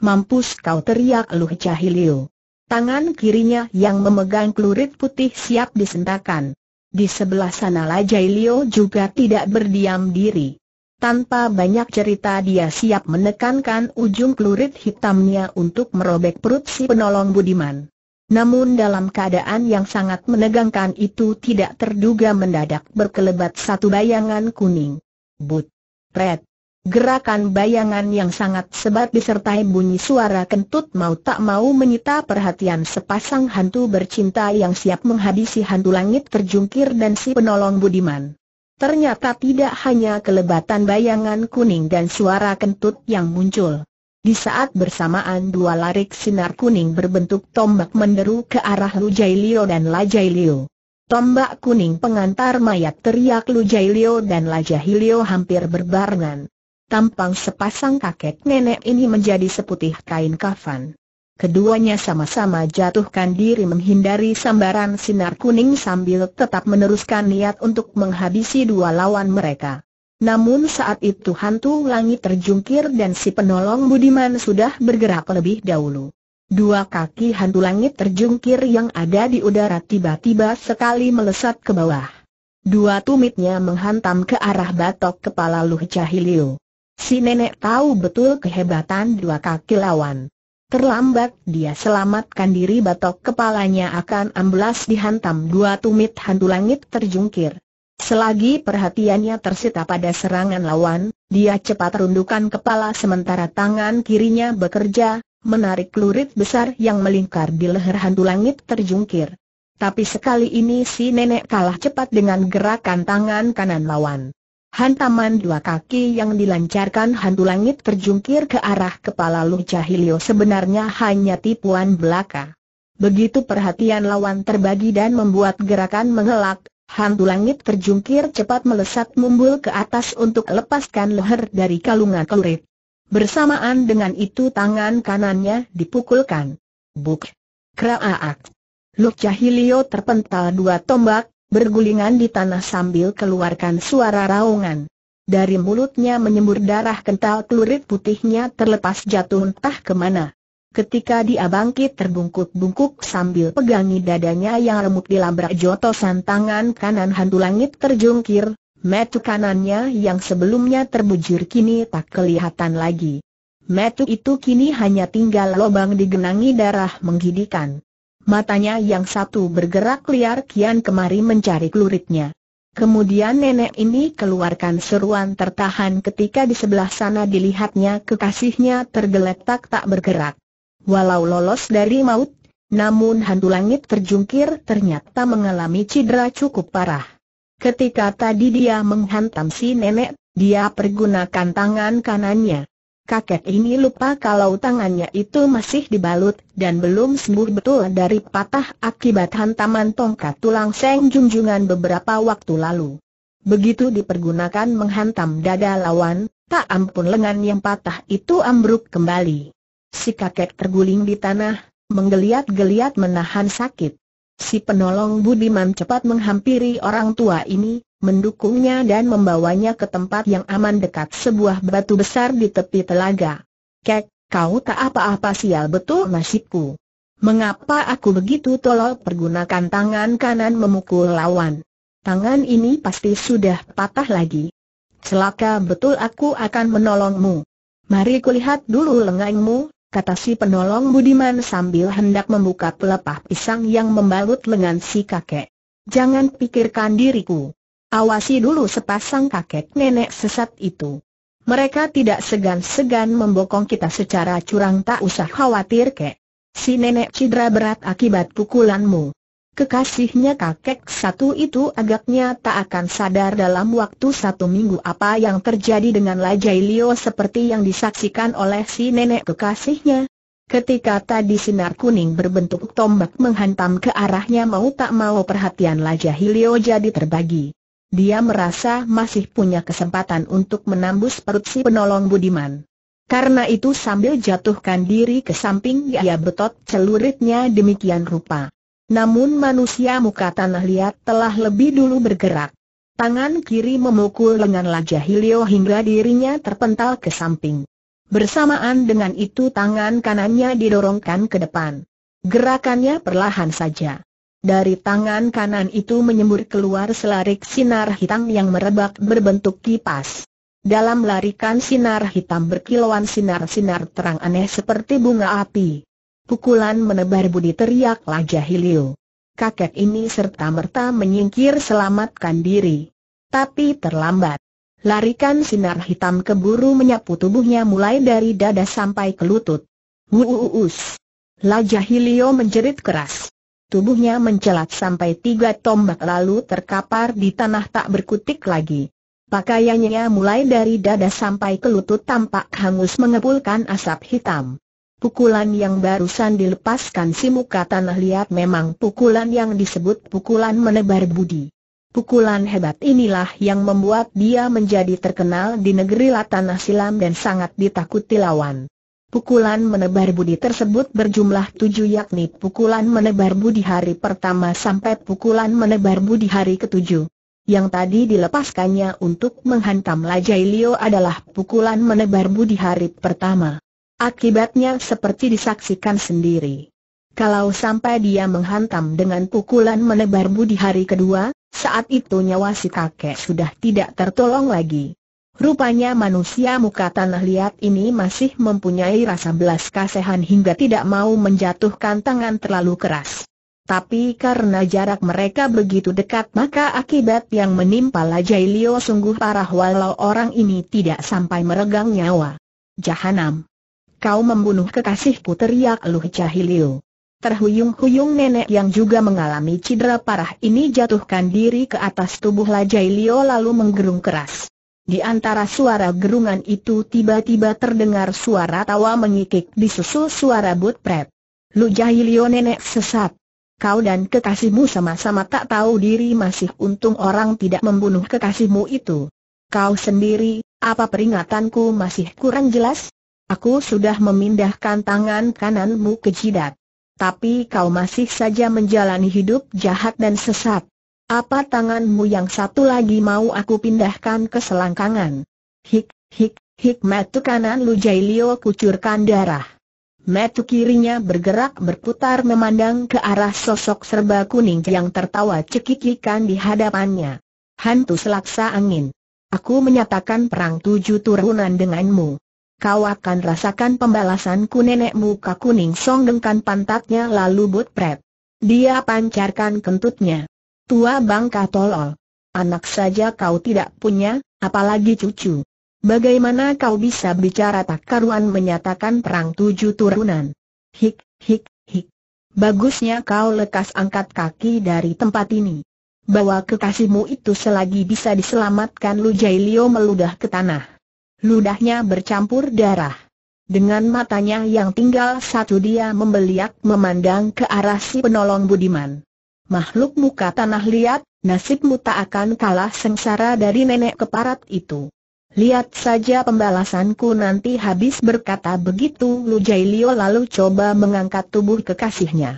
Mampus kau teriak Luh Cahilio. Tangan kirinya yang memegang klurit putih siap disentakan. Di sebelah sana Lajai Lio juga tidak berdiam diri. Tanpa banyak cerita dia siap menekankan ujung klurit hitamnya untuk merobek perut si penolong Budiman. Namun dalam keadaan yang sangat menegangkan itu tidak terduga mendadak berkelebat satu bayangan kuning. But! Red! Gerakan bayangan yang sangat sebat disertai bunyi suara kentut mau tak mau menyita perhatian sepasang hantu bercinta yang siap menghabisi hantu langit terjungkir dan si penolong budiman. Ternyata tidak hanya kelebatan bayangan kuning dan suara kentut yang muncul. Di saat bersamaan dua larik sinar kuning berbentuk tombak menderu ke arah Lujai dan Lajai Tombak kuning pengantar mayat teriak Lujai dan Lajahilio hampir berbarengan tampang sepasang kakek nenek ini menjadi seputih kain kafan. Keduanya sama-sama jatuhkan diri menghindari sambaran sinar kuning sambil tetap meneruskan niat untuk menghabisi dua lawan mereka. Namun saat itu hantu langit terjungkir dan si penolong budiman sudah bergerak lebih dahulu. Dua kaki hantu langit terjungkir yang ada di udara tiba-tiba sekali melesat ke bawah. Dua tumitnya menghantam ke arah batok kepala Luh Cahilio. Si nenek tahu betul kehebatan dua kaki lawan. Terlambat dia selamatkan diri batok kepalanya akan amblas dihantam dua tumit hantu langit terjungkir. Selagi perhatiannya tersita pada serangan lawan, dia cepat rundukan kepala sementara tangan kirinya bekerja, menarik lurit besar yang melingkar di leher hantu langit terjungkir. Tapi sekali ini si nenek kalah cepat dengan gerakan tangan kanan lawan. Hantaman dua kaki yang dilancarkan hantu langit terjungkir ke arah kepala Lu Cahilio sebenarnya hanya tipuan belaka. Begitu perhatian lawan terbagi dan membuat gerakan mengelak, hantu langit terjungkir cepat melesat mumbul ke atas untuk lepaskan leher dari kalungan kelurit. Bersamaan dengan itu tangan kanannya dipukulkan. Buk! Kraaak! Lu Cahilio terpental dua tombak, bergulingan di tanah sambil keluarkan suara raungan. Dari mulutnya menyembur darah kental telurit putihnya terlepas jatuh entah kemana. Ketika dia bangkit terbungkuk-bungkuk sambil pegangi dadanya yang remuk dilabrak jotosan tangan kanan hantu langit terjungkir, metu kanannya yang sebelumnya terbujur kini tak kelihatan lagi. Metu itu kini hanya tinggal lobang digenangi darah menggidikan. Matanya yang satu bergerak liar kian kemari mencari kluritnya. Kemudian nenek ini keluarkan seruan tertahan ketika di sebelah sana dilihatnya kekasihnya tergeletak tak bergerak. Walau lolos dari maut, namun hantu langit terjungkir ternyata mengalami cedera cukup parah. Ketika tadi dia menghantam si nenek, dia pergunakan tangan kanannya kakek ini lupa kalau tangannya itu masih dibalut dan belum sembuh betul dari patah akibat hantaman tongkat tulang seng junjungan beberapa waktu lalu. Begitu dipergunakan menghantam dada lawan, tak ampun lengan yang patah itu ambruk kembali. Si kakek terguling di tanah, menggeliat-geliat menahan sakit. Si penolong Budiman cepat menghampiri orang tua ini, mendukungnya dan membawanya ke tempat yang aman dekat sebuah batu besar di tepi telaga. Kek, kau tak apa-apa sial betul nasibku. Mengapa aku begitu tolol pergunakan tangan kanan memukul lawan? Tangan ini pasti sudah patah lagi. Celaka betul aku akan menolongmu. Mari kulihat dulu lenganmu, kata si penolong Budiman sambil hendak membuka pelepah pisang yang membalut lengan si kakek. Jangan pikirkan diriku. Awasi dulu sepasang kakek nenek sesat itu. Mereka tidak segan-segan membokong kita secara curang tak usah khawatir kek. Si nenek cedera berat akibat pukulanmu. Kekasihnya kakek satu itu agaknya tak akan sadar dalam waktu satu minggu apa yang terjadi dengan Lajai Leo seperti yang disaksikan oleh si nenek kekasihnya. Ketika tadi sinar kuning berbentuk tombak menghantam ke arahnya mau tak mau perhatian Lajah Leo jadi terbagi. Dia merasa masih punya kesempatan untuk menembus perut si penolong Budiman. Karena itu sambil jatuhkan diri ke samping ia betot celuritnya demikian rupa. Namun manusia muka tanah liat telah lebih dulu bergerak. Tangan kiri memukul lengan Laja Hilio hingga dirinya terpental ke samping. Bersamaan dengan itu tangan kanannya didorongkan ke depan. Gerakannya perlahan saja. Dari tangan kanan itu menyembur keluar selarik sinar hitam yang merebak berbentuk kipas. Dalam larikan sinar hitam berkilauan sinar-sinar terang aneh seperti bunga api. Pukulan menebar budi teriak Lajah Hilio. Kakek ini serta-merta menyingkir selamatkan diri. Tapi terlambat. Larikan sinar hitam keburu menyapu tubuhnya mulai dari dada sampai ke lutut. Wuuus. Lajah Hilio menjerit keras. Tubuhnya mencelat sampai tiga tombak lalu terkapar di tanah tak berkutik lagi. Pakaiannya mulai dari dada sampai ke lutut tampak hangus mengepulkan asap hitam. Pukulan yang barusan dilepaskan si muka tanah liat memang pukulan yang disebut pukulan menebar budi. Pukulan hebat inilah yang membuat dia menjadi terkenal di negeri Latanah Silam dan sangat ditakuti lawan. Pukulan menebar budi tersebut berjumlah tujuh yakni pukulan menebar budi hari pertama sampai pukulan menebar budi hari ketujuh. Yang tadi dilepaskannya untuk menghantam Lajai Leo adalah pukulan menebar budi hari pertama. Akibatnya seperti disaksikan sendiri. Kalau sampai dia menghantam dengan pukulan menebar budi hari kedua, saat itu nyawa si kakek sudah tidak tertolong lagi. Rupanya manusia muka tanah liat ini masih mempunyai rasa belas kasihan hingga tidak mau menjatuhkan tangan terlalu keras. Tapi karena jarak mereka begitu dekat maka akibat yang menimpa Lajai Lio sungguh parah walau orang ini tidak sampai meregang nyawa. Jahanam. Kau membunuh kekasihku teriak ya Luh Cahilio. Terhuyung-huyung nenek yang juga mengalami cedera parah ini jatuhkan diri ke atas tubuh Lajai Lio lalu menggerung keras. Di antara suara gerungan itu tiba-tiba terdengar suara tawa mengikik disusul suara butpret. Lu jahilio nenek sesat. Kau dan kekasihmu sama-sama tak tahu diri masih untung orang tidak membunuh kekasihmu itu. Kau sendiri, apa peringatanku masih kurang jelas? Aku sudah memindahkan tangan kananmu ke jidat. Tapi kau masih saja menjalani hidup jahat dan sesat. Apa tanganmu yang satu lagi mau aku pindahkan ke selangkangan? Hik, hik, hik metu kanan Lu Jai Lio kucurkan darah. Metu kirinya bergerak berputar memandang ke arah sosok serba kuning yang tertawa cekikikan di hadapannya. Hantu selaksa angin. Aku menyatakan perang tujuh turunan denganmu. Kau akan rasakan pembalasanku nenek muka kuning songgengkan pantatnya lalu butpret. Dia pancarkan kentutnya. Tua bangka tolol. Anak saja kau tidak punya, apalagi cucu. Bagaimana kau bisa bicara tak karuan menyatakan perang tujuh turunan? Hik, hik, hik. Bagusnya kau lekas angkat kaki dari tempat ini. Bawa kekasihmu itu selagi bisa diselamatkan Lu Jailio meludah ke tanah. Ludahnya bercampur darah. Dengan matanya yang tinggal satu dia membeliak memandang ke arah si penolong Budiman. Makhluk muka tanah liat, nasibmu tak akan kalah sengsara dari nenek keparat itu. Lihat saja pembalasanku nanti habis berkata begitu Lu Jai Lio lalu coba mengangkat tubuh kekasihnya.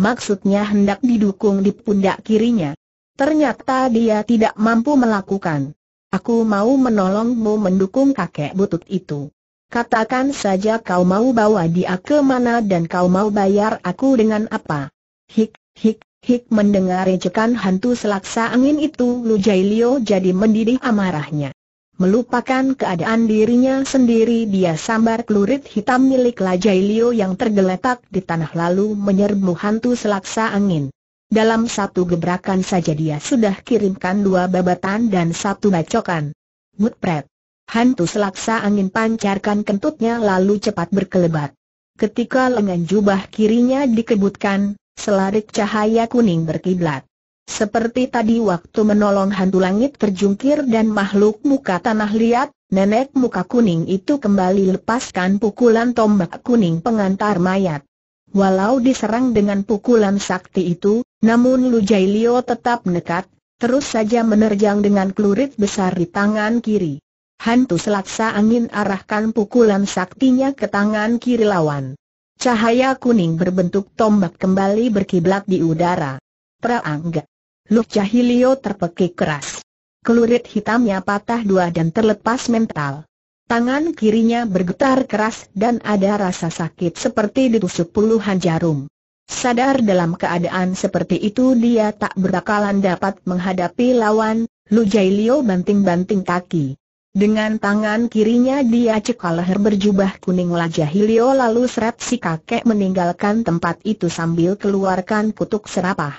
Maksudnya hendak didukung di pundak kirinya. Ternyata dia tidak mampu melakukan. Aku mau menolongmu mendukung kakek butut itu. Katakan saja kau mau bawa dia ke mana dan kau mau bayar aku dengan apa. Hik, hik, Hik mendengar ejekan hantu selaksa angin itu Lu Jai Lio jadi mendidih amarahnya. Melupakan keadaan dirinya sendiri dia sambar kelurit hitam milik Jai Lio yang tergeletak di tanah lalu menyerbu hantu selaksa angin. Dalam satu gebrakan saja dia sudah kirimkan dua babatan dan satu bacokan. Mutpret. Hantu selaksa angin pancarkan kentutnya lalu cepat berkelebat. Ketika lengan jubah kirinya dikebutkan, selarik cahaya kuning berkiblat. Seperti tadi waktu menolong hantu langit terjungkir dan makhluk muka tanah liat, nenek muka kuning itu kembali lepaskan pukulan tombak kuning pengantar mayat. Walau diserang dengan pukulan sakti itu, namun Lu Jai tetap nekat, terus saja menerjang dengan klurit besar di tangan kiri. Hantu selaksa angin arahkan pukulan saktinya ke tangan kiri lawan. Cahaya kuning berbentuk tombak kembali berkiblat di udara. Praangga. Luh Cahilio terpekik keras. Kelurit hitamnya patah dua dan terlepas mental. Tangan kirinya bergetar keras dan ada rasa sakit seperti ditusuk puluhan jarum. Sadar dalam keadaan seperti itu dia tak berakalan dapat menghadapi lawan, Lu Jailio banting-banting kaki. Dengan tangan kirinya dia cekal leher berjubah kuning Lajah Hilio lalu seret si kakek meninggalkan tempat itu sambil keluarkan kutuk serapah.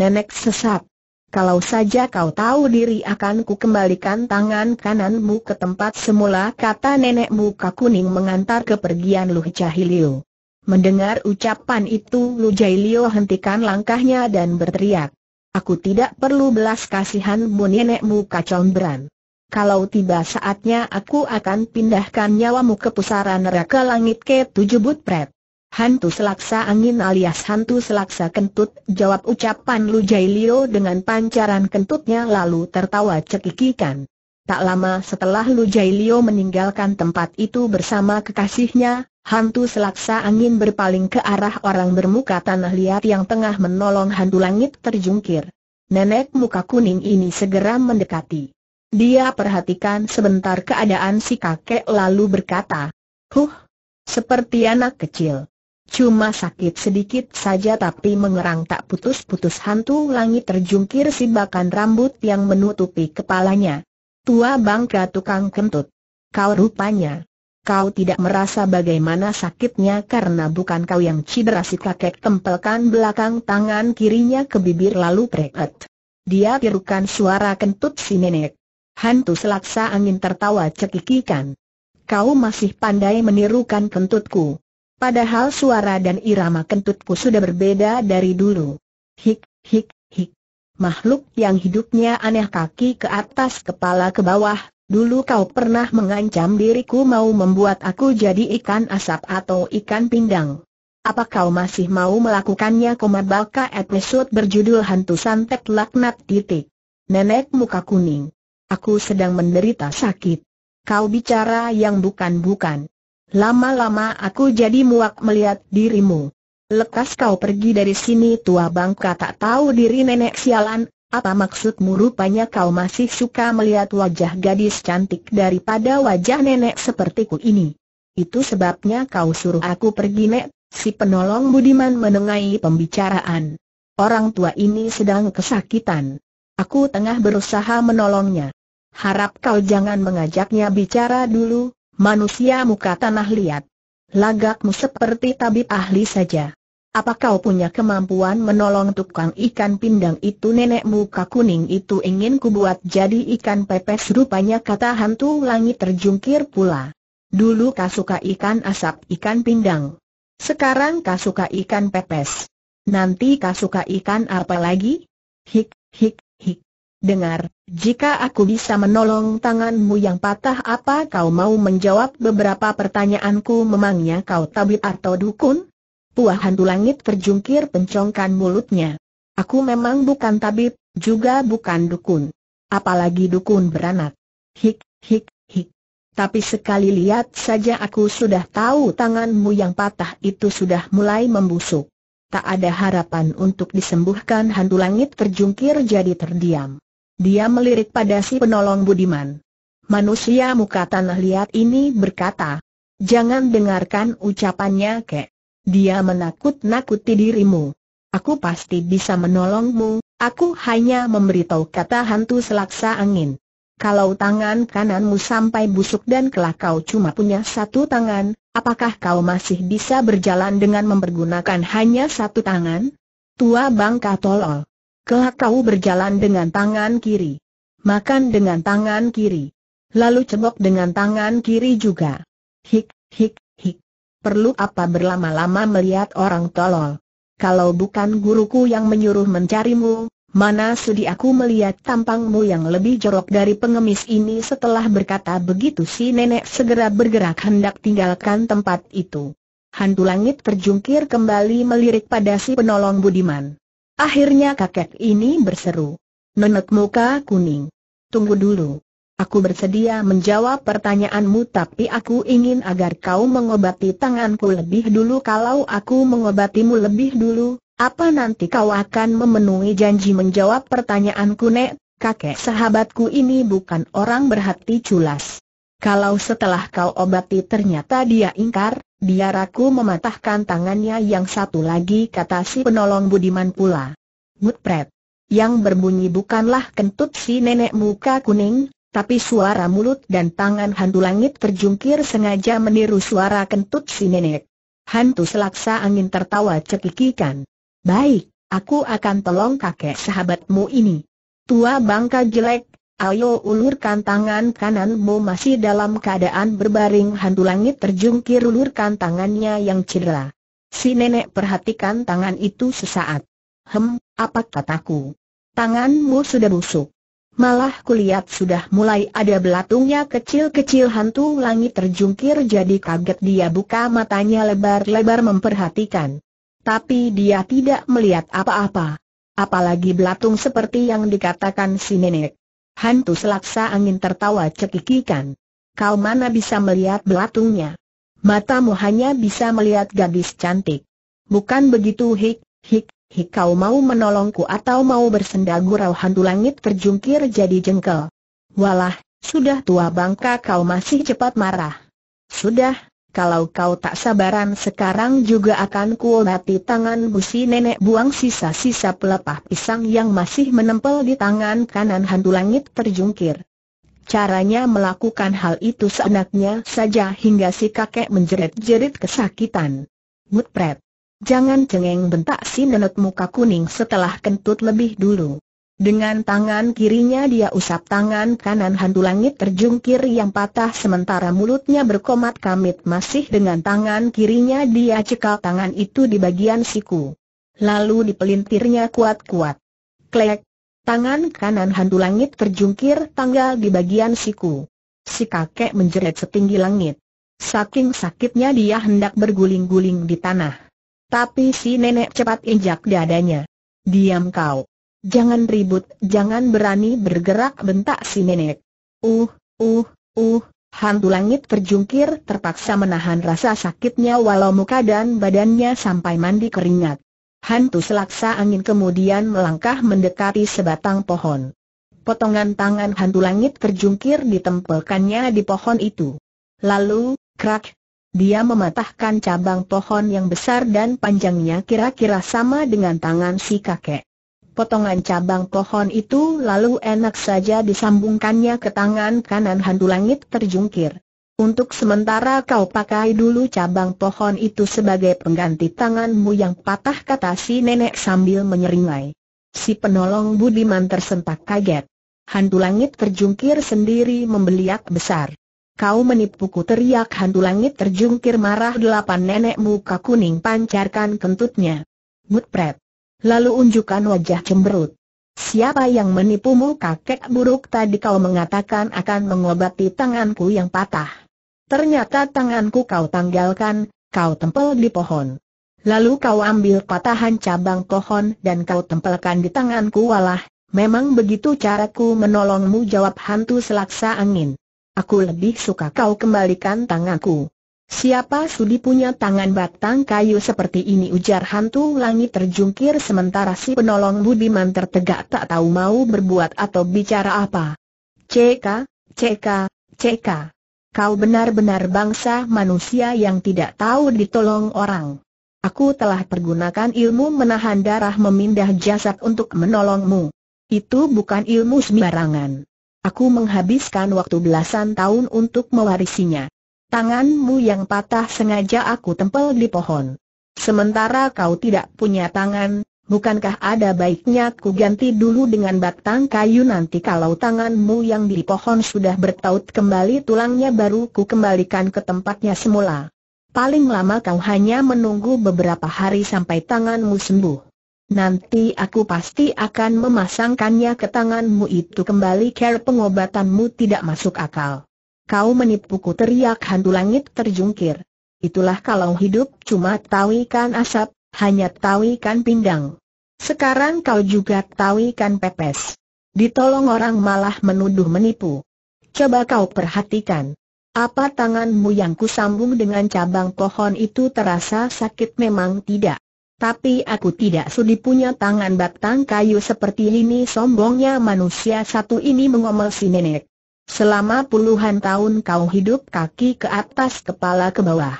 Nenek sesat. Kalau saja kau tahu diri akan ku kembalikan tangan kananmu ke tempat semula kata nenek muka kuning mengantar kepergian lu Hilio. Mendengar ucapan itu lu Hilio hentikan langkahnya dan berteriak. Aku tidak perlu belas kasihanmu nenekmu kacau beran kalau tiba saatnya aku akan pindahkan nyawamu ke pusara neraka langit ke tujuh butpret. Hantu selaksa angin alias hantu selaksa kentut, jawab ucapan Lu Jai Lio dengan pancaran kentutnya lalu tertawa cekikikan. Tak lama setelah Lu Jai Lio meninggalkan tempat itu bersama kekasihnya, hantu selaksa angin berpaling ke arah orang bermuka tanah liat yang tengah menolong hantu langit terjungkir. Nenek muka kuning ini segera mendekati. Dia perhatikan sebentar keadaan si kakek lalu berkata, Huh, seperti anak kecil. Cuma sakit sedikit saja tapi mengerang tak putus-putus hantu langit terjungkir sibakan rambut yang menutupi kepalanya. Tua bangka tukang kentut. Kau rupanya. Kau tidak merasa bagaimana sakitnya karena bukan kau yang cedera si kakek tempelkan belakang tangan kirinya ke bibir lalu preket. Dia tirukan suara kentut si nenek. Hantu selaksa angin tertawa cekikikan. Kau masih pandai menirukan kentutku. Padahal suara dan irama kentutku sudah berbeda dari dulu. Hik, hik, hik. Makhluk yang hidupnya aneh kaki ke atas kepala ke bawah, dulu kau pernah mengancam diriku mau membuat aku jadi ikan asap atau ikan pindang. Apa kau masih mau melakukannya? Komat baka episode berjudul Hantu Santet Laknat titik. Nenek muka kuning. Aku sedang menderita sakit. Kau bicara yang bukan-bukan. Lama-lama aku jadi muak melihat dirimu. Lekas kau pergi dari sini tua bangka tak tahu diri nenek sialan, apa maksudmu rupanya kau masih suka melihat wajah gadis cantik daripada wajah nenek sepertiku ini? Itu sebabnya kau suruh aku pergi nek, si penolong Budiman menengahi pembicaraan. Orang tua ini sedang kesakitan. Aku tengah berusaha menolongnya. Harap kau jangan mengajaknya bicara dulu, manusia muka tanah liat. Lagakmu seperti tabib ahli saja. Apa kau punya kemampuan menolong tukang ikan pindang itu nenek muka kuning itu ingin kubuat jadi ikan pepes rupanya kata hantu langit terjungkir pula. Dulu kau suka ikan asap ikan pindang. Sekarang kau suka ikan pepes. Nanti kau suka ikan apa lagi? Hik, hik, Dengar, jika aku bisa menolong tanganmu yang patah apa kau mau menjawab beberapa pertanyaanku memangnya kau tabib atau dukun? Puah hantu langit terjungkir pencongkan mulutnya. Aku memang bukan tabib, juga bukan dukun. Apalagi dukun beranak. Hik, hik, hik. Tapi sekali lihat saja aku sudah tahu tanganmu yang patah itu sudah mulai membusuk. Tak ada harapan untuk disembuhkan hantu langit terjungkir jadi terdiam. Dia melirik pada si penolong Budiman. Manusia muka tanah liat ini berkata, Jangan dengarkan ucapannya kek. Dia menakut-nakuti dirimu. Aku pasti bisa menolongmu, aku hanya memberitahu kata hantu selaksa angin. Kalau tangan kananmu sampai busuk dan kelak kau cuma punya satu tangan, apakah kau masih bisa berjalan dengan mempergunakan hanya satu tangan? Tua bangka tolol. Kelak kau berjalan dengan tangan kiri. Makan dengan tangan kiri. Lalu cebok dengan tangan kiri juga. Hik, hik, hik. Perlu apa berlama-lama melihat orang tolol? Kalau bukan guruku yang menyuruh mencarimu, mana sudi aku melihat tampangmu yang lebih jorok dari pengemis ini setelah berkata begitu si nenek segera bergerak hendak tinggalkan tempat itu. Hantu langit terjungkir kembali melirik pada si penolong Budiman. Akhirnya kakek ini berseru. Nenek muka kuning. Tunggu dulu. Aku bersedia menjawab pertanyaanmu tapi aku ingin agar kau mengobati tanganku lebih dulu Kalau aku mengobatimu lebih dulu, apa nanti kau akan memenuhi janji menjawab pertanyaanku Nek? Kakek sahabatku ini bukan orang berhati culas kalau setelah kau obati ternyata dia ingkar, biar aku mematahkan tangannya yang satu lagi kata si penolong Budiman pula. Mutpret. Yang berbunyi bukanlah kentut si nenek muka kuning, tapi suara mulut dan tangan hantu langit terjungkir sengaja meniru suara kentut si nenek. Hantu selaksa angin tertawa cekikikan. Baik, aku akan tolong kakek sahabatmu ini. Tua bangka jelek, Ayo ulurkan tangan kananmu masih dalam keadaan berbaring hantu langit terjungkir ulurkan tangannya yang cedera. Si nenek perhatikan tangan itu sesaat. Hem, apa kataku? Tanganmu sudah busuk. Malah kulihat sudah mulai ada belatungnya kecil-kecil hantu langit terjungkir jadi kaget dia buka matanya lebar-lebar memperhatikan. Tapi dia tidak melihat apa-apa. Apalagi belatung seperti yang dikatakan si nenek. Hantu selaksa angin tertawa cekikikan. Kau mana bisa melihat belatungnya? Matamu hanya bisa melihat gadis cantik. Bukan begitu hik, hik, hik kau mau menolongku atau mau bersenda gurau hantu langit terjungkir jadi jengkel. Walah, sudah tua bangka kau masih cepat marah. Sudah, kalau kau tak sabaran sekarang juga akan kuobati tangan busi nenek buang sisa-sisa pelepah pisang yang masih menempel di tangan kanan hantu langit terjungkir. Caranya melakukan hal itu seenaknya saja hingga si kakek menjerit-jerit kesakitan. Mutpret. Jangan cengeng bentak si nenek muka kuning setelah kentut lebih dulu. Dengan tangan kirinya dia usap tangan kanan hantu langit terjungkir yang patah sementara mulutnya berkomat kamit masih dengan tangan kirinya dia cekal tangan itu di bagian siku. Lalu dipelintirnya kuat-kuat. Klek. Tangan kanan hantu langit terjungkir tanggal di bagian siku. Si kakek menjerit setinggi langit. Saking sakitnya dia hendak berguling-guling di tanah. Tapi si nenek cepat injak dadanya. Diam kau. Jangan ribut, jangan berani bergerak bentak si nenek. Uh, uh, uh, hantu langit terjungkir terpaksa menahan rasa sakitnya walau muka dan badannya sampai mandi keringat. Hantu selaksa angin kemudian melangkah mendekati sebatang pohon. Potongan tangan hantu langit terjungkir ditempelkannya di pohon itu. Lalu, krak, dia mematahkan cabang pohon yang besar dan panjangnya kira-kira sama dengan tangan si kakek potongan cabang pohon itu lalu enak saja disambungkannya ke tangan kanan Hantu Langit terjungkir. Untuk sementara kau pakai dulu cabang pohon itu sebagai pengganti tanganmu yang patah kata si nenek sambil menyeringai. Si penolong Budiman tersentak kaget. Hantu langit terjungkir sendiri membeliak besar. Kau menipuku teriak hantu langit terjungkir marah delapan nenek muka kuning pancarkan kentutnya. Mutpret lalu unjukkan wajah cemberut. Siapa yang menipumu kakek buruk tadi kau mengatakan akan mengobati tanganku yang patah. Ternyata tanganku kau tanggalkan, kau tempel di pohon. Lalu kau ambil patahan cabang pohon dan kau tempelkan di tanganku walah, memang begitu caraku menolongmu jawab hantu selaksa angin. Aku lebih suka kau kembalikan tanganku. Siapa sudi punya tangan batang kayu seperti ini ujar hantu langit terjungkir sementara si penolong Budiman tertegak tak tahu mau berbuat atau bicara apa. Ck, ck, ck. Kau benar-benar bangsa manusia yang tidak tahu ditolong orang. Aku telah pergunakan ilmu menahan darah memindah jasad untuk menolongmu. Itu bukan ilmu sembarangan. Aku menghabiskan waktu belasan tahun untuk mewarisinya. Tanganmu yang patah sengaja aku tempel di pohon. Sementara kau tidak punya tangan, bukankah ada baiknya ku ganti dulu dengan batang kayu nanti kalau tanganmu yang di pohon sudah bertaut kembali tulangnya baru ku kembalikan ke tempatnya semula. Paling lama kau hanya menunggu beberapa hari sampai tanganmu sembuh. Nanti aku pasti akan memasangkannya ke tanganmu itu kembali care pengobatanmu tidak masuk akal. Kau menipuku teriak hantu langit terjungkir. Itulah kalau hidup cuma tahu ikan asap, hanya tahu ikan pindang. Sekarang kau juga tahu ikan pepes. Ditolong orang malah menuduh menipu. Coba kau perhatikan. Apa tanganmu yang kusambung dengan cabang pohon itu terasa sakit memang tidak. Tapi aku tidak sudi punya tangan batang kayu seperti ini sombongnya manusia satu ini mengomel si nenek. Selama puluhan tahun kau hidup kaki ke atas kepala ke bawah.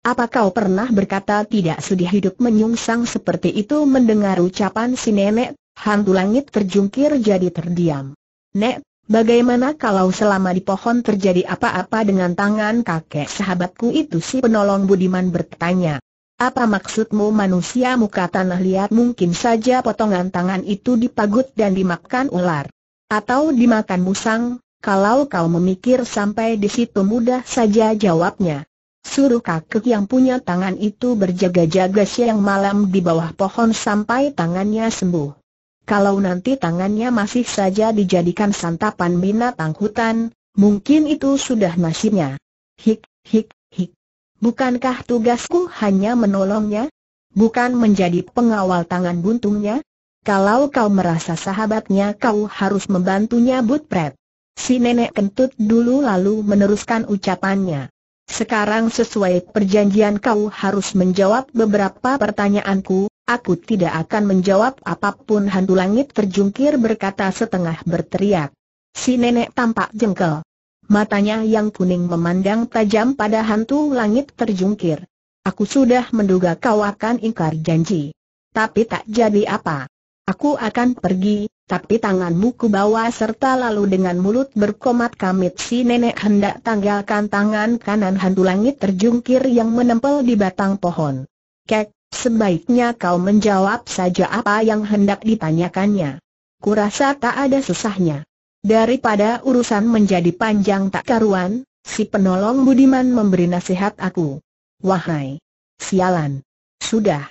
Apa kau pernah berkata tidak sudi hidup menyungsang seperti itu mendengar ucapan si nenek, hantu langit terjungkir jadi terdiam. Nek, bagaimana kalau selama di pohon terjadi apa-apa dengan tangan kakek sahabatku itu si penolong Budiman bertanya. Apa maksudmu manusia muka tanah liat mungkin saja potongan tangan itu dipagut dan dimakan ular? Atau dimakan musang, kalau kau memikir sampai di situ mudah saja jawabnya. Suruh kakek yang punya tangan itu berjaga-jaga siang malam di bawah pohon sampai tangannya sembuh. Kalau nanti tangannya masih saja dijadikan santapan binatang hutan, mungkin itu sudah nasibnya. Hik, hik, hik. Bukankah tugasku hanya menolongnya? Bukan menjadi pengawal tangan buntungnya? Kalau kau merasa sahabatnya kau harus membantunya Butpret. Si nenek kentut dulu lalu meneruskan ucapannya. Sekarang sesuai perjanjian kau harus menjawab beberapa pertanyaanku, aku tidak akan menjawab apapun hantu langit terjungkir berkata setengah berteriak. Si nenek tampak jengkel. Matanya yang kuning memandang tajam pada hantu langit terjungkir. Aku sudah menduga kau akan ingkar janji. Tapi tak jadi apa. Aku akan pergi, tapi tanganmu ku bawa serta lalu dengan mulut berkomat kamit si nenek hendak tanggalkan tangan kanan hantu langit terjungkir yang menempel di batang pohon. Kek, sebaiknya kau menjawab saja apa yang hendak ditanyakannya. Kurasa tak ada susahnya. Daripada urusan menjadi panjang tak karuan, si penolong Budiman memberi nasihat aku. Wahai! Sialan! Sudah!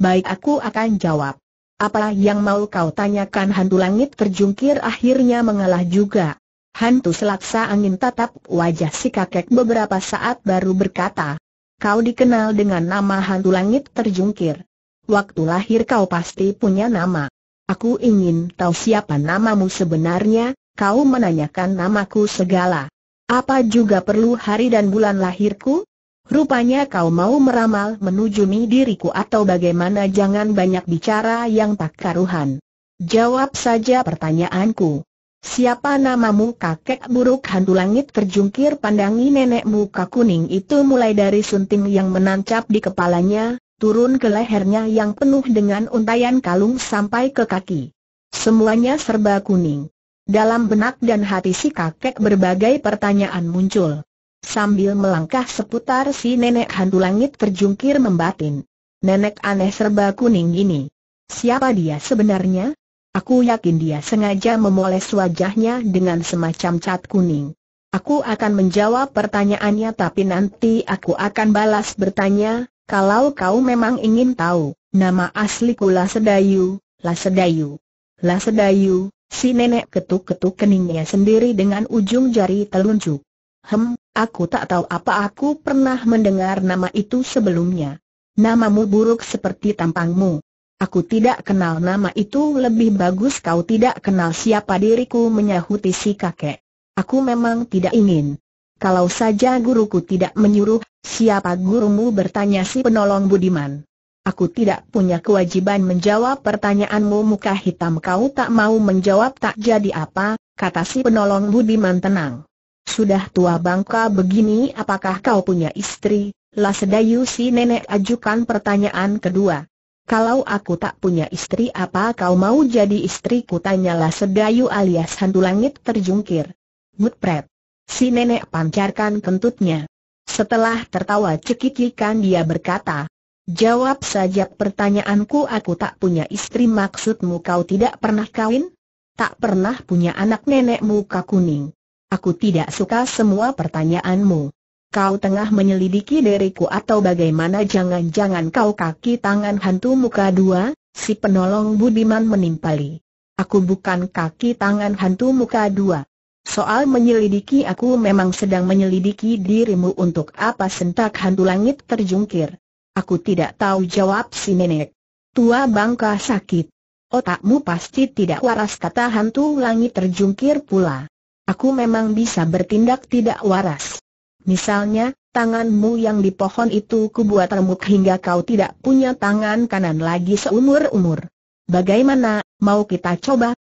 Baik aku akan jawab. Apa yang mau kau tanyakan hantu langit terjungkir akhirnya mengalah juga. Hantu selaksa angin tatap wajah si kakek beberapa saat baru berkata. Kau dikenal dengan nama hantu langit terjungkir. Waktu lahir kau pasti punya nama. Aku ingin tahu siapa namamu sebenarnya, kau menanyakan namaku segala. Apa juga perlu hari dan bulan lahirku? Rupanya kau mau meramal mi diriku atau bagaimana jangan banyak bicara yang tak karuhan. Jawab saja pertanyaanku. Siapa namamu kakek buruk hantu langit terjungkir pandangi nenek muka kuning itu mulai dari sunting yang menancap di kepalanya, turun ke lehernya yang penuh dengan untayan kalung sampai ke kaki. Semuanya serba kuning. Dalam benak dan hati si kakek berbagai pertanyaan muncul. Sambil melangkah seputar si nenek hantu langit terjungkir membatin. Nenek aneh serba kuning ini. Siapa dia sebenarnya? Aku yakin dia sengaja memoles wajahnya dengan semacam cat kuning. Aku akan menjawab pertanyaannya tapi nanti aku akan balas bertanya, kalau kau memang ingin tahu, nama asliku Lasedayu, Lasedayu. Lasedayu, si nenek ketuk-ketuk keningnya sendiri dengan ujung jari telunjuk. Hem, aku tak tahu apa aku pernah mendengar nama itu sebelumnya. Namamu buruk seperti tampangmu. Aku tidak kenal nama itu lebih bagus kau tidak kenal siapa diriku menyahuti si kakek. Aku memang tidak ingin. Kalau saja guruku tidak menyuruh, siapa gurumu bertanya si penolong Budiman. Aku tidak punya kewajiban menjawab pertanyaanmu muka hitam kau tak mau menjawab tak jadi apa, kata si penolong Budiman tenang. Sudah tua bangka begini apakah kau punya istri? Lasedayu si nenek ajukan pertanyaan kedua. Kalau aku tak punya istri apa kau mau jadi istriku tanya Sedayu alias hantu langit terjungkir. Mutpret. Si nenek pancarkan kentutnya. Setelah tertawa cekikikan dia berkata, Jawab saja pertanyaanku aku tak punya istri maksudmu kau tidak pernah kawin? Tak pernah punya anak nenekmu kakuning. Aku tidak suka semua pertanyaanmu. Kau tengah menyelidiki diriku atau bagaimana jangan-jangan kau kaki tangan hantu muka dua, si penolong Budiman menimpali. Aku bukan kaki tangan hantu muka dua. Soal menyelidiki aku memang sedang menyelidiki dirimu untuk apa sentak hantu langit terjungkir. Aku tidak tahu jawab si nenek. Tua bangka sakit. Otakmu pasti tidak waras kata hantu langit terjungkir pula. Aku memang bisa bertindak tidak waras. Misalnya, tanganmu yang di pohon itu kubuat remuk hingga kau tidak punya tangan kanan lagi seumur-umur. Bagaimana, mau kita coba?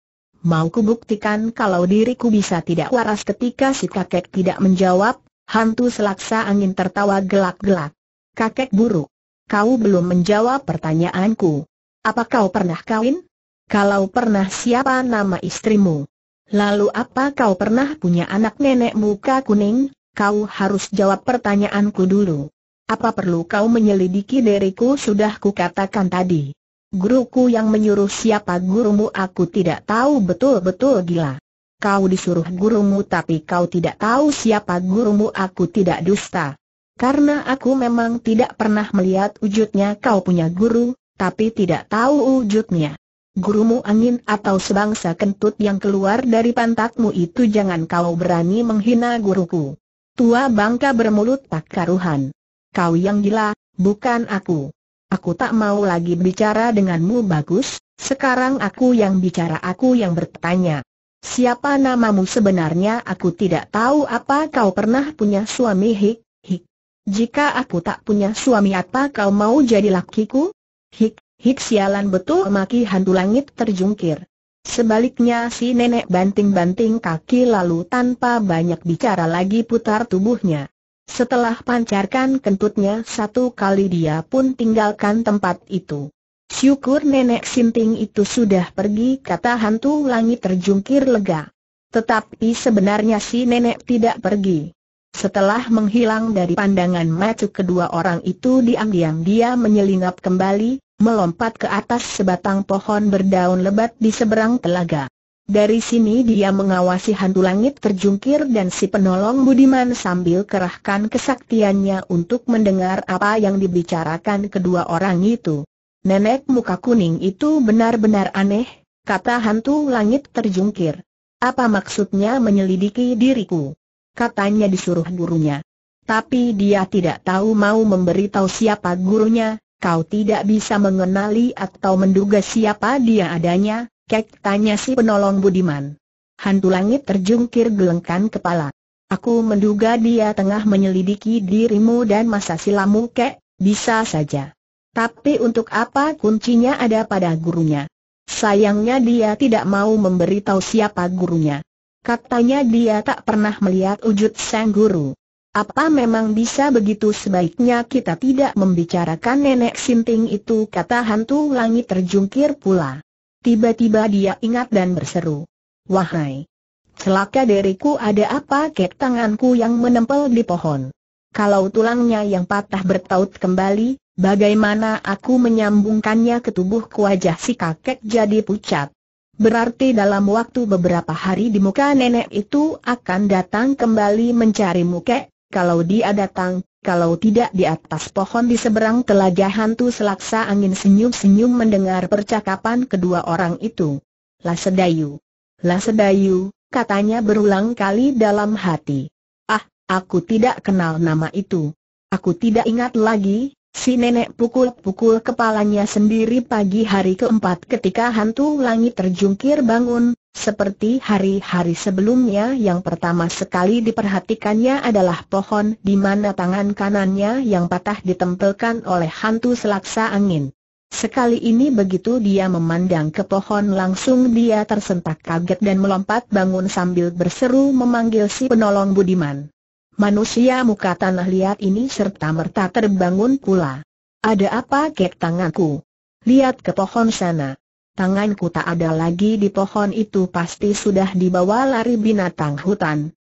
Mau kubuktikan kalau diriku bisa tidak waras ketika si kakek tidak menjawab, hantu selaksa angin tertawa gelak-gelak. Kakek buruk, kau belum menjawab pertanyaanku. Apa kau pernah kawin? Kalau pernah siapa nama istrimu? Lalu apa kau pernah punya anak nenek muka kuning? Kau harus jawab pertanyaanku dulu. Apa perlu kau menyelidiki diriku sudah kukatakan tadi. Guruku yang menyuruh siapa gurumu aku tidak tahu betul-betul gila. Kau disuruh gurumu tapi kau tidak tahu siapa gurumu aku tidak dusta. Karena aku memang tidak pernah melihat wujudnya kau punya guru, tapi tidak tahu wujudnya. Gurumu angin atau sebangsa kentut yang keluar dari pantatmu itu jangan kau berani menghina guruku. Tua bangka bermulut tak karuhan. Kau yang gila, bukan aku. Aku tak mau lagi bicara denganmu bagus, sekarang aku yang bicara aku yang bertanya. Siapa namamu sebenarnya aku tidak tahu apa kau pernah punya suami hik, hik. Jika aku tak punya suami apa kau mau jadi lakiku? Hik, Hik sialan betul maki hantu langit terjungkir. Sebaliknya si nenek banting-banting kaki lalu tanpa banyak bicara lagi putar tubuhnya. Setelah pancarkan kentutnya satu kali dia pun tinggalkan tempat itu. Syukur nenek sinting itu sudah pergi kata hantu langit terjungkir lega. Tetapi sebenarnya si nenek tidak pergi. Setelah menghilang dari pandangan macu kedua orang itu diam-diam dia menyelinap kembali, melompat ke atas sebatang pohon berdaun lebat di seberang telaga. Dari sini dia mengawasi hantu langit terjungkir dan si penolong Budiman sambil kerahkan kesaktiannya untuk mendengar apa yang dibicarakan kedua orang itu. Nenek muka kuning itu benar-benar aneh, kata hantu langit terjungkir. Apa maksudnya menyelidiki diriku? Katanya disuruh gurunya. Tapi dia tidak tahu mau memberitahu siapa gurunya, Kau tidak bisa mengenali atau menduga siapa dia adanya, Kek tanya si penolong Budiman. Hantu langit terjungkir gelengkan kepala. Aku menduga dia tengah menyelidiki dirimu dan masa silamu Kek, bisa saja. Tapi untuk apa kuncinya ada pada gurunya? Sayangnya dia tidak mau memberitahu siapa gurunya. Katanya dia tak pernah melihat wujud sang guru. Apa memang bisa begitu sebaiknya kita tidak membicarakan nenek sinting itu kata hantu langit terjungkir pula. Tiba-tiba dia ingat dan berseru. Wahai! Celaka deriku ada apa kek tanganku yang menempel di pohon. Kalau tulangnya yang patah bertaut kembali, bagaimana aku menyambungkannya ke tubuhku wajah si kakek jadi pucat. Berarti dalam waktu beberapa hari di muka nenek itu akan datang kembali mencari mukek kalau dia datang, kalau tidak di atas pohon di seberang telaga hantu selaksa angin senyum-senyum mendengar percakapan kedua orang itu. Lasedayu. Lasedayu, katanya berulang kali dalam hati. Ah, aku tidak kenal nama itu. Aku tidak ingat lagi, Si nenek pukul-pukul kepalanya sendiri pagi hari keempat ketika hantu langit terjungkir bangun, seperti hari-hari sebelumnya yang pertama sekali diperhatikannya adalah pohon di mana tangan kanannya yang patah ditempelkan oleh hantu selaksa angin. Sekali ini begitu dia memandang ke pohon langsung dia tersentak kaget dan melompat bangun sambil berseru memanggil si penolong Budiman manusia muka tanah liat ini serta-merta terbangun pula. Ada apa kek tanganku? Lihat ke pohon sana. Tanganku tak ada lagi di pohon itu pasti sudah dibawa lari binatang hutan.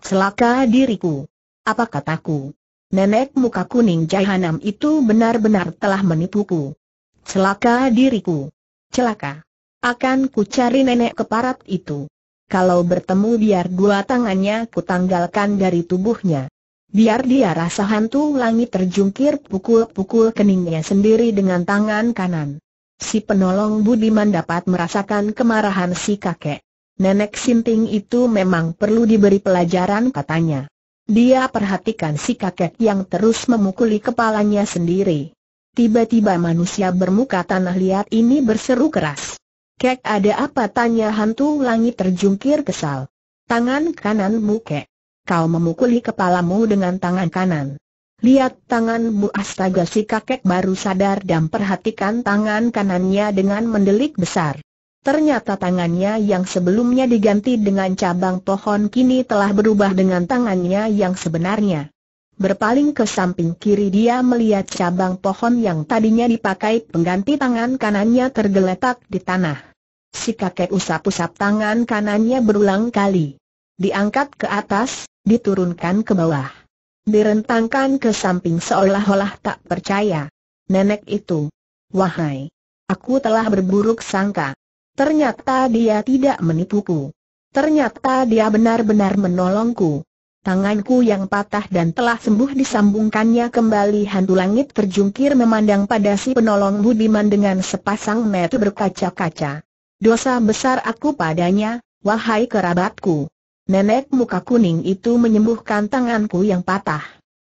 Celaka diriku. Apa kataku? Nenek muka kuning jahanam itu benar-benar telah menipuku. Celaka diriku. Celaka. Akan ku cari nenek keparat itu kalau bertemu biar dua tangannya kutanggalkan dari tubuhnya. Biar dia rasa hantu langit terjungkir pukul-pukul keningnya sendiri dengan tangan kanan. Si penolong Budiman dapat merasakan kemarahan si kakek. Nenek Sinting itu memang perlu diberi pelajaran katanya. Dia perhatikan si kakek yang terus memukuli kepalanya sendiri. Tiba-tiba manusia bermuka tanah liat ini berseru keras. Kek ada apa tanya hantu langit terjungkir kesal. Tangan kananmu kek. Kau memukuli kepalamu dengan tangan kanan. Lihat tanganmu astaga si kakek baru sadar dan perhatikan tangan kanannya dengan mendelik besar. Ternyata tangannya yang sebelumnya diganti dengan cabang pohon kini telah berubah dengan tangannya yang sebenarnya. Berpaling ke samping kiri dia melihat cabang pohon yang tadinya dipakai pengganti tangan kanannya tergeletak di tanah. Si kakek usap-usap tangan kanannya berulang kali. Diangkat ke atas, diturunkan ke bawah. Direntangkan ke samping seolah-olah tak percaya. Nenek itu, wahai, aku telah berburuk sangka. Ternyata dia tidak menipuku. Ternyata dia benar-benar menolongku. Tanganku yang patah dan telah sembuh disambungkannya kembali hantu langit terjungkir memandang pada si penolong Budiman dengan sepasang mata berkaca-kaca. Dosa besar aku padanya, wahai kerabatku. Nenek muka kuning itu menyembuhkan tanganku yang patah.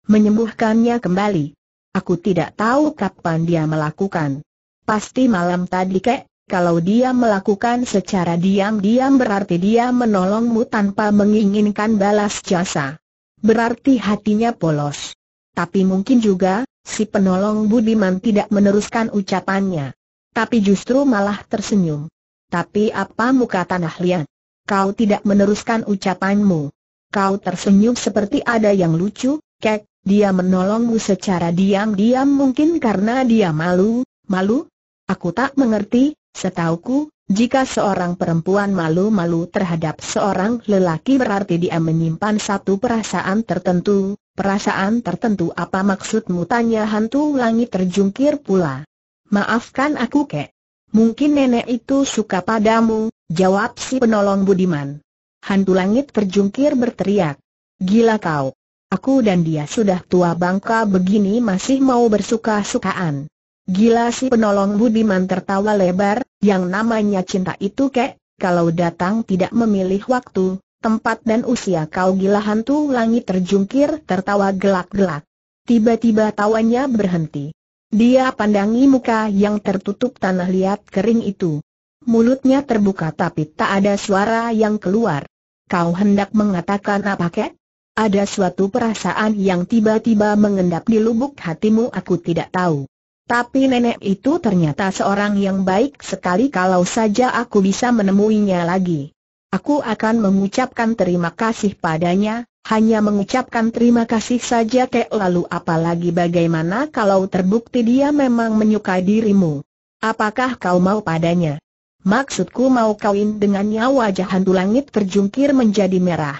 Menyembuhkannya kembali. Aku tidak tahu kapan dia melakukan. Pasti malam tadi kek, kalau dia melakukan secara diam-diam berarti dia menolongmu tanpa menginginkan balas jasa. Berarti hatinya polos. Tapi mungkin juga, si penolong Budiman tidak meneruskan ucapannya. Tapi justru malah tersenyum. Tapi apa muka tanah liat? Kau tidak meneruskan ucapanmu. Kau tersenyum seperti ada yang lucu, kek, dia menolongmu secara diam-diam mungkin karena dia malu, malu? Aku tak mengerti, Setauku, jika seorang perempuan malu-malu terhadap seorang lelaki berarti dia menyimpan satu perasaan tertentu. Perasaan tertentu apa maksudmu? Tanya hantu langit terjungkir pula. Maafkan aku kek. Mungkin nenek itu suka padamu, jawab si penolong Budiman. Hantu langit terjungkir berteriak. Gila kau. Aku dan dia sudah tua bangka begini masih mau bersuka-sukaan. Gila si penolong Budiman tertawa lebar, yang namanya cinta itu kek, kalau datang tidak memilih waktu, tempat dan usia kau gila hantu langit terjungkir tertawa gelak-gelak. Tiba-tiba tawanya berhenti. Dia pandangi muka yang tertutup tanah liat kering itu. Mulutnya terbuka tapi tak ada suara yang keluar. Kau hendak mengatakan apa kek? Ada suatu perasaan yang tiba-tiba mengendap di lubuk hatimu aku tidak tahu. Tapi nenek itu ternyata seorang yang baik sekali kalau saja aku bisa menemuinya lagi. Aku akan mengucapkan terima kasih padanya, hanya mengucapkan terima kasih saja kek lalu apalagi bagaimana kalau terbukti dia memang menyukai dirimu. Apakah kau mau padanya? Maksudku mau kawin dengannya wajah hantu langit terjungkir menjadi merah.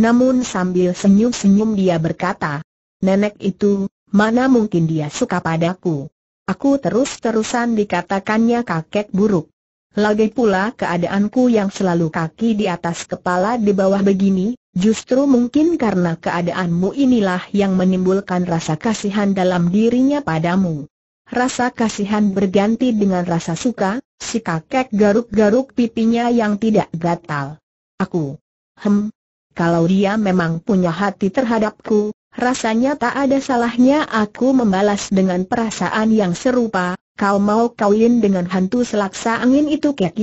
Namun sambil senyum-senyum dia berkata, Nenek itu, mana mungkin dia suka padaku. Aku terus-terusan dikatakannya kakek buruk. Lagi pula keadaanku yang selalu kaki di atas kepala di bawah begini, justru mungkin karena keadaanmu inilah yang menimbulkan rasa kasihan dalam dirinya padamu. Rasa kasihan berganti dengan rasa suka, si kakek garuk-garuk pipinya yang tidak gatal. Aku, hem, kalau dia memang punya hati terhadapku, Rasanya tak ada salahnya aku membalas dengan perasaan yang serupa, kau mau kawin dengan hantu selaksa angin itu kek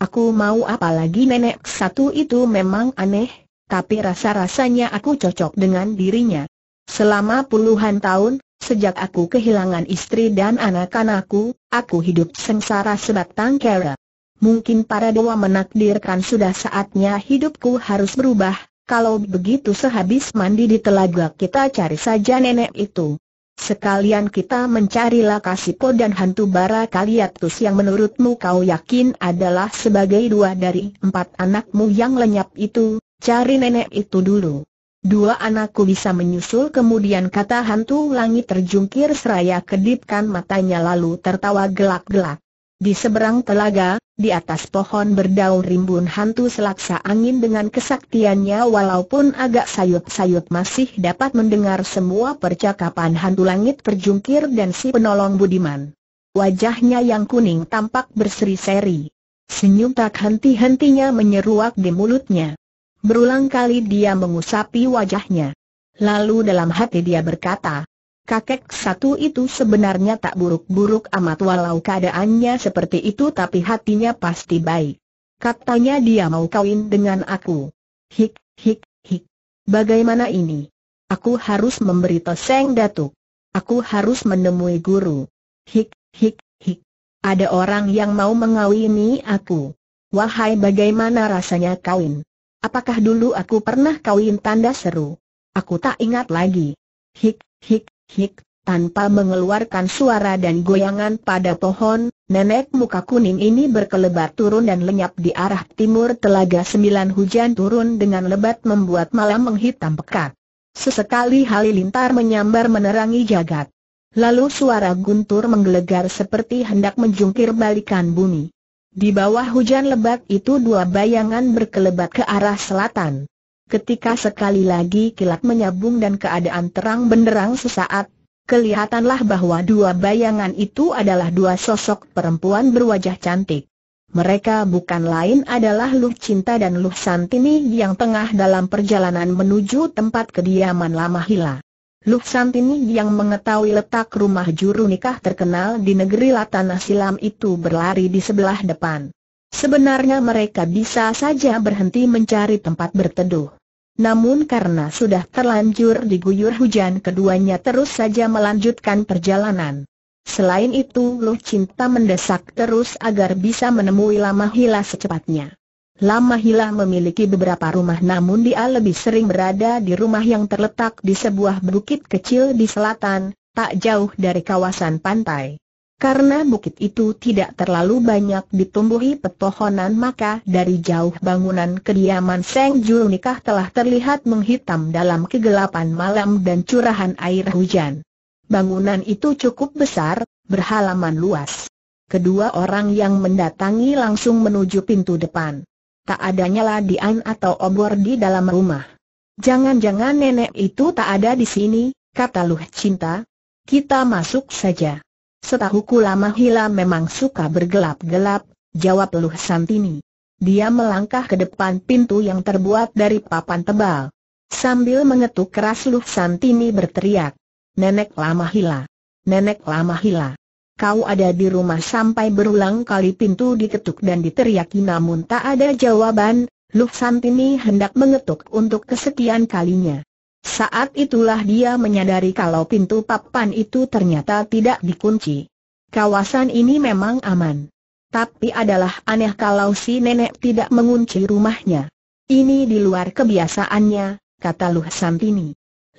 Aku mau apalagi nenek satu itu memang aneh, tapi rasa-rasanya aku cocok dengan dirinya. Selama puluhan tahun, sejak aku kehilangan istri dan anak-anakku, aku hidup sengsara sebatang tangkara. Mungkin para dewa menakdirkan sudah saatnya hidupku harus berubah, kalau begitu sehabis mandi di telaga kita cari saja nenek itu. Sekalian kita mencari Lakasipo dan hantu bara Kaliatus yang menurutmu kau yakin adalah sebagai dua dari empat anakmu yang lenyap itu, cari nenek itu dulu. Dua anakku bisa menyusul kemudian kata hantu langit terjungkir seraya kedipkan matanya lalu tertawa gelak-gelak. Di seberang telaga, di atas pohon berdaun rimbun hantu selaksa angin dengan kesaktiannya walaupun agak sayut-sayut masih dapat mendengar semua percakapan hantu langit perjungkir dan si penolong budiman. Wajahnya yang kuning tampak berseri-seri. Senyum tak henti-hentinya menyeruak di mulutnya. Berulang kali dia mengusapi wajahnya. Lalu dalam hati dia berkata, Kakek satu itu sebenarnya tak buruk-buruk amat walau keadaannya seperti itu tapi hatinya pasti baik. Katanya dia mau kawin dengan aku. Hik, hik, hik. Bagaimana ini? Aku harus memberi toseng datuk. Aku harus menemui guru. Hik, hik, hik. Ada orang yang mau mengawini aku. Wahai bagaimana rasanya kawin? Apakah dulu aku pernah kawin tanda seru? Aku tak ingat lagi. Hik, hik, Hik, tanpa mengeluarkan suara dan goyangan pada pohon, nenek muka kuning ini berkelebat turun dan lenyap di arah timur telaga sembilan hujan turun dengan lebat membuat malam menghitam pekat. Sesekali halilintar menyambar menerangi jagat. Lalu suara guntur menggelegar seperti hendak menjungkir balikan bumi. Di bawah hujan lebat itu dua bayangan berkelebat ke arah selatan. Ketika sekali lagi kilat menyambung dan keadaan terang benderang sesaat, kelihatanlah bahwa dua bayangan itu adalah dua sosok perempuan berwajah cantik. Mereka bukan lain adalah Luh Cinta dan Luh Santini yang tengah dalam perjalanan menuju tempat kediaman Lama Hila. Luh Santini yang mengetahui letak rumah juru nikah terkenal di negeri Latanah Silam itu berlari di sebelah depan. Sebenarnya mereka bisa saja berhenti mencari tempat berteduh. Namun karena sudah terlanjur diguyur hujan keduanya terus saja melanjutkan perjalanan. Selain itu Lu Cinta mendesak terus agar bisa menemui Lama Hila secepatnya. Lama Hila memiliki beberapa rumah namun dia lebih sering berada di rumah yang terletak di sebuah bukit kecil di selatan, tak jauh dari kawasan pantai. Karena bukit itu tidak terlalu banyak ditumbuhi pepohonan maka dari jauh bangunan kediaman Seng Jul nikah telah terlihat menghitam dalam kegelapan malam dan curahan air hujan. Bangunan itu cukup besar, berhalaman luas. Kedua orang yang mendatangi langsung menuju pintu depan. Tak adanya ladian atau obor di dalam rumah. Jangan-jangan nenek itu tak ada di sini, kata Luh Cinta. Kita masuk saja. Setahuku lama Hila memang suka bergelap-gelap, jawab Luh Santini. Dia melangkah ke depan pintu yang terbuat dari papan tebal. Sambil mengetuk keras Luh Santini berteriak. Nenek lama Hila. Nenek lama Hila. Kau ada di rumah sampai berulang kali pintu diketuk dan diteriaki namun tak ada jawaban, Luh Santini hendak mengetuk untuk kesekian kalinya. Saat itulah dia menyadari kalau pintu papan itu ternyata tidak dikunci. Kawasan ini memang aman. Tapi adalah aneh kalau si nenek tidak mengunci rumahnya. Ini di luar kebiasaannya, kata Luh Santini.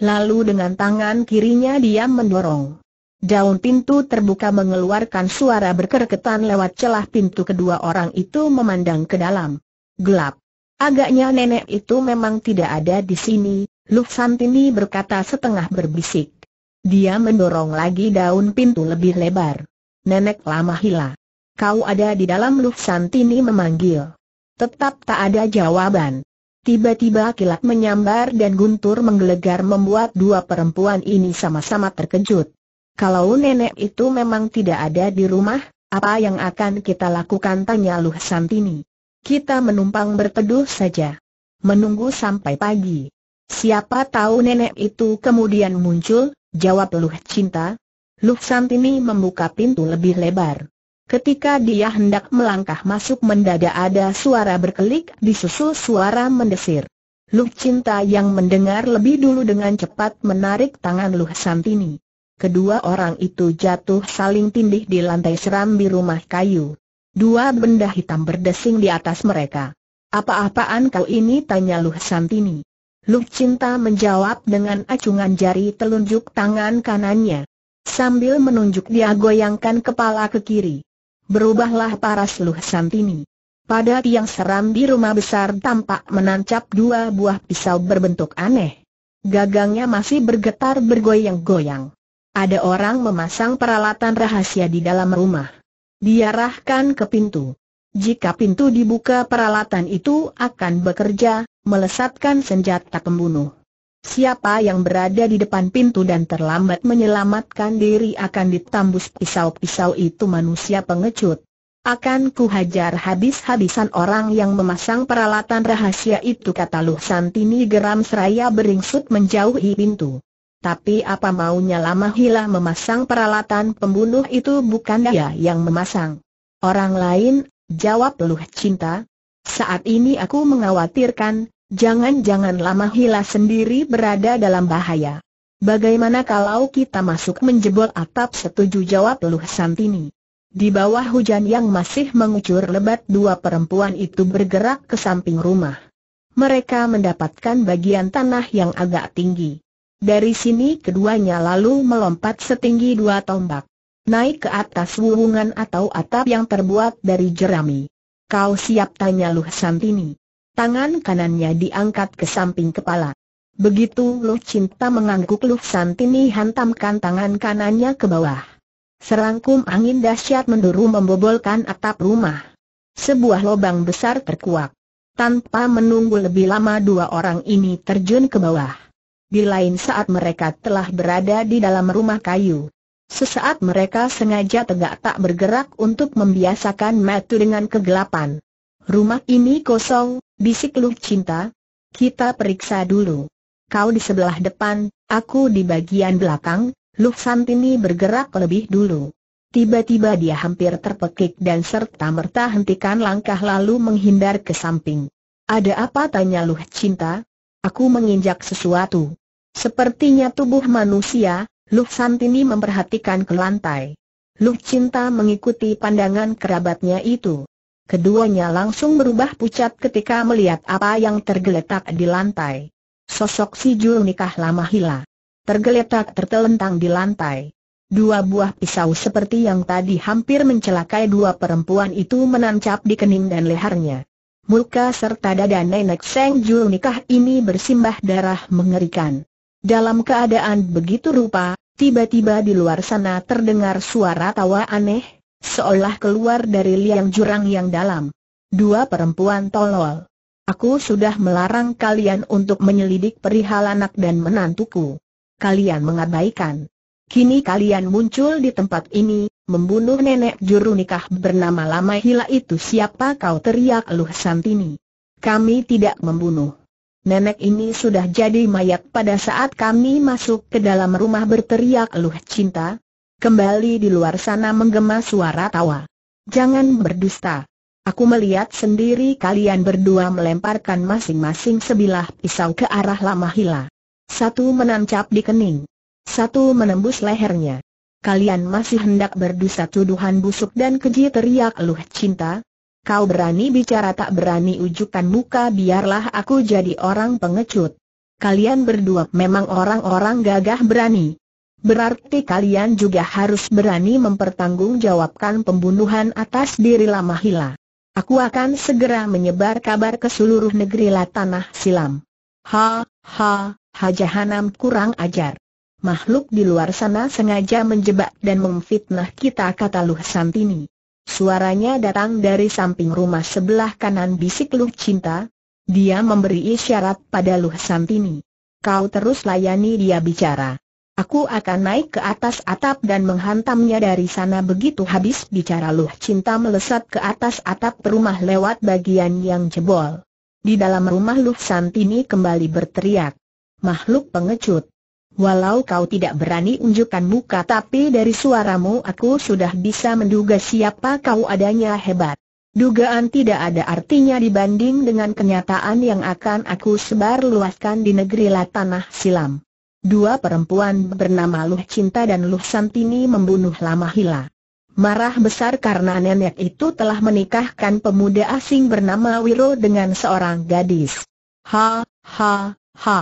Lalu dengan tangan kirinya dia mendorong. Daun pintu terbuka mengeluarkan suara berkerketan lewat celah pintu kedua orang itu memandang ke dalam. Gelap. Agaknya nenek itu memang tidak ada di sini, Luk Santini berkata setengah berbisik. Dia mendorong lagi daun pintu lebih lebar. Nenek lama hila. Kau ada di dalam Luk Santini memanggil. Tetap tak ada jawaban. Tiba-tiba kilat menyambar dan guntur menggelegar membuat dua perempuan ini sama-sama terkejut. Kalau nenek itu memang tidak ada di rumah, apa yang akan kita lakukan tanya Luh Santini. Kita menumpang berteduh saja. Menunggu sampai pagi. Siapa tahu nenek itu kemudian muncul, jawab Luh Cinta. Luh Santini membuka pintu lebih lebar. Ketika dia hendak melangkah masuk mendadak ada suara berkelik disusul suara mendesir. Luh Cinta yang mendengar lebih dulu dengan cepat menarik tangan Luh Santini. Kedua orang itu jatuh saling tindih di lantai seram serambi rumah kayu. Dua benda hitam berdesing di atas mereka. Apa-apaan kau ini tanya Luh Santini. Luk Cinta menjawab dengan acungan jari telunjuk tangan kanannya. Sambil menunjuk dia goyangkan kepala ke kiri. Berubahlah para seluh Santini. Pada tiang seram di rumah besar tampak menancap dua buah pisau berbentuk aneh. Gagangnya masih bergetar bergoyang-goyang. Ada orang memasang peralatan rahasia di dalam rumah. Diarahkan ke pintu. Jika pintu dibuka peralatan itu akan bekerja, melesatkan senjata pembunuh. Siapa yang berada di depan pintu dan terlambat menyelamatkan diri akan ditambus pisau-pisau itu manusia pengecut. Akan kuhajar habis-habisan orang yang memasang peralatan rahasia itu kata Luh Santini geram seraya beringsut menjauhi pintu. Tapi apa maunya lama hilah memasang peralatan pembunuh itu bukan dia yang memasang. Orang lain Jawab Luh Cinta, saat ini aku mengkhawatirkan, jangan-jangan lama Hila sendiri berada dalam bahaya. Bagaimana kalau kita masuk menjebol atap setuju jawab Luh Santini. Di bawah hujan yang masih mengucur lebat dua perempuan itu bergerak ke samping rumah. Mereka mendapatkan bagian tanah yang agak tinggi. Dari sini keduanya lalu melompat setinggi dua tombak. Naik ke atas wuwungan atau atap yang terbuat dari jerami. Kau siap tanya Luh Santini. Tangan kanannya diangkat ke samping kepala. Begitu Luh Cinta mengangguk Luh Santini hantamkan tangan kanannya ke bawah. Serangkum angin dahsyat menduru membobolkan atap rumah. Sebuah lubang besar terkuak. Tanpa menunggu lebih lama dua orang ini terjun ke bawah. Di lain saat mereka telah berada di dalam rumah kayu. Sesaat mereka sengaja tegak tak bergerak untuk membiasakan metu dengan kegelapan. Rumah ini kosong, bisik Lu Cinta. Kita periksa dulu. Kau di sebelah depan, aku di bagian belakang, Lu Santini bergerak lebih dulu. Tiba-tiba dia hampir terpekik dan serta-merta hentikan langkah lalu menghindar ke samping. Ada apa tanya Luh Cinta? Aku menginjak sesuatu. Sepertinya tubuh manusia, Luh Santini memperhatikan ke lantai. Luh Cinta mengikuti pandangan kerabatnya itu. Keduanya langsung berubah pucat ketika melihat apa yang tergeletak di lantai. Sosok si Jul nikah lama hilang, Tergeletak tertelentang di lantai. Dua buah pisau seperti yang tadi hampir mencelakai dua perempuan itu menancap di kening dan lehernya. Muka serta dada nenek Seng Jul nikah ini bersimbah darah mengerikan. Dalam keadaan begitu rupa, tiba-tiba di luar sana terdengar suara tawa aneh, seolah keluar dari liang jurang yang dalam. Dua perempuan tolol. Aku sudah melarang kalian untuk menyelidik perihal anak dan menantuku. Kalian mengabaikan. Kini kalian muncul di tempat ini, membunuh nenek juru nikah bernama Lama Hila itu siapa kau teriak Luh Santini. Kami tidak membunuh. Nenek ini sudah jadi mayat pada saat kami masuk ke dalam rumah berteriak luh cinta. Kembali di luar sana menggema suara tawa. Jangan berdusta. Aku melihat sendiri kalian berdua melemparkan masing-masing sebilah pisau ke arah Lamahila. Satu menancap di kening. Satu menembus lehernya. Kalian masih hendak berdusta tuduhan busuk dan keji teriak luh cinta, Kau berani bicara tak berani ujukan muka biarlah aku jadi orang pengecut. Kalian berdua memang orang-orang gagah berani. Berarti kalian juga harus berani mempertanggungjawabkan pembunuhan atas diri lamahila. Aku akan segera menyebar kabar ke seluruh negeri Tanah Silam. Ha, ha, Jahanam kurang ajar. Makhluk di luar sana sengaja menjebak dan memfitnah kita kata Luh Santini. Suaranya datang dari samping rumah sebelah kanan bisik Luh Cinta. Dia memberi isyarat pada Luh Santini. Kau terus layani dia bicara. Aku akan naik ke atas atap dan menghantamnya dari sana begitu habis bicara Luh Cinta melesat ke atas atap rumah lewat bagian yang jebol. Di dalam rumah Luh Santini kembali berteriak. Makhluk pengecut. Walau kau tidak berani unjukkan muka tapi dari suaramu aku sudah bisa menduga siapa kau adanya hebat. Dugaan tidak ada artinya dibanding dengan kenyataan yang akan aku sebar luaskan di negeri Tanah Silam. Dua perempuan bernama Luh Cinta dan Luh Santini membunuh Lama Hila. Marah besar karena nenek itu telah menikahkan pemuda asing bernama Wiro dengan seorang gadis. Ha, ha, ha.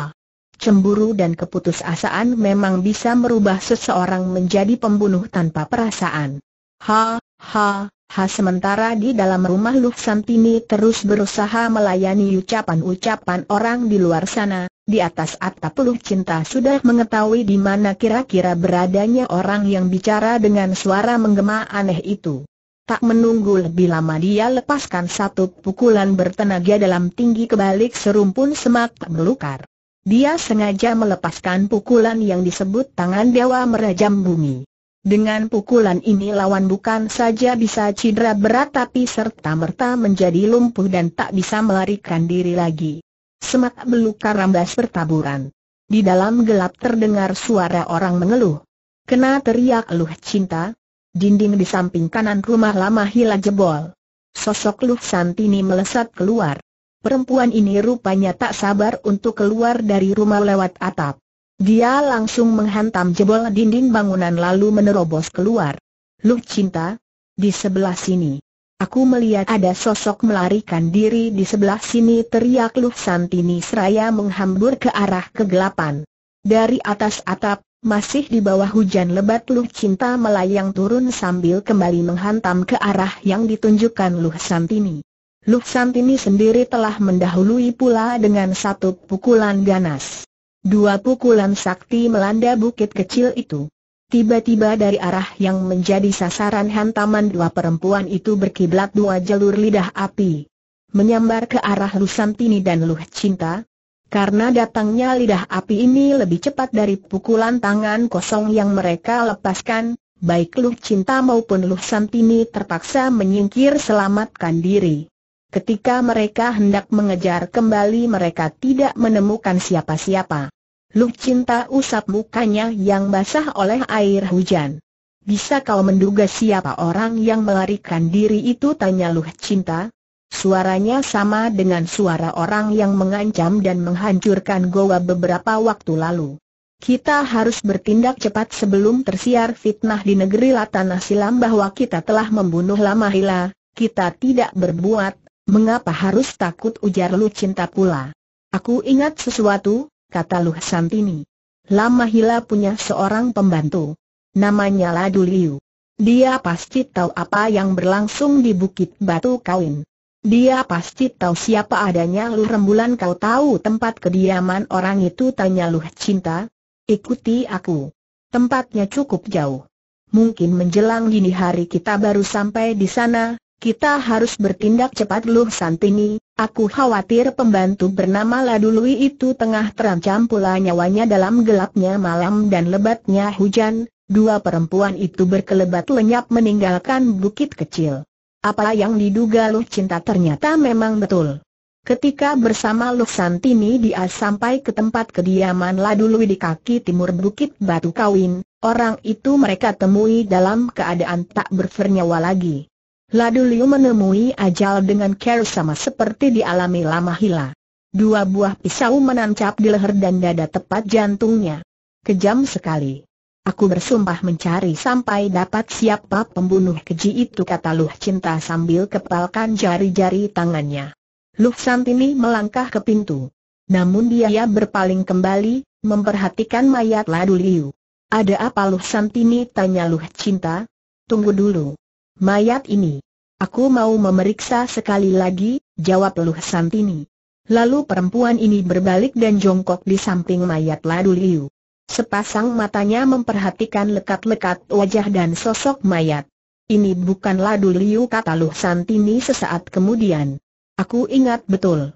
Cemburu dan keputusasaan memang bisa merubah seseorang menjadi pembunuh tanpa perasaan. Ha, ha, ha sementara di dalam rumah Lu Santini terus berusaha melayani ucapan-ucapan orang di luar sana, di atas atap peluh Cinta sudah mengetahui di mana kira-kira beradanya orang yang bicara dengan suara menggema aneh itu. Tak menunggu lebih lama dia lepaskan satu pukulan bertenaga dalam tinggi kebalik serumpun semak melukar. Dia sengaja melepaskan pukulan yang disebut tangan dewa merajam bumi. Dengan pukulan ini lawan bukan saja bisa cedera berat tapi serta-merta menjadi lumpuh dan tak bisa melarikan diri lagi. Semak beluk rambas bertaburan. Di dalam gelap terdengar suara orang mengeluh. Kena teriak Luh Cinta. Dinding di samping kanan rumah lama hilang jebol. Sosok Luh Santini melesat keluar. Perempuan ini rupanya tak sabar untuk keluar dari rumah lewat atap. Dia langsung menghantam jebol dinding bangunan lalu menerobos keluar. Lu cinta? Di sebelah sini. Aku melihat ada sosok melarikan diri di sebelah sini teriak Luh Santini seraya menghambur ke arah kegelapan. Dari atas atap, masih di bawah hujan lebat Luh Cinta melayang turun sambil kembali menghantam ke arah yang ditunjukkan Luh Santini. Luk Santini sendiri telah mendahului pula dengan satu pukulan ganas. Dua pukulan sakti melanda bukit kecil itu. Tiba-tiba dari arah yang menjadi sasaran hantaman dua perempuan itu berkiblat dua jalur lidah api. Menyambar ke arah Lu Santini dan Luh Cinta, karena datangnya lidah api ini lebih cepat dari pukulan tangan kosong yang mereka lepaskan, baik Luh Cinta maupun Luh Santini terpaksa menyingkir selamatkan diri. Ketika mereka hendak mengejar kembali mereka tidak menemukan siapa-siapa. Lu cinta usap mukanya yang basah oleh air hujan. Bisa kau menduga siapa orang yang melarikan diri itu tanya Luh Cinta? Suaranya sama dengan suara orang yang mengancam dan menghancurkan goa beberapa waktu lalu. Kita harus bertindak cepat sebelum tersiar fitnah di negeri Latanah Silam bahwa kita telah membunuh Lamahila, kita tidak berbuat Mengapa harus takut ujar Lu Cinta pula? Aku ingat sesuatu, kata Lu Santini. Lama Hila punya seorang pembantu. Namanya Ladu Liu. Dia pasti tahu apa yang berlangsung di Bukit Batu Kawin. Dia pasti tahu siapa adanya Lu Rembulan kau tahu tempat kediaman orang itu tanya Lu Cinta. Ikuti aku. Tempatnya cukup jauh. Mungkin menjelang dini hari kita baru sampai di sana, kita harus bertindak cepat Luh Santini, aku khawatir pembantu bernama Ladului itu tengah terancam pula nyawanya dalam gelapnya malam dan lebatnya hujan, dua perempuan itu berkelebat lenyap meninggalkan bukit kecil. Apa yang diduga Luh Cinta ternyata memang betul. Ketika bersama Luh Santini dia sampai ke tempat kediaman Ladului di kaki timur Bukit Batu Kawin, orang itu mereka temui dalam keadaan tak bernyawa lagi. Ladu Liu menemui ajal dengan care sama seperti dialami Lama Hila. Dua buah pisau menancap di leher dan dada tepat jantungnya. Kejam sekali. Aku bersumpah mencari sampai dapat siapa pembunuh keji itu kata Luh Cinta sambil kepalkan jari-jari tangannya. Luh Santini melangkah ke pintu. Namun dia berpaling kembali, memperhatikan mayat Ladu Liu. Ada apa Luh Santini tanya Luh Cinta? Tunggu dulu mayat ini. Aku mau memeriksa sekali lagi, jawab Luh Santini. Lalu perempuan ini berbalik dan jongkok di samping mayat Ladu Liu. Sepasang matanya memperhatikan lekat-lekat wajah dan sosok mayat. Ini bukan Ladu Liu kata Luh Santini sesaat kemudian. Aku ingat betul.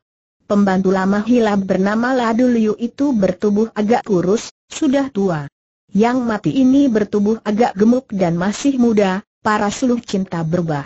Pembantu lama Hilab bernama Ladu Liu itu bertubuh agak kurus, sudah tua. Yang mati ini bertubuh agak gemuk dan masih muda, para suluh cinta berubah.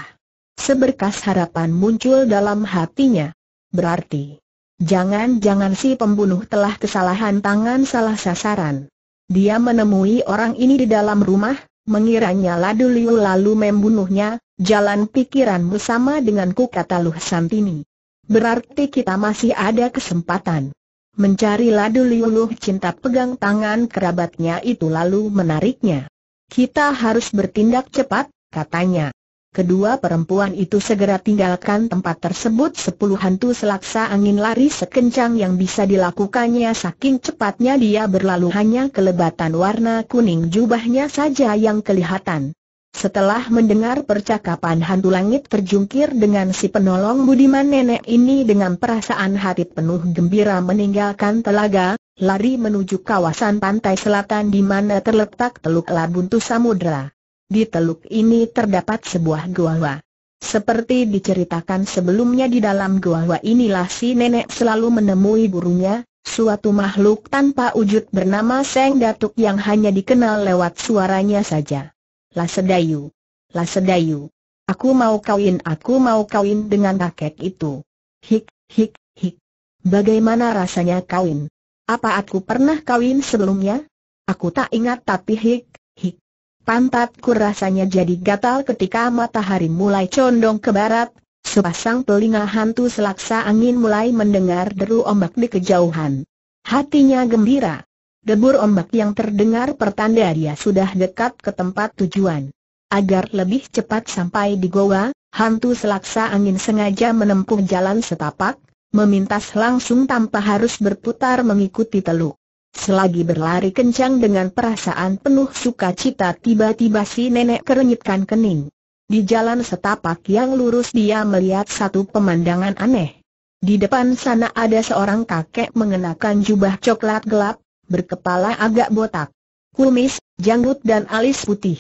Seberkas harapan muncul dalam hatinya. Berarti, jangan-jangan si pembunuh telah kesalahan tangan salah sasaran. Dia menemui orang ini di dalam rumah, mengiranya Ladu Liu lalu membunuhnya, jalan pikiranmu sama denganku kata Luh Santini. Berarti kita masih ada kesempatan. Mencari Ladu Liu Luh cinta pegang tangan kerabatnya itu lalu menariknya. Kita harus bertindak cepat, katanya. Kedua perempuan itu segera tinggalkan tempat tersebut sepuluh hantu selaksa angin lari sekencang yang bisa dilakukannya saking cepatnya dia berlalu hanya kelebatan warna kuning jubahnya saja yang kelihatan. Setelah mendengar percakapan hantu langit terjungkir dengan si penolong budiman nenek ini dengan perasaan hati penuh gembira meninggalkan telaga, lari menuju kawasan pantai selatan di mana terletak Teluk Labuntu samudera. Di teluk ini terdapat sebuah gua. Seperti diceritakan sebelumnya di dalam gua inilah si nenek selalu menemui burungnya, suatu makhluk tanpa wujud bernama Seng Datuk yang hanya dikenal lewat suaranya saja. Lasedayu. Sedayu. Aku mau kawin, aku mau kawin dengan kakek itu. Hik, hik, hik. Bagaimana rasanya kawin? Apa aku pernah kawin sebelumnya? Aku tak ingat tapi hik, hik. Pantatku rasanya jadi gatal ketika matahari mulai condong ke barat, sepasang telinga hantu selaksa angin mulai mendengar deru ombak di kejauhan. Hatinya gembira. Debur ombak yang terdengar pertanda dia sudah dekat ke tempat tujuan. Agar lebih cepat sampai di goa, hantu selaksa angin sengaja menempuh jalan setapak, memintas langsung tanpa harus berputar mengikuti teluk. Selagi berlari kencang dengan perasaan penuh sukacita tiba-tiba si nenek kerenyitkan kening. Di jalan setapak yang lurus dia melihat satu pemandangan aneh. Di depan sana ada seorang kakek mengenakan jubah coklat gelap, berkepala agak botak. Kumis, janggut dan alis putih.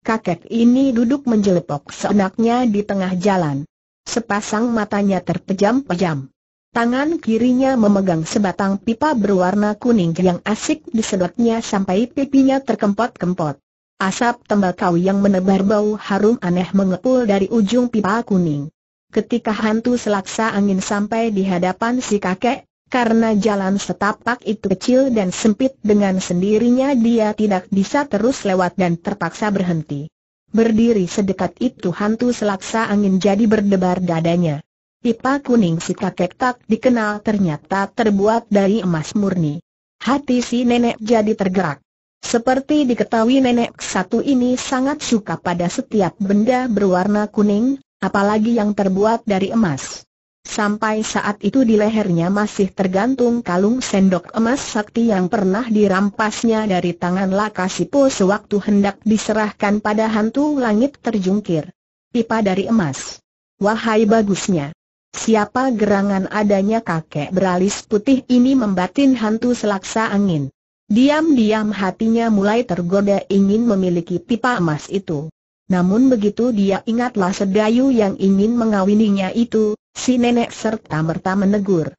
Kakek ini duduk menjelepok seenaknya di tengah jalan. Sepasang matanya terpejam-pejam. Tangan kirinya memegang sebatang pipa berwarna kuning yang asik disedotnya sampai pipinya terkempot-kempot. Asap tembakau yang menebar bau harum aneh mengepul dari ujung pipa kuning. Ketika hantu selaksa angin sampai di hadapan si kakek, karena jalan setapak itu kecil dan sempit dengan sendirinya dia tidak bisa terus lewat dan terpaksa berhenti. Berdiri sedekat itu hantu selaksa angin jadi berdebar dadanya. Pipa kuning si kakek tak dikenal ternyata terbuat dari emas murni. Hati si nenek jadi tergerak. Seperti diketahui nenek satu ini sangat suka pada setiap benda berwarna kuning, apalagi yang terbuat dari emas. Sampai saat itu di lehernya masih tergantung kalung sendok emas sakti yang pernah dirampasnya dari tangan Lakasipo sewaktu hendak diserahkan pada hantu langit terjungkir. Pipa dari emas. Wahai bagusnya. Siapa gerangan adanya kakek beralis putih ini membatin hantu selaksa angin. Diam-diam hatinya mulai tergoda ingin memiliki pipa emas itu. Namun begitu dia ingatlah sedayu yang ingin mengawininya itu, si nenek serta merta menegur.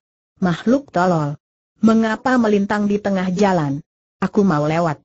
Makhluk tolol. Mengapa melintang di tengah jalan? Aku mau lewat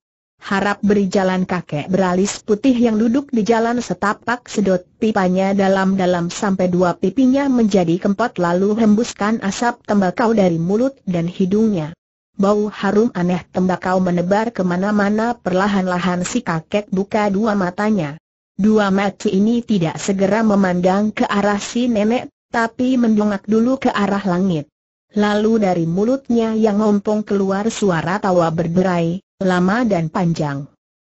harap beri jalan kakek beralis putih yang duduk di jalan setapak sedot pipanya dalam-dalam sampai dua pipinya menjadi kempot lalu hembuskan asap tembakau dari mulut dan hidungnya. Bau harum aneh tembakau menebar kemana-mana perlahan-lahan si kakek buka dua matanya. Dua mata ini tidak segera memandang ke arah si nenek, tapi mendongak dulu ke arah langit. Lalu dari mulutnya yang ngompong keluar suara tawa berderai, lama dan panjang.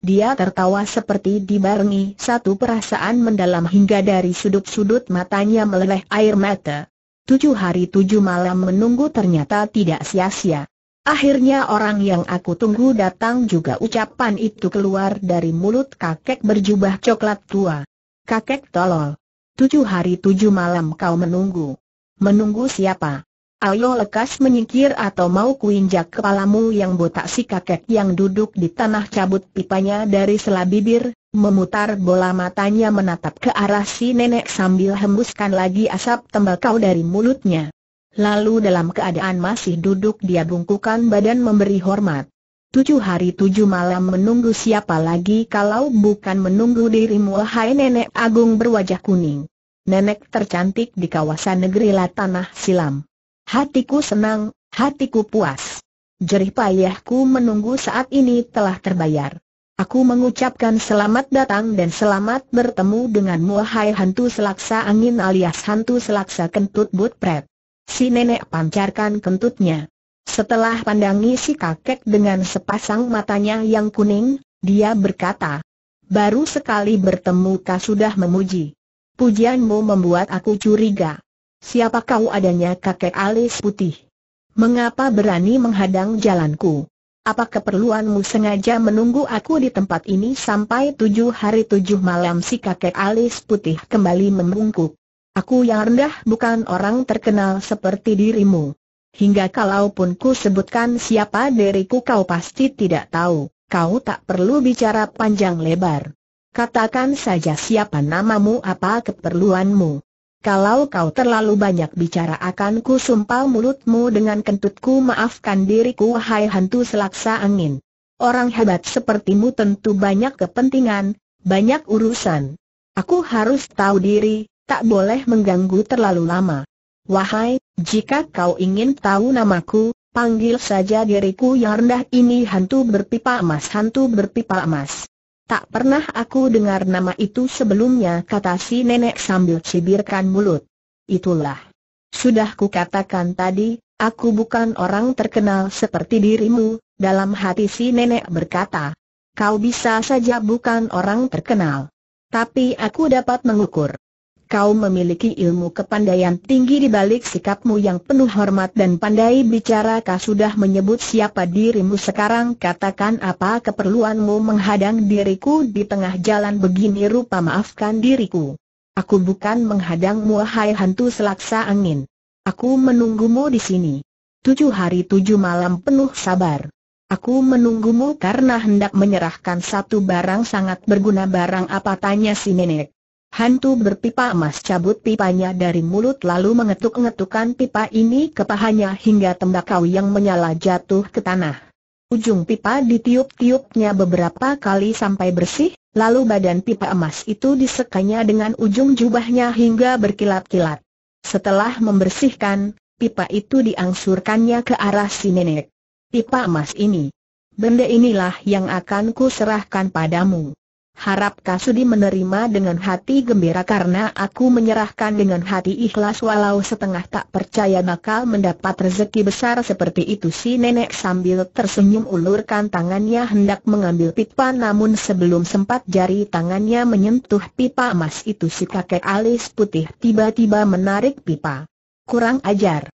Dia tertawa seperti dibarengi satu perasaan mendalam hingga dari sudut-sudut matanya meleleh air mata. Tujuh hari tujuh malam menunggu ternyata tidak sia-sia. Akhirnya orang yang aku tunggu datang juga ucapan itu keluar dari mulut kakek berjubah coklat tua. Kakek tolol. Tujuh hari tujuh malam kau menunggu. Menunggu siapa? Ayo lekas menyingkir atau mau kuinjak kepalamu yang botak si kakek yang duduk di tanah cabut pipanya dari sela bibir, memutar bola matanya menatap ke arah si nenek sambil hembuskan lagi asap tembakau dari mulutnya. Lalu dalam keadaan masih duduk dia bungkukan badan memberi hormat. Tujuh hari tujuh malam menunggu siapa lagi kalau bukan menunggu dirimu hai nenek agung berwajah kuning. Nenek tercantik di kawasan negeri La Silam. Hatiku senang, hatiku puas. Jerih payahku menunggu saat ini telah terbayar. Aku mengucapkan selamat datang dan selamat bertemu dengan hai hantu selaksa angin alias hantu selaksa kentut butpret. Si nenek pancarkan kentutnya. Setelah pandangi si kakek dengan sepasang matanya yang kuning, dia berkata, Baru sekali bertemu kau sudah memuji. Pujianmu membuat aku curiga. Siapa kau adanya kakek alis putih? Mengapa berani menghadang jalanku? Apa keperluanmu sengaja menunggu aku di tempat ini sampai tujuh hari tujuh malam si kakek alis putih kembali membungkuk? Aku yang rendah bukan orang terkenal seperti dirimu. Hingga kalaupun ku sebutkan siapa diriku kau pasti tidak tahu, kau tak perlu bicara panjang lebar. Katakan saja siapa namamu apa keperluanmu. Kalau kau terlalu banyak bicara akan ku sumpal mulutmu dengan kentutku maafkan diriku wahai hantu selaksa angin. Orang hebat sepertimu tentu banyak kepentingan, banyak urusan. Aku harus tahu diri, tak boleh mengganggu terlalu lama. Wahai, jika kau ingin tahu namaku, panggil saja diriku yang rendah ini hantu berpipa emas hantu berpipa emas. Tak pernah aku dengar nama itu sebelumnya kata si nenek sambil cibirkan mulut. Itulah. Sudah ku katakan tadi, aku bukan orang terkenal seperti dirimu, dalam hati si nenek berkata. Kau bisa saja bukan orang terkenal. Tapi aku dapat mengukur kau memiliki ilmu kepandaian tinggi di balik sikapmu yang penuh hormat dan pandai bicara kau sudah menyebut siapa dirimu sekarang katakan apa keperluanmu menghadang diriku di tengah jalan begini rupa maafkan diriku. Aku bukan menghadangmu hai hantu selaksa angin. Aku menunggumu di sini. Tujuh hari tujuh malam penuh sabar. Aku menunggumu karena hendak menyerahkan satu barang sangat berguna barang apa tanya si nenek. Hantu berpipa emas cabut pipanya dari mulut lalu mengetuk-ngetukan pipa ini ke pahanya hingga tembakau yang menyala jatuh ke tanah. Ujung pipa ditiup-tiupnya beberapa kali sampai bersih, lalu badan pipa emas itu disekanya dengan ujung jubahnya hingga berkilat-kilat. Setelah membersihkan, pipa itu diangsurkannya ke arah si nenek. Pipa emas ini. Benda inilah yang akan kuserahkan padamu. Harap Kasudi menerima dengan hati gembira karena aku menyerahkan dengan hati ikhlas walau setengah tak percaya bakal mendapat rezeki besar seperti itu si nenek sambil tersenyum ulurkan tangannya hendak mengambil pipa namun sebelum sempat jari tangannya menyentuh pipa emas itu si kakek alis putih tiba-tiba menarik pipa. Kurang ajar.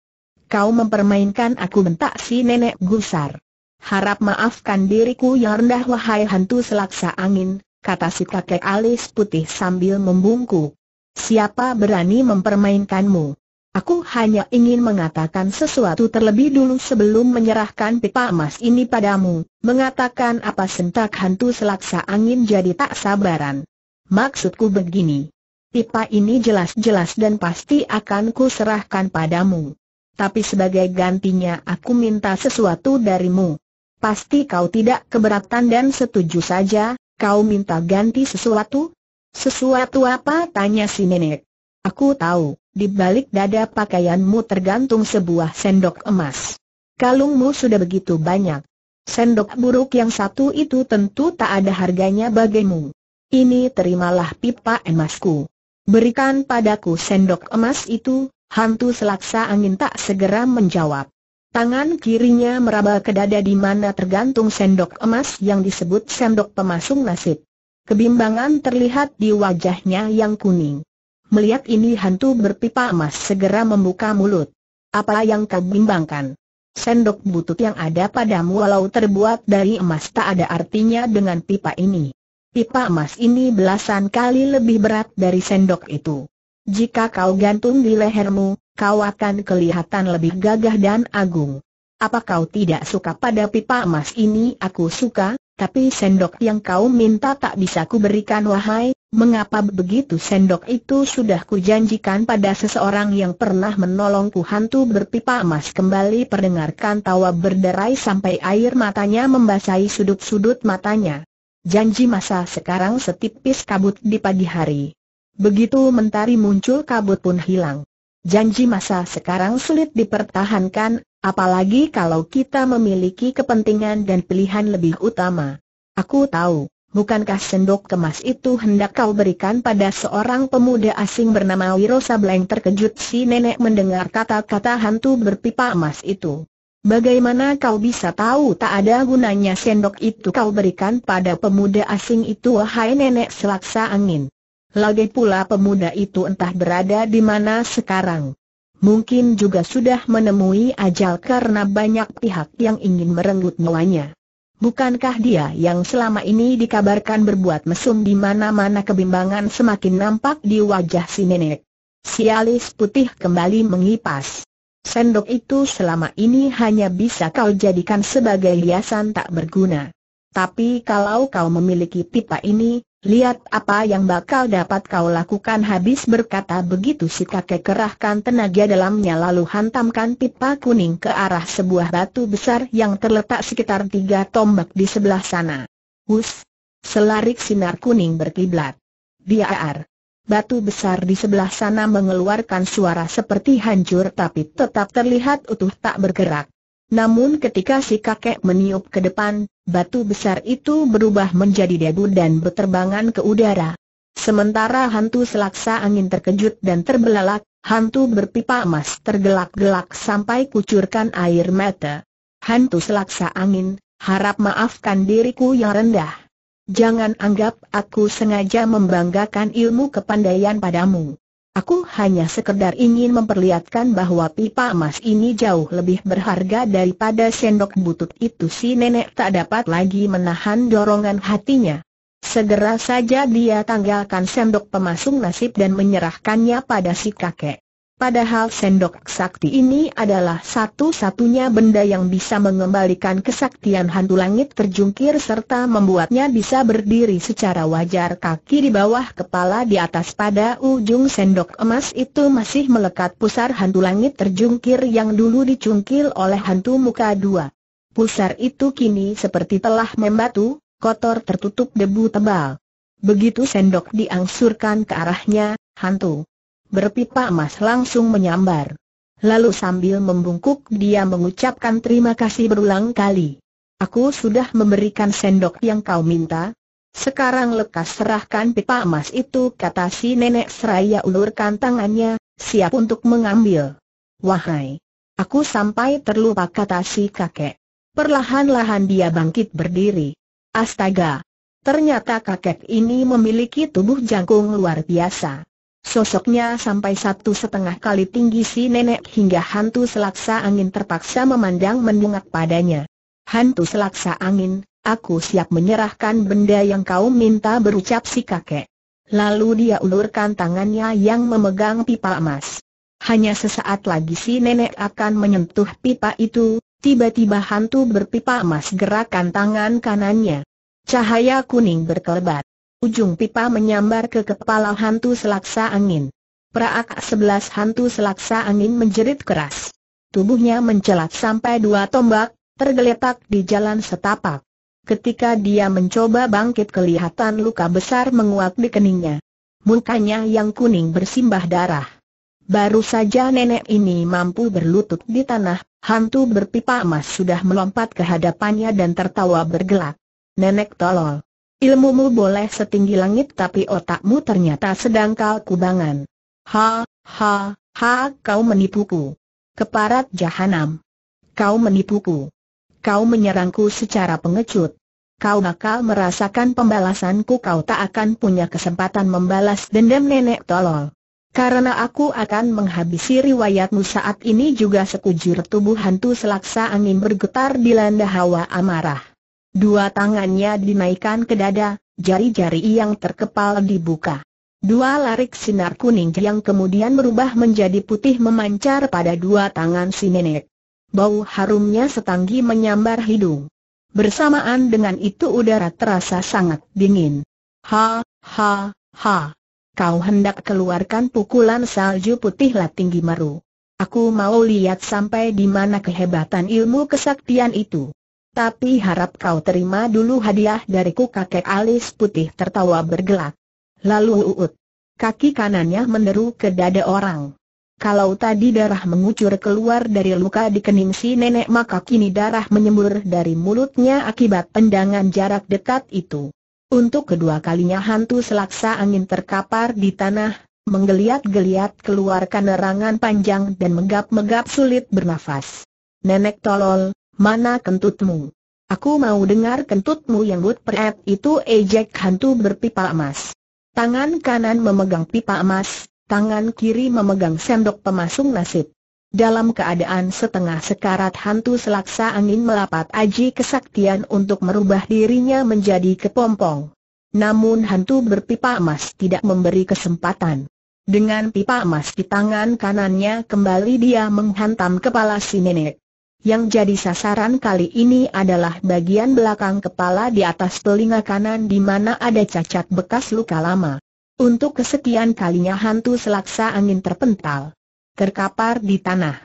Kau mempermainkan aku bentak si nenek gusar. Harap maafkan diriku yang rendah wahai hantu selaksa angin, kata si kakek alis putih sambil membungkuk. Siapa berani mempermainkanmu? Aku hanya ingin mengatakan sesuatu terlebih dulu sebelum menyerahkan pipa emas ini padamu, mengatakan apa sentak hantu selaksa angin jadi tak sabaran. Maksudku begini. Pipa ini jelas-jelas dan pasti akan ku serahkan padamu. Tapi sebagai gantinya aku minta sesuatu darimu. Pasti kau tidak keberatan dan setuju saja, Kau minta ganti sesuatu? Sesuatu apa? Tanya si nenek. Aku tahu, di balik dada pakaianmu tergantung sebuah sendok emas. Kalungmu sudah begitu banyak. Sendok buruk yang satu itu tentu tak ada harganya bagimu. Ini terimalah pipa emasku. Berikan padaku sendok emas itu, hantu selaksa angin tak segera menjawab. Tangan kirinya meraba ke dada di mana tergantung sendok emas yang disebut sendok pemasung nasib. Kebimbangan terlihat di wajahnya yang kuning. Melihat ini hantu berpipa emas segera membuka mulut. Apa yang kau bimbangkan? Sendok butut yang ada padamu walau terbuat dari emas tak ada artinya dengan pipa ini. Pipa emas ini belasan kali lebih berat dari sendok itu. Jika kau gantung di lehermu, kau akan kelihatan lebih gagah dan agung. Apa kau tidak suka pada pipa emas ini? Aku suka, tapi sendok yang kau minta tak bisa kuberikan wahai, mengapa begitu sendok itu sudah kujanjikan pada seseorang yang pernah menolongku hantu berpipa emas kembali perdengarkan tawa berderai sampai air matanya membasahi sudut-sudut matanya. Janji masa sekarang setipis kabut di pagi hari. Begitu mentari muncul kabut pun hilang. Janji masa sekarang sulit dipertahankan, apalagi kalau kita memiliki kepentingan dan pilihan lebih utama. Aku tahu, bukankah sendok kemas itu hendak kau berikan pada seorang pemuda asing bernama Wirosa Sableng terkejut si nenek mendengar kata-kata hantu berpipa emas itu. Bagaimana kau bisa tahu tak ada gunanya sendok itu kau berikan pada pemuda asing itu wahai nenek selaksa angin? Lagi pula pemuda itu entah berada di mana sekarang. Mungkin juga sudah menemui ajal karena banyak pihak yang ingin merenggut nyawanya. Bukankah dia yang selama ini dikabarkan berbuat mesum di mana-mana kebimbangan semakin nampak di wajah si nenek? Sialis putih kembali mengipas. Sendok itu selama ini hanya bisa kau jadikan sebagai hiasan tak berguna. Tapi kalau kau memiliki pipa ini, lihat apa yang bakal dapat kau lakukan habis berkata begitu si kakek kerahkan tenaga dalamnya lalu hantamkan pipa kuning ke arah sebuah batu besar yang terletak sekitar tiga tombak di sebelah sana. Hus! Selarik sinar kuning berkiblat. Diar! Batu besar di sebelah sana mengeluarkan suara seperti hancur tapi tetap terlihat utuh tak bergerak. Namun ketika si kakek meniup ke depan, batu besar itu berubah menjadi debu dan berterbangan ke udara. Sementara hantu selaksa angin terkejut dan terbelalak, hantu berpipa emas tergelak-gelak sampai kucurkan air mata. Hantu selaksa angin, harap maafkan diriku yang rendah. Jangan anggap aku sengaja membanggakan ilmu kepandaian padamu. Aku hanya sekedar ingin memperlihatkan bahwa pipa emas ini jauh lebih berharga daripada sendok butut itu si nenek tak dapat lagi menahan dorongan hatinya. Segera saja dia tanggalkan sendok pemasung nasib dan menyerahkannya pada si kakek. Padahal sendok sakti ini adalah satu-satunya benda yang bisa mengembalikan kesaktian hantu langit terjungkir serta membuatnya bisa berdiri secara wajar kaki di bawah kepala di atas pada ujung sendok emas itu masih melekat pusar hantu langit terjungkir yang dulu dicungkil oleh hantu muka dua. Pusar itu kini seperti telah membatu, kotor tertutup debu tebal. Begitu sendok diangsurkan ke arahnya, hantu berpipa emas langsung menyambar. Lalu sambil membungkuk dia mengucapkan terima kasih berulang kali. Aku sudah memberikan sendok yang kau minta. Sekarang lekas serahkan pipa emas itu kata si nenek seraya ulurkan tangannya, siap untuk mengambil. Wahai! Aku sampai terlupa kata si kakek. Perlahan-lahan dia bangkit berdiri. Astaga! Ternyata kakek ini memiliki tubuh jangkung luar biasa. Sosoknya sampai satu setengah kali tinggi si nenek hingga hantu selaksa angin terpaksa memandang mendungak padanya. Hantu selaksa angin, aku siap menyerahkan benda yang kau minta berucap si kakek. Lalu dia ulurkan tangannya yang memegang pipa emas. Hanya sesaat lagi si nenek akan menyentuh pipa itu, tiba-tiba hantu berpipa emas gerakan tangan kanannya. Cahaya kuning berkelebat. Ujung pipa menyambar ke kepala hantu selaksa angin. Praak sebelas hantu selaksa angin menjerit keras. Tubuhnya mencelat sampai dua tombak, tergeletak di jalan setapak. Ketika dia mencoba bangkit kelihatan luka besar menguak di keningnya. Mukanya yang kuning bersimbah darah. Baru saja nenek ini mampu berlutut di tanah, hantu berpipa emas sudah melompat ke hadapannya dan tertawa bergelak. Nenek tolol. Ilmumu boleh setinggi langit tapi otakmu ternyata sedang kubangan. Ha, ha, ha, kau menipuku. Keparat jahanam. Kau menipuku. Kau menyerangku secara pengecut. Kau bakal merasakan pembalasanku kau tak akan punya kesempatan membalas dendam nenek tolol. Karena aku akan menghabisi riwayatmu saat ini juga sekujur tubuh hantu selaksa angin bergetar dilanda hawa amarah. Dua tangannya dinaikkan ke dada, jari-jari yang terkepal dibuka. Dua larik sinar kuning yang kemudian berubah menjadi putih memancar pada dua tangan si nenek. Bau harumnya setanggi menyambar hidung. Bersamaan dengan itu udara terasa sangat dingin. Ha, ha, ha. Kau hendak keluarkan pukulan salju putih tinggi maru? Aku mau lihat sampai di mana kehebatan ilmu kesaktian itu. Tapi harap kau terima dulu hadiah dariku kakek alis putih tertawa bergelak. Lalu uut. Kaki kanannya meneru ke dada orang. Kalau tadi darah mengucur keluar dari luka di kening si nenek maka kini darah menyembur dari mulutnya akibat tendangan jarak dekat itu. Untuk kedua kalinya hantu selaksa angin terkapar di tanah, menggeliat-geliat keluarkan nerangan panjang dan menggap megap sulit bernafas. Nenek tolol, Mana kentutmu? Aku mau dengar kentutmu yang but peret itu ejek hantu berpipa emas. Tangan kanan memegang pipa emas, tangan kiri memegang sendok pemasung nasib. Dalam keadaan setengah sekarat hantu selaksa angin melapat aji kesaktian untuk merubah dirinya menjadi kepompong. Namun hantu berpipa emas tidak memberi kesempatan. Dengan pipa emas di tangan kanannya kembali dia menghantam kepala si nenek. Yang jadi sasaran kali ini adalah bagian belakang kepala di atas telinga kanan di mana ada cacat bekas luka lama. Untuk kesekian kalinya hantu selaksa angin terpental. Terkapar di tanah.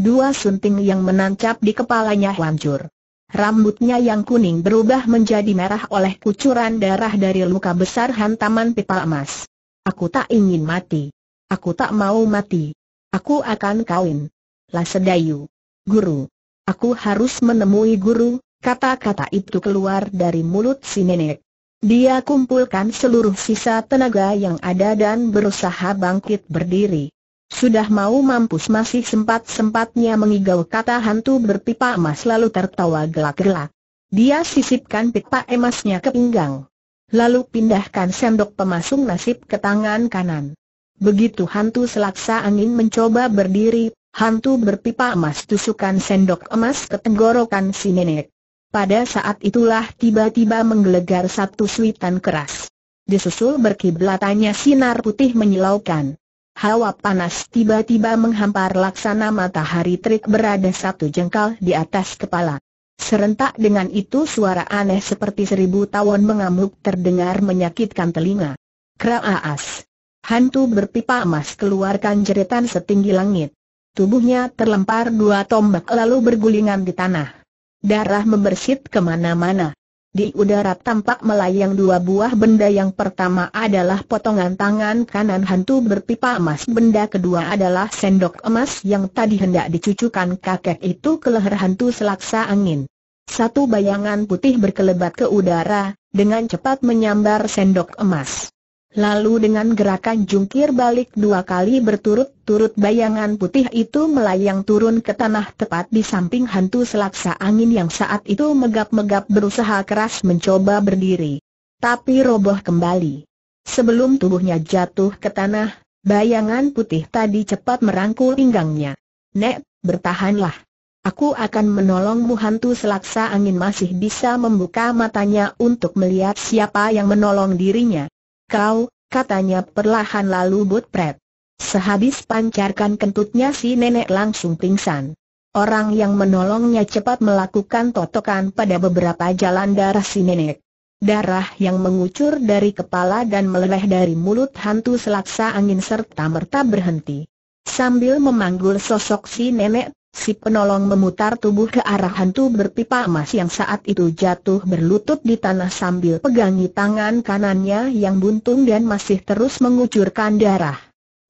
Dua sunting yang menancap di kepalanya hancur. Rambutnya yang kuning berubah menjadi merah oleh kucuran darah dari luka besar hantaman pipa emas. Aku tak ingin mati. Aku tak mau mati. Aku akan kawin. Lasedayu. Guru. Aku harus menemui guru, kata-kata itu keluar dari mulut si nenek. Dia kumpulkan seluruh sisa tenaga yang ada dan berusaha bangkit berdiri. Sudah mau mampus masih sempat-sempatnya mengigau kata hantu berpipa emas lalu tertawa gelak-gelak. Dia sisipkan pipa emasnya ke pinggang. Lalu pindahkan sendok pemasung nasib ke tangan kanan. Begitu hantu selaksa angin mencoba berdiri, Hantu berpipa emas tusukan sendok emas ke tenggorokan si nenek. Pada saat itulah tiba-tiba menggelegar satu suitan keras. Disusul berkiblatannya sinar putih menyilaukan. Hawa panas tiba-tiba menghampar laksana matahari trik berada satu jengkal di atas kepala. Serentak dengan itu suara aneh seperti seribu tawon mengamuk terdengar menyakitkan telinga. Kraaas! Hantu berpipa emas keluarkan jeritan setinggi langit. Tubuhnya terlempar dua tombak lalu bergulingan di tanah. Darah membersit kemana-mana. Di udara tampak melayang dua buah benda yang pertama adalah potongan tangan kanan hantu berpipa emas Benda kedua adalah sendok emas yang tadi hendak dicucukan kakek itu ke leher hantu selaksa angin Satu bayangan putih berkelebat ke udara, dengan cepat menyambar sendok emas Lalu dengan gerakan jungkir balik dua kali berturut-turut bayangan putih itu melayang turun ke tanah tepat di samping hantu selaksa angin yang saat itu megap-megap berusaha keras mencoba berdiri. Tapi roboh kembali. Sebelum tubuhnya jatuh ke tanah, bayangan putih tadi cepat merangkul pinggangnya. Nek, bertahanlah. Aku akan menolongmu hantu selaksa angin masih bisa membuka matanya untuk melihat siapa yang menolong dirinya. Kau, katanya perlahan lalu butpret. Sehabis pancarkan kentutnya si nenek langsung pingsan. Orang yang menolongnya cepat melakukan totokan pada beberapa jalan darah si nenek. Darah yang mengucur dari kepala dan meleleh dari mulut hantu selaksa angin serta merta berhenti. Sambil memanggul sosok si nenek Si penolong memutar tubuh ke arah hantu berpipa emas yang saat itu jatuh berlutut di tanah sambil pegangi tangan kanannya yang buntung dan masih terus mengucurkan darah.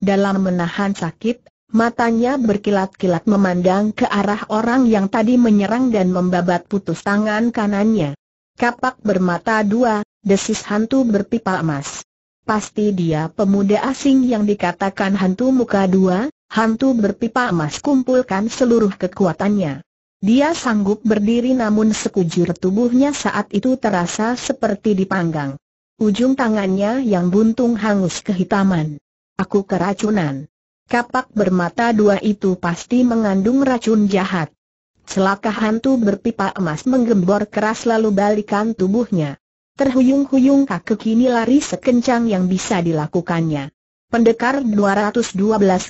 Dalam menahan sakit, matanya berkilat-kilat memandang ke arah orang yang tadi menyerang dan membabat putus tangan kanannya. Kapak bermata dua, desis hantu berpipa emas. Pasti dia pemuda asing yang dikatakan hantu muka dua, hantu berpipa emas kumpulkan seluruh kekuatannya. Dia sanggup berdiri namun sekujur tubuhnya saat itu terasa seperti dipanggang. Ujung tangannya yang buntung hangus kehitaman. Aku keracunan. Kapak bermata dua itu pasti mengandung racun jahat. Celaka hantu berpipa emas menggembor keras lalu balikan tubuhnya. Terhuyung-huyung kaki kini lari sekencang yang bisa dilakukannya. Pendekar 212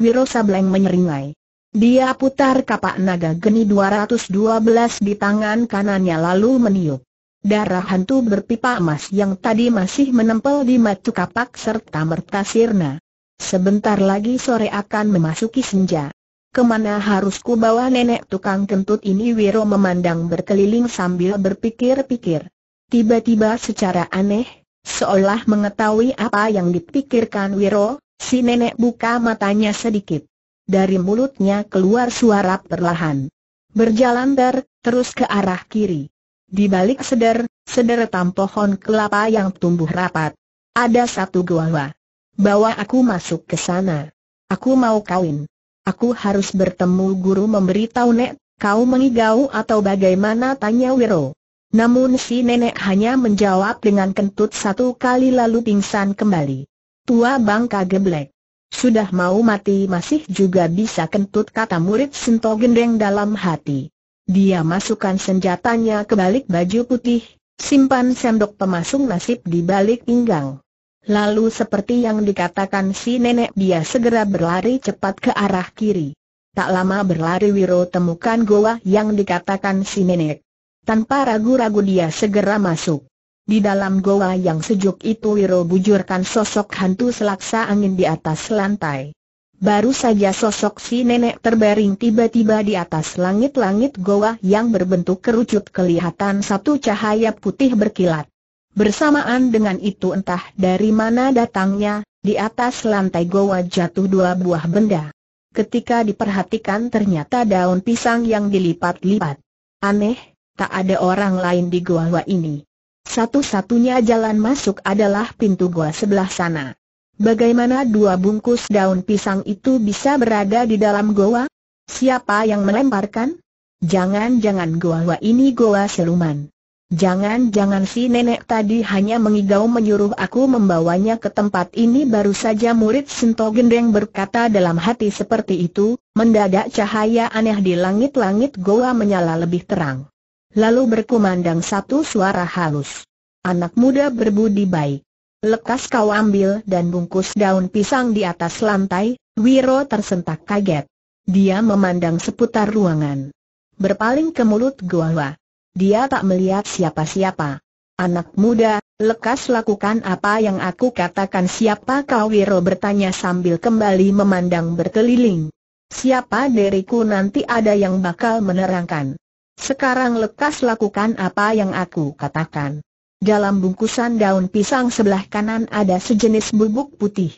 Wiro Sableng menyeringai. Dia putar kapak naga geni 212 di tangan kanannya lalu meniup. Darah hantu berpipa emas yang tadi masih menempel di matu kapak serta merta sirna. Sebentar lagi sore akan memasuki senja. Kemana harus ku bawa nenek tukang kentut ini Wiro memandang berkeliling sambil berpikir-pikir. Tiba-tiba secara aneh, seolah mengetahui apa yang dipikirkan Wiro, Si nenek buka matanya sedikit. Dari mulutnya keluar suara perlahan. Berjalan ter, terus ke arah kiri. Di balik seder, sederetan pohon kelapa yang tumbuh rapat. Ada satu gua-gua. Bawa aku masuk ke sana. Aku mau kawin. Aku harus bertemu guru memberitahu nek, kau mengigau atau bagaimana tanya Wiro. Namun si nenek hanya menjawab dengan kentut satu kali lalu pingsan kembali. Tua bangka geblek. Sudah mau mati masih juga bisa kentut kata murid Sento Gendeng dalam hati. Dia masukkan senjatanya ke balik baju putih, simpan sendok pemasung nasib di balik pinggang. Lalu seperti yang dikatakan si nenek dia segera berlari cepat ke arah kiri. Tak lama berlari Wiro temukan goa yang dikatakan si nenek. Tanpa ragu-ragu dia segera masuk. Di dalam goa yang sejuk itu Wiro bujurkan sosok hantu selaksa angin di atas lantai. Baru saja sosok si nenek terbaring tiba-tiba di atas langit-langit goa yang berbentuk kerucut kelihatan satu cahaya putih berkilat. Bersamaan dengan itu entah dari mana datangnya, di atas lantai goa jatuh dua buah benda. Ketika diperhatikan ternyata daun pisang yang dilipat-lipat. Aneh, tak ada orang lain di goa ini. Satu-satunya jalan masuk adalah pintu gua sebelah sana. Bagaimana dua bungkus daun pisang itu bisa berada di dalam goa? Siapa yang melemparkan? Jangan-jangan goa ini goa seluman? Jangan-jangan si nenek tadi hanya mengigau menyuruh aku membawanya ke tempat ini baru saja murid Sento Gendeng berkata dalam hati seperti itu, mendadak cahaya aneh di langit-langit goa menyala lebih terang lalu berkumandang satu suara halus. Anak muda berbudi baik. Lekas kau ambil dan bungkus daun pisang di atas lantai, Wiro tersentak kaget. Dia memandang seputar ruangan. Berpaling ke mulut gua-gua. Dia tak melihat siapa-siapa. Anak muda, lekas lakukan apa yang aku katakan siapa kau Wiro bertanya sambil kembali memandang berkeliling. Siapa diriku nanti ada yang bakal menerangkan. Sekarang lekas lakukan apa yang aku katakan. Dalam bungkusan daun pisang sebelah kanan ada sejenis bubuk putih.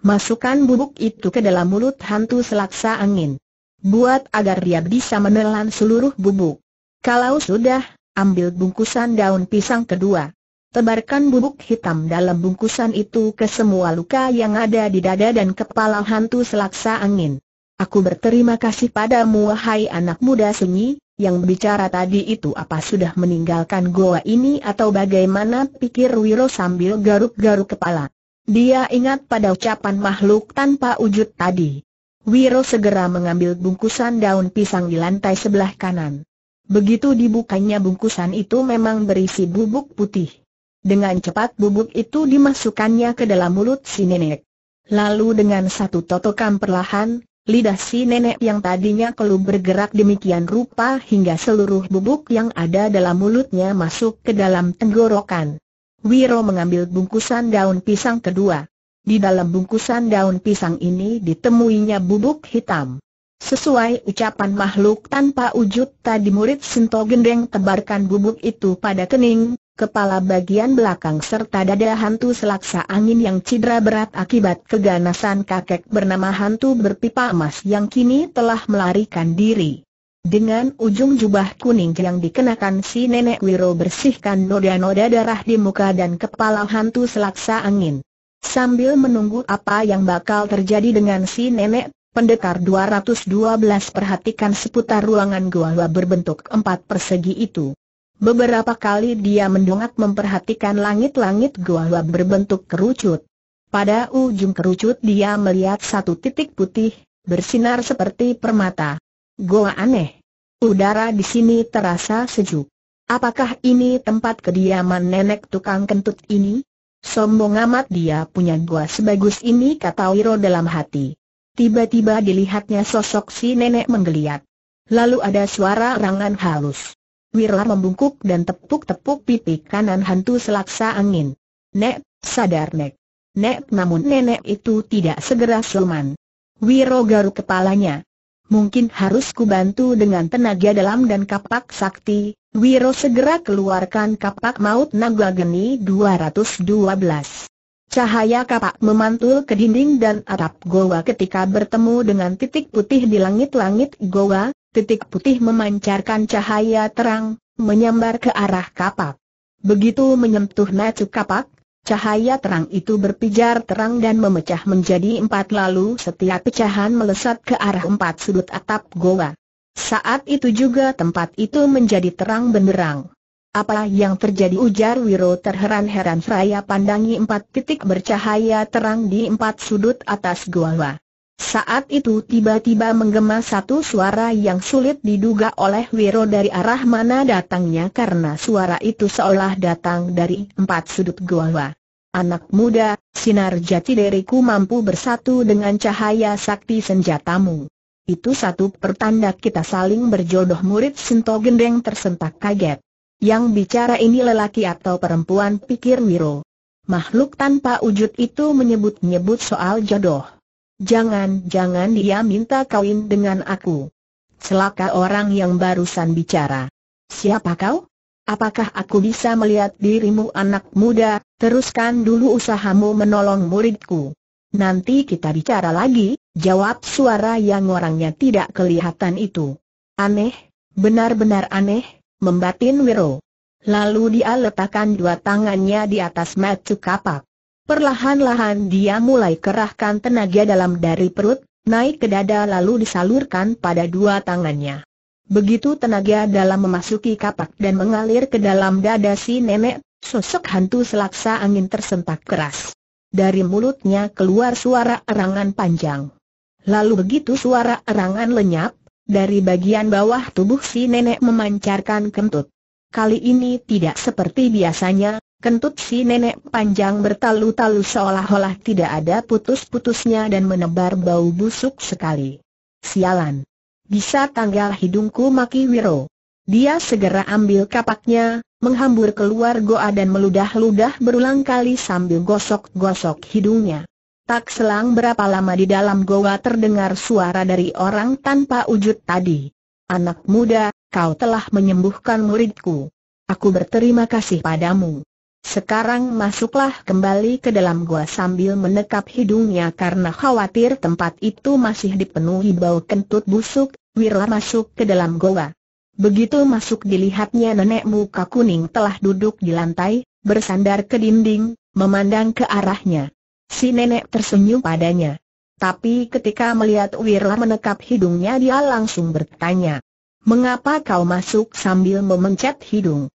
Masukkan bubuk itu ke dalam mulut hantu selaksa angin. Buat agar dia bisa menelan seluruh bubuk. Kalau sudah, ambil bungkusan daun pisang kedua. Tebarkan bubuk hitam dalam bungkusan itu ke semua luka yang ada di dada dan kepala hantu selaksa angin. Aku berterima kasih padamu wahai anak muda sunyi, yang bicara tadi itu apa sudah meninggalkan goa ini atau bagaimana pikir Wiro sambil garuk-garuk kepala. Dia ingat pada ucapan makhluk tanpa wujud tadi. Wiro segera mengambil bungkusan daun pisang di lantai sebelah kanan. Begitu dibukanya bungkusan itu memang berisi bubuk putih. Dengan cepat bubuk itu dimasukkannya ke dalam mulut si nenek. Lalu dengan satu totokan perlahan, Lidah si nenek yang tadinya kelu bergerak demikian rupa hingga seluruh bubuk yang ada dalam mulutnya masuk ke dalam tenggorokan. Wiro mengambil bungkusan daun pisang kedua. Di dalam bungkusan daun pisang ini ditemuinya bubuk hitam. Sesuai ucapan makhluk tanpa wujud tadi murid Sinto Gendeng tebarkan bubuk itu pada kening, kepala bagian belakang serta dada hantu selaksa angin yang cedera berat akibat keganasan kakek bernama hantu berpipa emas yang kini telah melarikan diri. Dengan ujung jubah kuning yang dikenakan si nenek Wiro bersihkan noda-noda darah di muka dan kepala hantu selaksa angin. Sambil menunggu apa yang bakal terjadi dengan si nenek, pendekar 212 perhatikan seputar ruangan gua berbentuk empat persegi itu. Beberapa kali dia mendongak memperhatikan langit-langit gua gua-gua berbentuk kerucut. Pada ujung kerucut dia melihat satu titik putih, bersinar seperti permata. Gua aneh. Udara di sini terasa sejuk. Apakah ini tempat kediaman nenek tukang kentut ini? Sombong amat dia punya gua sebagus ini kata Wiro dalam hati. Tiba-tiba dilihatnya sosok si nenek menggeliat. Lalu ada suara rangan halus. Wirla membungkuk dan tepuk-tepuk pipi kanan hantu selaksa angin. Nek, sadar Nek. Nek namun nenek itu tidak segera selman. Wiro garuk kepalanya. Mungkin harus kubantu dengan tenaga dalam dan kapak sakti, Wiro segera keluarkan kapak maut naga geni 212. Cahaya kapak memantul ke dinding dan atap goa ketika bertemu dengan titik putih di langit-langit goa, titik putih memancarkan cahaya terang, menyambar ke arah kapak. Begitu menyentuh nacu kapak, cahaya terang itu berpijar terang dan memecah menjadi empat lalu setiap pecahan melesat ke arah empat sudut atap goa. Saat itu juga tempat itu menjadi terang benderang. Apa yang terjadi ujar Wiro terheran-heran seraya pandangi empat titik bercahaya terang di empat sudut atas goa. Saat itu tiba-tiba menggema satu suara yang sulit diduga oleh Wiro dari arah mana datangnya karena suara itu seolah datang dari empat sudut gua. Anak muda, sinar jati diriku mampu bersatu dengan cahaya sakti senjatamu. Itu satu pertanda kita saling berjodoh murid sento Gendeng tersentak kaget. Yang bicara ini lelaki atau perempuan pikir Wiro. Makhluk tanpa wujud itu menyebut-nyebut soal jodoh. Jangan-jangan dia minta kawin dengan aku. Celaka orang yang barusan bicara. Siapa kau? Apakah aku bisa melihat dirimu anak muda, teruskan dulu usahamu menolong muridku. Nanti kita bicara lagi, jawab suara yang orangnya tidak kelihatan itu. Aneh, benar-benar aneh, membatin Wiro. Lalu dia letakkan dua tangannya di atas macu kapak. Perlahan-lahan dia mulai kerahkan tenaga dalam dari perut, naik ke dada lalu disalurkan pada dua tangannya. Begitu tenaga dalam memasuki kapak dan mengalir ke dalam dada si nenek, sosok hantu selaksa angin tersentak keras. Dari mulutnya keluar suara erangan panjang. Lalu begitu suara erangan lenyap, dari bagian bawah tubuh si nenek memancarkan kentut. Kali ini tidak seperti biasanya, Kentut si nenek panjang bertalu-talu seolah-olah tidak ada putus-putusnya dan menebar bau busuk sekali. Sialan. Bisa tanggal hidungku maki Wiro. Dia segera ambil kapaknya, menghambur keluar goa dan meludah-ludah berulang kali sambil gosok-gosok hidungnya. Tak selang berapa lama di dalam goa terdengar suara dari orang tanpa wujud tadi. Anak muda, kau telah menyembuhkan muridku. Aku berterima kasih padamu. Sekarang masuklah kembali ke dalam gua sambil menekap hidungnya karena khawatir tempat itu masih dipenuhi bau kentut busuk, Wirla masuk ke dalam gua. Begitu masuk dilihatnya nenek muka kuning telah duduk di lantai, bersandar ke dinding, memandang ke arahnya. Si nenek tersenyum padanya. Tapi ketika melihat Wirla menekap hidungnya dia langsung bertanya. Mengapa kau masuk sambil memencet hidung?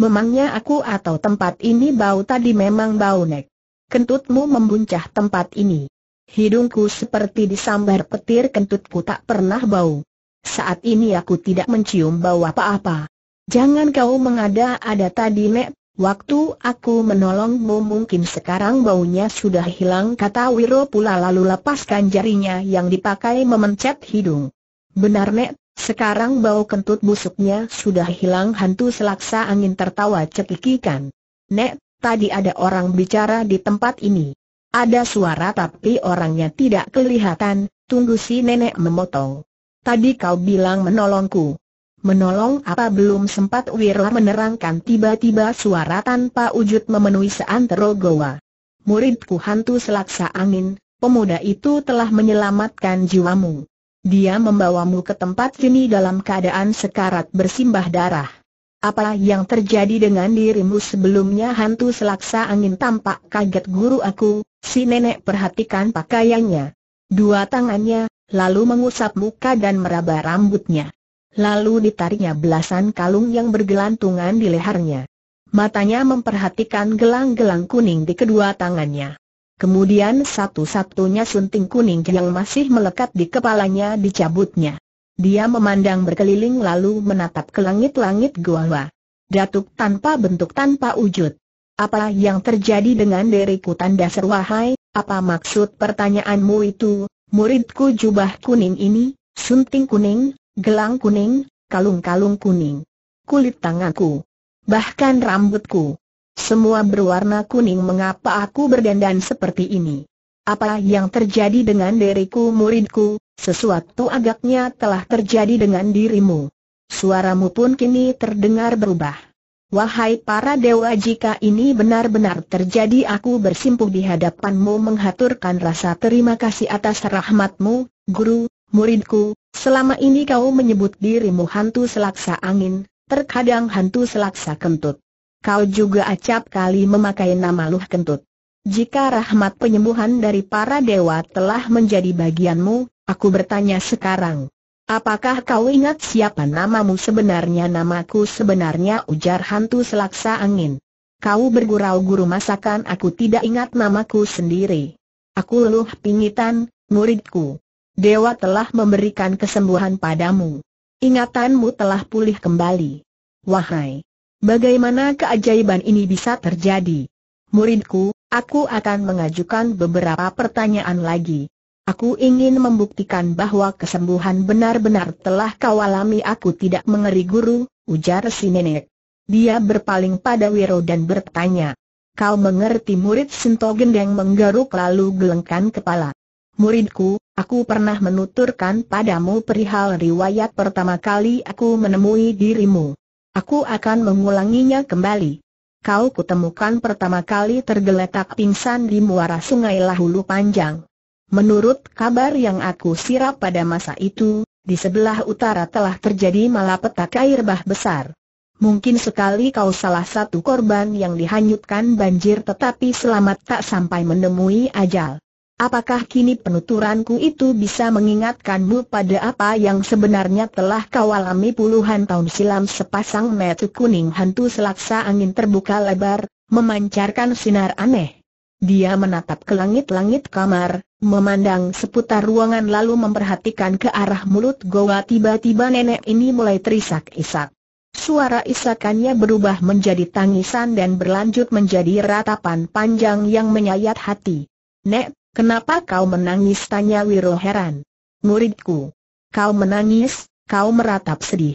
Memangnya aku atau tempat ini bau tadi memang bau nek. Kentutmu membuncah tempat ini. Hidungku seperti disambar petir kentutku tak pernah bau. Saat ini aku tidak mencium bau apa-apa. Jangan kau mengada-ada tadi nek Waktu aku menolongmu mungkin sekarang baunya sudah hilang kata Wiro pula lalu lepaskan jarinya yang dipakai memencet hidung. Benar Nek, sekarang bau kentut busuknya sudah hilang hantu selaksa angin tertawa cekikikan. Nek, tadi ada orang bicara di tempat ini. Ada suara tapi orangnya tidak kelihatan, tunggu si nenek memotong. Tadi kau bilang menolongku. Menolong apa belum sempat Wira menerangkan tiba-tiba suara tanpa wujud memenuhi seantero goa. Muridku hantu selaksa angin, pemuda itu telah menyelamatkan jiwamu. Dia membawamu ke tempat ini dalam keadaan sekarat bersimbah darah. Apa yang terjadi dengan dirimu sebelumnya hantu selaksa angin tampak kaget guru aku, si nenek perhatikan pakaiannya. Dua tangannya, lalu mengusap muka dan meraba rambutnya. Lalu ditariknya belasan kalung yang bergelantungan di lehernya. Matanya memperhatikan gelang-gelang kuning di kedua tangannya. Kemudian satu-satunya sunting kuning yang masih melekat di kepalanya dicabutnya. Dia memandang berkeliling lalu menatap ke langit-langit gua. Datuk tanpa bentuk tanpa wujud. Apa yang terjadi dengan diriku tanda seru wahai, apa maksud pertanyaanmu itu, muridku jubah kuning ini, sunting kuning, gelang kuning, kalung-kalung kuning, kulit tanganku, bahkan rambutku. Semua berwarna kuning mengapa aku berdandan seperti ini? Apa yang terjadi dengan diriku muridku, sesuatu agaknya telah terjadi dengan dirimu. Suaramu pun kini terdengar berubah. Wahai para dewa jika ini benar-benar terjadi aku bersimpuh di hadapanmu menghaturkan rasa terima kasih atas rahmatmu, guru, muridku, selama ini kau menyebut dirimu hantu selaksa angin, terkadang hantu selaksa kentut. Kau juga acap kali memakai nama Luh Kentut. Jika rahmat penyembuhan dari para dewa telah menjadi bagianmu, aku bertanya sekarang. Apakah kau ingat siapa namamu sebenarnya? Namaku sebenarnya ujar hantu selaksa angin. Kau bergurau-guru masakan aku tidak ingat namaku sendiri. Aku Luh Pingitan, muridku. Dewa telah memberikan kesembuhan padamu. Ingatanmu telah pulih kembali. Wahai Bagaimana keajaiban ini bisa terjadi? Muridku, aku akan mengajukan beberapa pertanyaan lagi. Aku ingin membuktikan bahwa kesembuhan benar-benar telah kau alami aku tidak mengeri guru, ujar si nenek. Dia berpaling pada Wiro dan bertanya. Kau mengerti murid Sinto Gendeng menggaruk lalu gelengkan kepala. Muridku, aku pernah menuturkan padamu perihal riwayat pertama kali aku menemui dirimu. Aku akan mengulanginya kembali. Kau kutemukan pertama kali tergeletak pingsan di muara sungai Lahulu Panjang. Menurut kabar yang aku sirap pada masa itu, di sebelah utara telah terjadi malapetaka air bah besar. Mungkin sekali kau salah satu korban yang dihanyutkan banjir tetapi selamat tak sampai menemui ajal. Apakah kini penuturanku itu bisa mengingatkanmu pada apa yang sebenarnya telah kau alami puluhan tahun silam sepasang metu kuning hantu selaksa angin terbuka lebar, memancarkan sinar aneh. Dia menatap ke langit-langit kamar, memandang seputar ruangan lalu memperhatikan ke arah mulut goa tiba-tiba nenek ini mulai terisak-isak. Suara isakannya berubah menjadi tangisan dan berlanjut menjadi ratapan panjang yang menyayat hati. Nek, Kenapa kau menangis? Tanya Wiro heran. Muridku. Kau menangis, kau meratap sedih.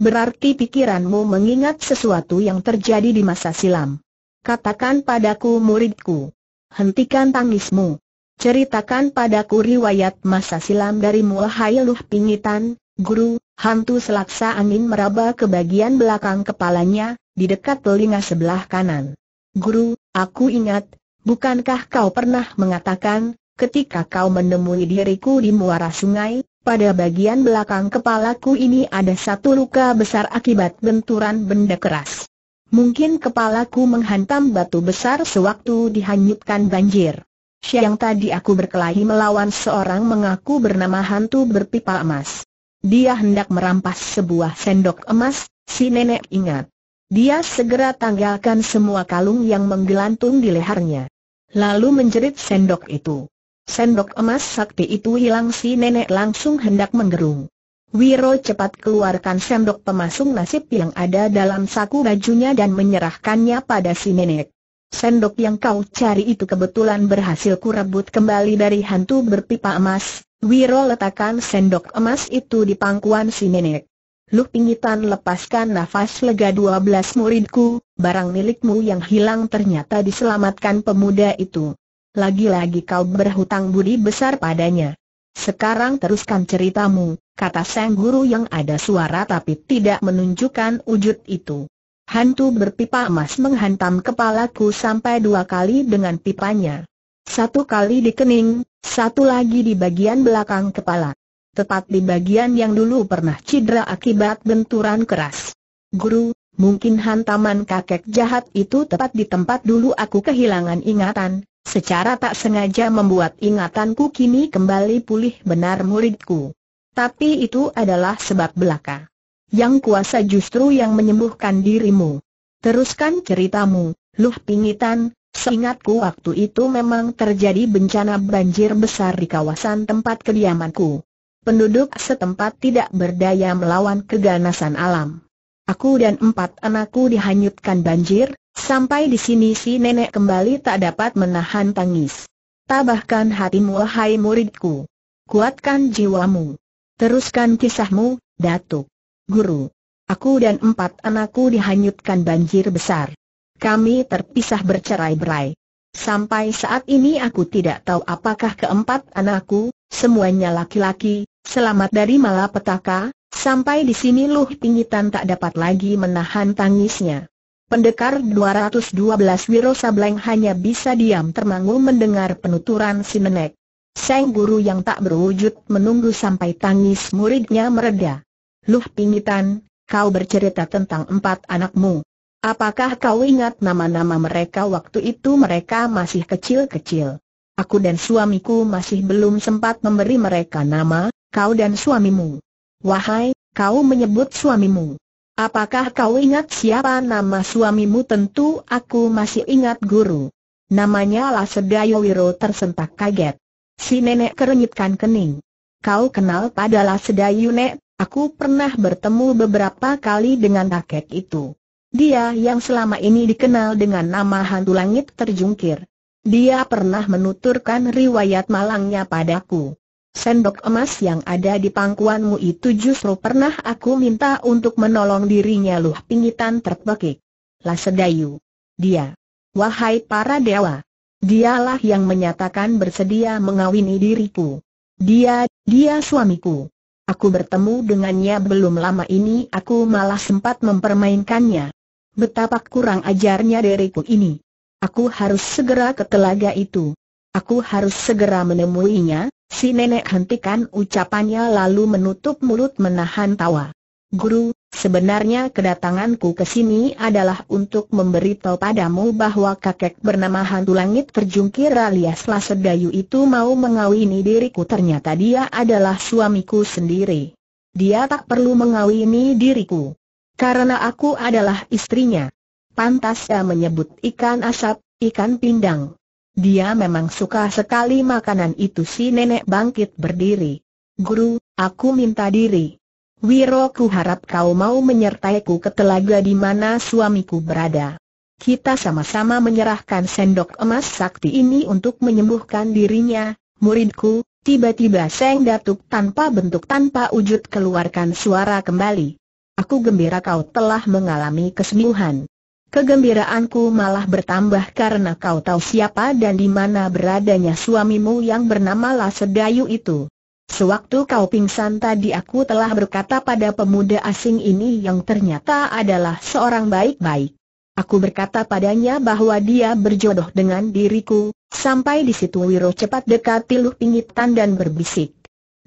Berarti pikiranmu mengingat sesuatu yang terjadi di masa silam. Katakan padaku muridku. Hentikan tangismu. Ceritakan padaku riwayat masa silam dari Luh Pingitan, guru, hantu selaksa angin meraba ke bagian belakang kepalanya, di dekat telinga sebelah kanan. Guru, aku ingat, Bukankah kau pernah mengatakan, ketika kau menemui diriku di muara sungai, pada bagian belakang kepalaku ini ada satu luka besar akibat benturan benda keras. Mungkin kepalaku menghantam batu besar sewaktu dihanyutkan banjir. Siang tadi aku berkelahi melawan seorang mengaku bernama hantu berpipa emas. Dia hendak merampas sebuah sendok emas, si nenek ingat. Dia segera tanggalkan semua kalung yang menggelantung di lehernya lalu menjerit sendok itu. Sendok emas sakti itu hilang si nenek langsung hendak menggerung. Wiro cepat keluarkan sendok pemasung nasib yang ada dalam saku bajunya dan menyerahkannya pada si nenek. Sendok yang kau cari itu kebetulan berhasil kurebut kembali dari hantu berpipa emas. Wiro letakkan sendok emas itu di pangkuan si nenek. Lu pingitan lepaskan nafas lega dua belas muridku, barang milikmu yang hilang ternyata diselamatkan pemuda itu. Lagi-lagi kau berhutang budi besar padanya. Sekarang teruskan ceritamu, kata sang guru yang ada suara tapi tidak menunjukkan wujud itu. Hantu berpipa emas menghantam kepalaku sampai dua kali dengan pipanya. Satu kali di kening, satu lagi di bagian belakang kepala tepat di bagian yang dulu pernah cedera akibat benturan keras. Guru, mungkin hantaman kakek jahat itu tepat di tempat dulu aku kehilangan ingatan, secara tak sengaja membuat ingatanku kini kembali pulih benar muridku. Tapi itu adalah sebab belaka. Yang kuasa justru yang menyembuhkan dirimu. Teruskan ceritamu, Luh Pingitan, Seingatku waktu itu memang terjadi bencana banjir besar di kawasan tempat kediamanku penduduk setempat tidak berdaya melawan keganasan alam. Aku dan empat anakku dihanyutkan banjir, sampai di sini si nenek kembali tak dapat menahan tangis. Tabahkan hatimu wahai muridku. Kuatkan jiwamu. Teruskan kisahmu, Datuk. Guru. Aku dan empat anakku dihanyutkan banjir besar. Kami terpisah bercerai-berai. Sampai saat ini aku tidak tahu apakah keempat anakku, semuanya laki-laki, selamat dari malapetaka, sampai di sini Luh Pingitan tak dapat lagi menahan tangisnya. Pendekar 212 Wiro Sableng hanya bisa diam termangu mendengar penuturan si nenek. Sang guru yang tak berwujud menunggu sampai tangis muridnya mereda. Luh Pingitan, kau bercerita tentang empat anakmu. Apakah kau ingat nama-nama mereka waktu itu mereka masih kecil-kecil? Aku dan suamiku masih belum sempat memberi mereka nama, kau dan suamimu. Wahai, kau menyebut suamimu. Apakah kau ingat siapa nama suamimu? Tentu aku masih ingat guru. Namanya lah Sedayu Wiro tersentak kaget. Si nenek kerenyitkan kening. Kau kenal pada sedayu, Nek, aku pernah bertemu beberapa kali dengan kakek itu. Dia yang selama ini dikenal dengan nama hantu langit terjungkir. Dia pernah menuturkan riwayat malangnya padaku. Sendok emas yang ada di pangkuanmu itu justru pernah aku minta untuk menolong dirinya luh pingitan Lah sedayu. Dia. Wahai para dewa. Dialah yang menyatakan bersedia mengawini diriku. Dia, dia suamiku. Aku bertemu dengannya belum lama ini aku malah sempat mempermainkannya betapa kurang ajarnya diriku ini. Aku harus segera ke telaga itu. Aku harus segera menemuinya, si nenek hentikan ucapannya lalu menutup mulut menahan tawa. Guru, sebenarnya kedatanganku ke sini adalah untuk memberitahu padamu bahwa kakek bernama Hantu Langit terjungkir alias Lasedayu itu mau mengawini diriku ternyata dia adalah suamiku sendiri. Dia tak perlu mengawini diriku. Karena aku adalah istrinya. Pantas dia menyebut ikan asap, ikan pindang. Dia memang suka sekali makanan itu si nenek bangkit berdiri. Guru, aku minta diri. Wiro ku harap kau mau menyertaiku ke telaga di mana suamiku berada. Kita sama-sama menyerahkan sendok emas sakti ini untuk menyembuhkan dirinya, muridku, Tiba-tiba Seng Datuk tanpa bentuk tanpa wujud keluarkan suara kembali. Aku gembira kau telah mengalami kesembuhan. Kegembiraanku malah bertambah karena kau tahu siapa dan di mana beradanya suamimu yang bernama Lasedayu itu. Sewaktu kau pingsan tadi aku telah berkata pada pemuda asing ini yang ternyata adalah seorang baik-baik. Aku berkata padanya bahwa dia berjodoh dengan diriku, sampai di situ Wiro cepat dekati Luh Pingitan dan berbisik.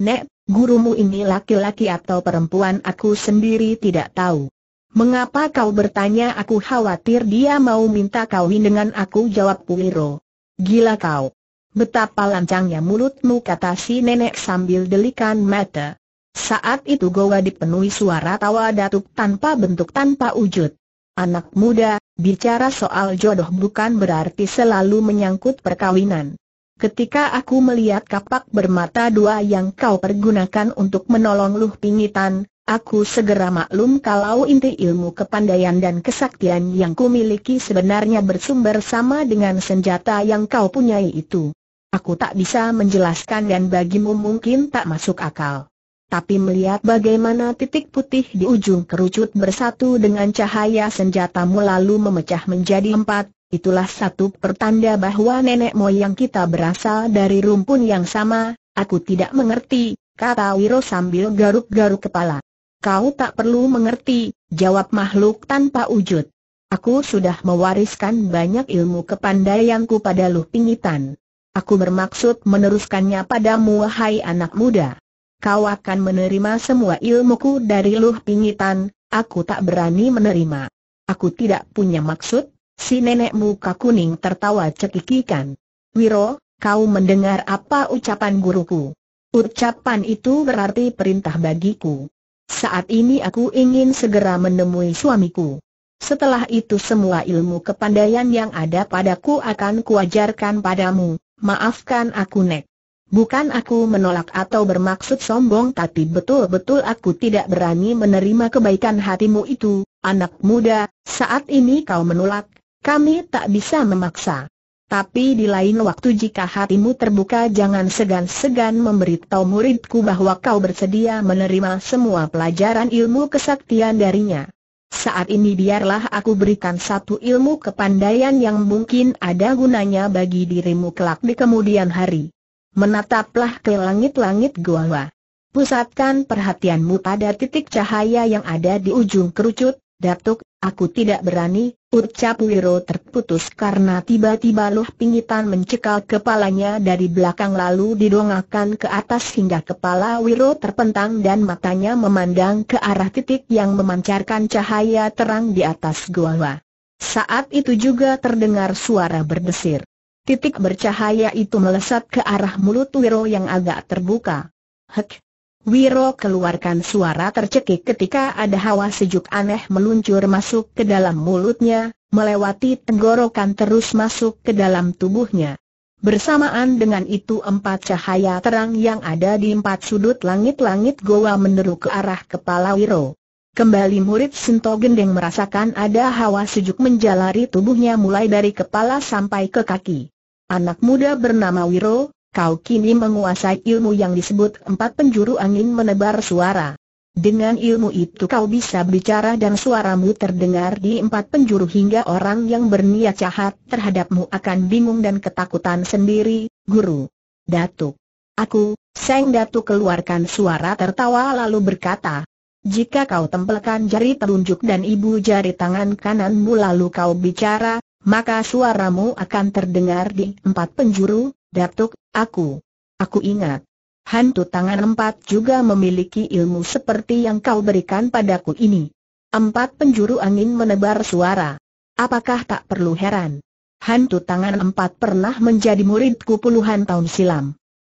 Nek, gurumu ini laki-laki atau perempuan aku sendiri tidak tahu. Mengapa kau bertanya aku khawatir dia mau minta kawin dengan aku jawab Puiro. Gila kau. Betapa lancangnya mulutmu kata si nenek sambil delikan mata. Saat itu goa dipenuhi suara tawa datuk tanpa bentuk tanpa wujud. Anak muda, bicara soal jodoh bukan berarti selalu menyangkut perkawinan. Ketika aku melihat kapak bermata dua yang kau pergunakan untuk menolong Luh Pingitan, aku segera maklum kalau inti ilmu kepandaian dan kesaktian yang kumiliki sebenarnya bersumber sama dengan senjata yang kau punyai itu. Aku tak bisa menjelaskan dan bagimu mungkin tak masuk akal. Tapi melihat bagaimana titik putih di ujung kerucut bersatu dengan cahaya senjatamu lalu memecah menjadi empat, itulah satu pertanda bahwa nenek moyang kita berasal dari rumpun yang sama, aku tidak mengerti, kata Wiro sambil garuk-garuk kepala. Kau tak perlu mengerti, jawab makhluk tanpa wujud. Aku sudah mewariskan banyak ilmu kepandaianku pada Luh Pingitan. Aku bermaksud meneruskannya padamu wahai anak muda. Kau akan menerima semua ilmuku dari Luh Pingitan, aku tak berani menerima. Aku tidak punya maksud Si nenek muka kuning tertawa cekikikan. Wiro, kau mendengar apa ucapan guruku? Ucapan itu berarti perintah bagiku. Saat ini aku ingin segera menemui suamiku. Setelah itu semua ilmu kepandaian yang ada padaku akan kuajarkan padamu, maafkan aku nek. Bukan aku menolak atau bermaksud sombong tapi betul-betul aku tidak berani menerima kebaikan hatimu itu, anak muda, saat ini kau menolak, kami tak bisa memaksa. Tapi di lain waktu jika hatimu terbuka jangan segan-segan memberitahu muridku bahwa kau bersedia menerima semua pelajaran ilmu kesaktian darinya. Saat ini biarlah aku berikan satu ilmu kepandaian yang mungkin ada gunanya bagi dirimu kelak di kemudian hari. Menataplah ke langit-langit gua, Pusatkan perhatianmu pada titik cahaya yang ada di ujung kerucut, datuk, Aku tidak berani, ucap Wiro terputus karena tiba-tiba Luh Pingitan mencekal kepalanya dari belakang lalu didongakkan ke atas hingga kepala Wiro terpentang dan matanya memandang ke arah titik yang memancarkan cahaya terang di atas gua. Saat itu juga terdengar suara berdesir. Titik bercahaya itu melesat ke arah mulut Wiro yang agak terbuka. Hek, Wiro keluarkan suara tercekik ketika ada hawa sejuk aneh meluncur masuk ke dalam mulutnya, melewati tenggorokan terus masuk ke dalam tubuhnya. Bersamaan dengan itu empat cahaya terang yang ada di empat sudut langit-langit goa meneru ke arah kepala Wiro. Kembali murid Sinto Gendeng merasakan ada hawa sejuk menjalari tubuhnya mulai dari kepala sampai ke kaki. Anak muda bernama Wiro, Kau kini menguasai ilmu yang disebut empat penjuru angin menebar suara. Dengan ilmu itu kau bisa bicara dan suaramu terdengar di empat penjuru hingga orang yang berniat jahat terhadapmu akan bingung dan ketakutan sendiri, guru. Datuk. Aku, Seng Datuk keluarkan suara tertawa lalu berkata, jika kau tempelkan jari telunjuk dan ibu jari tangan kananmu lalu kau bicara, maka suaramu akan terdengar di empat penjuru, Datuk, aku. Aku ingat. Hantu tangan empat juga memiliki ilmu seperti yang kau berikan padaku ini. Empat penjuru angin menebar suara. Apakah tak perlu heran? Hantu tangan empat pernah menjadi muridku puluhan tahun silam.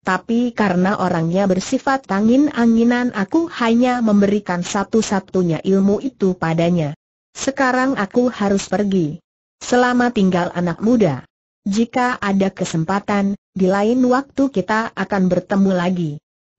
Tapi karena orangnya bersifat angin-anginan aku hanya memberikan satu-satunya ilmu itu padanya. Sekarang aku harus pergi. Selama tinggal anak muda. Jika ada kesempatan, di lain waktu kita akan bertemu lagi.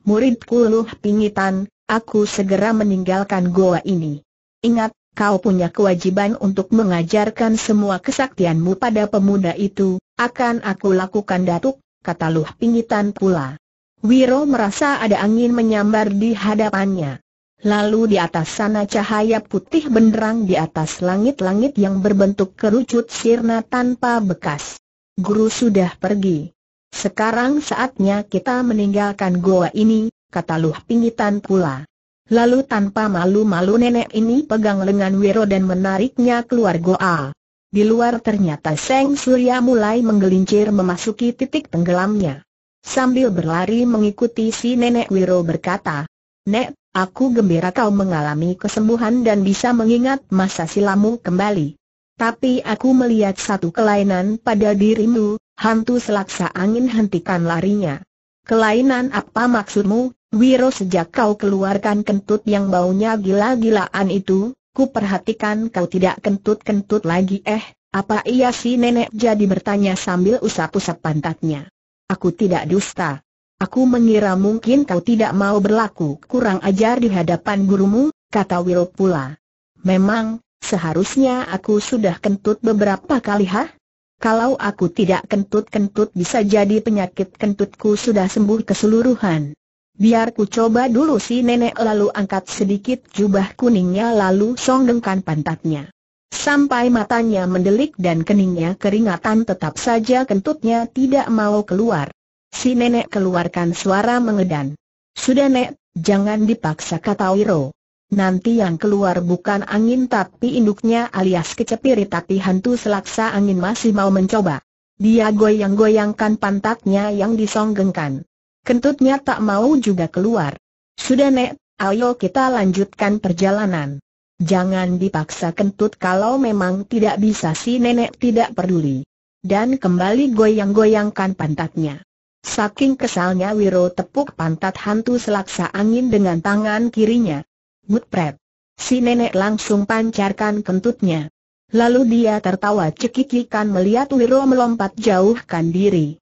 Muridku Luh Pingitan, aku segera meninggalkan goa ini. Ingat, kau punya kewajiban untuk mengajarkan semua kesaktianmu pada pemuda itu, akan aku lakukan datuk, kata Luh Pingitan pula. Wiro merasa ada angin menyambar di hadapannya. Lalu di atas sana cahaya putih benderang di atas langit-langit yang berbentuk kerucut sirna tanpa bekas. Guru sudah pergi. Sekarang saatnya kita meninggalkan goa ini, kata Luh Pingitan pula. Lalu tanpa malu-malu nenek ini pegang lengan Wiro dan menariknya keluar goa. Di luar ternyata Seng Surya mulai menggelincir memasuki titik tenggelamnya. Sambil berlari mengikuti si nenek Wiro berkata, Nek, aku gembira kau mengalami kesembuhan dan bisa mengingat masa silamu kembali. Tapi aku melihat satu kelainan pada dirimu, hantu selaksa angin hentikan larinya. Kelainan apa maksudmu, Wiro sejak kau keluarkan kentut yang baunya gila-gilaan itu, ku perhatikan kau tidak kentut-kentut lagi eh, apa iya si nenek jadi bertanya sambil usap-usap pantatnya. Aku tidak dusta. Aku mengira mungkin kau tidak mau berlaku kurang ajar di hadapan gurumu, kata Wiro pula. Memang, Seharusnya aku sudah kentut beberapa kali ha? Kalau aku tidak kentut-kentut bisa jadi penyakit kentutku sudah sembuh keseluruhan. Biar ku coba dulu si nenek lalu angkat sedikit jubah kuningnya lalu songgengkan pantatnya. Sampai matanya mendelik dan keningnya keringatan tetap saja kentutnya tidak mau keluar. Si nenek keluarkan suara mengedan. Sudah nek, jangan dipaksa kata Wiro. Nanti yang keluar bukan angin tapi induknya alias kecepiri tapi hantu selaksa angin masih mau mencoba. Dia goyang-goyangkan pantatnya yang disonggengkan. Kentutnya tak mau juga keluar. Sudah nek, ayo kita lanjutkan perjalanan. Jangan dipaksa kentut kalau memang tidak bisa si nenek tidak peduli. Dan kembali goyang-goyangkan pantatnya. Saking kesalnya Wiro tepuk pantat hantu selaksa angin dengan tangan kirinya. Mutpret. Si nenek langsung pancarkan kentutnya. Lalu dia tertawa cekikikan melihat Wiro melompat jauhkan diri.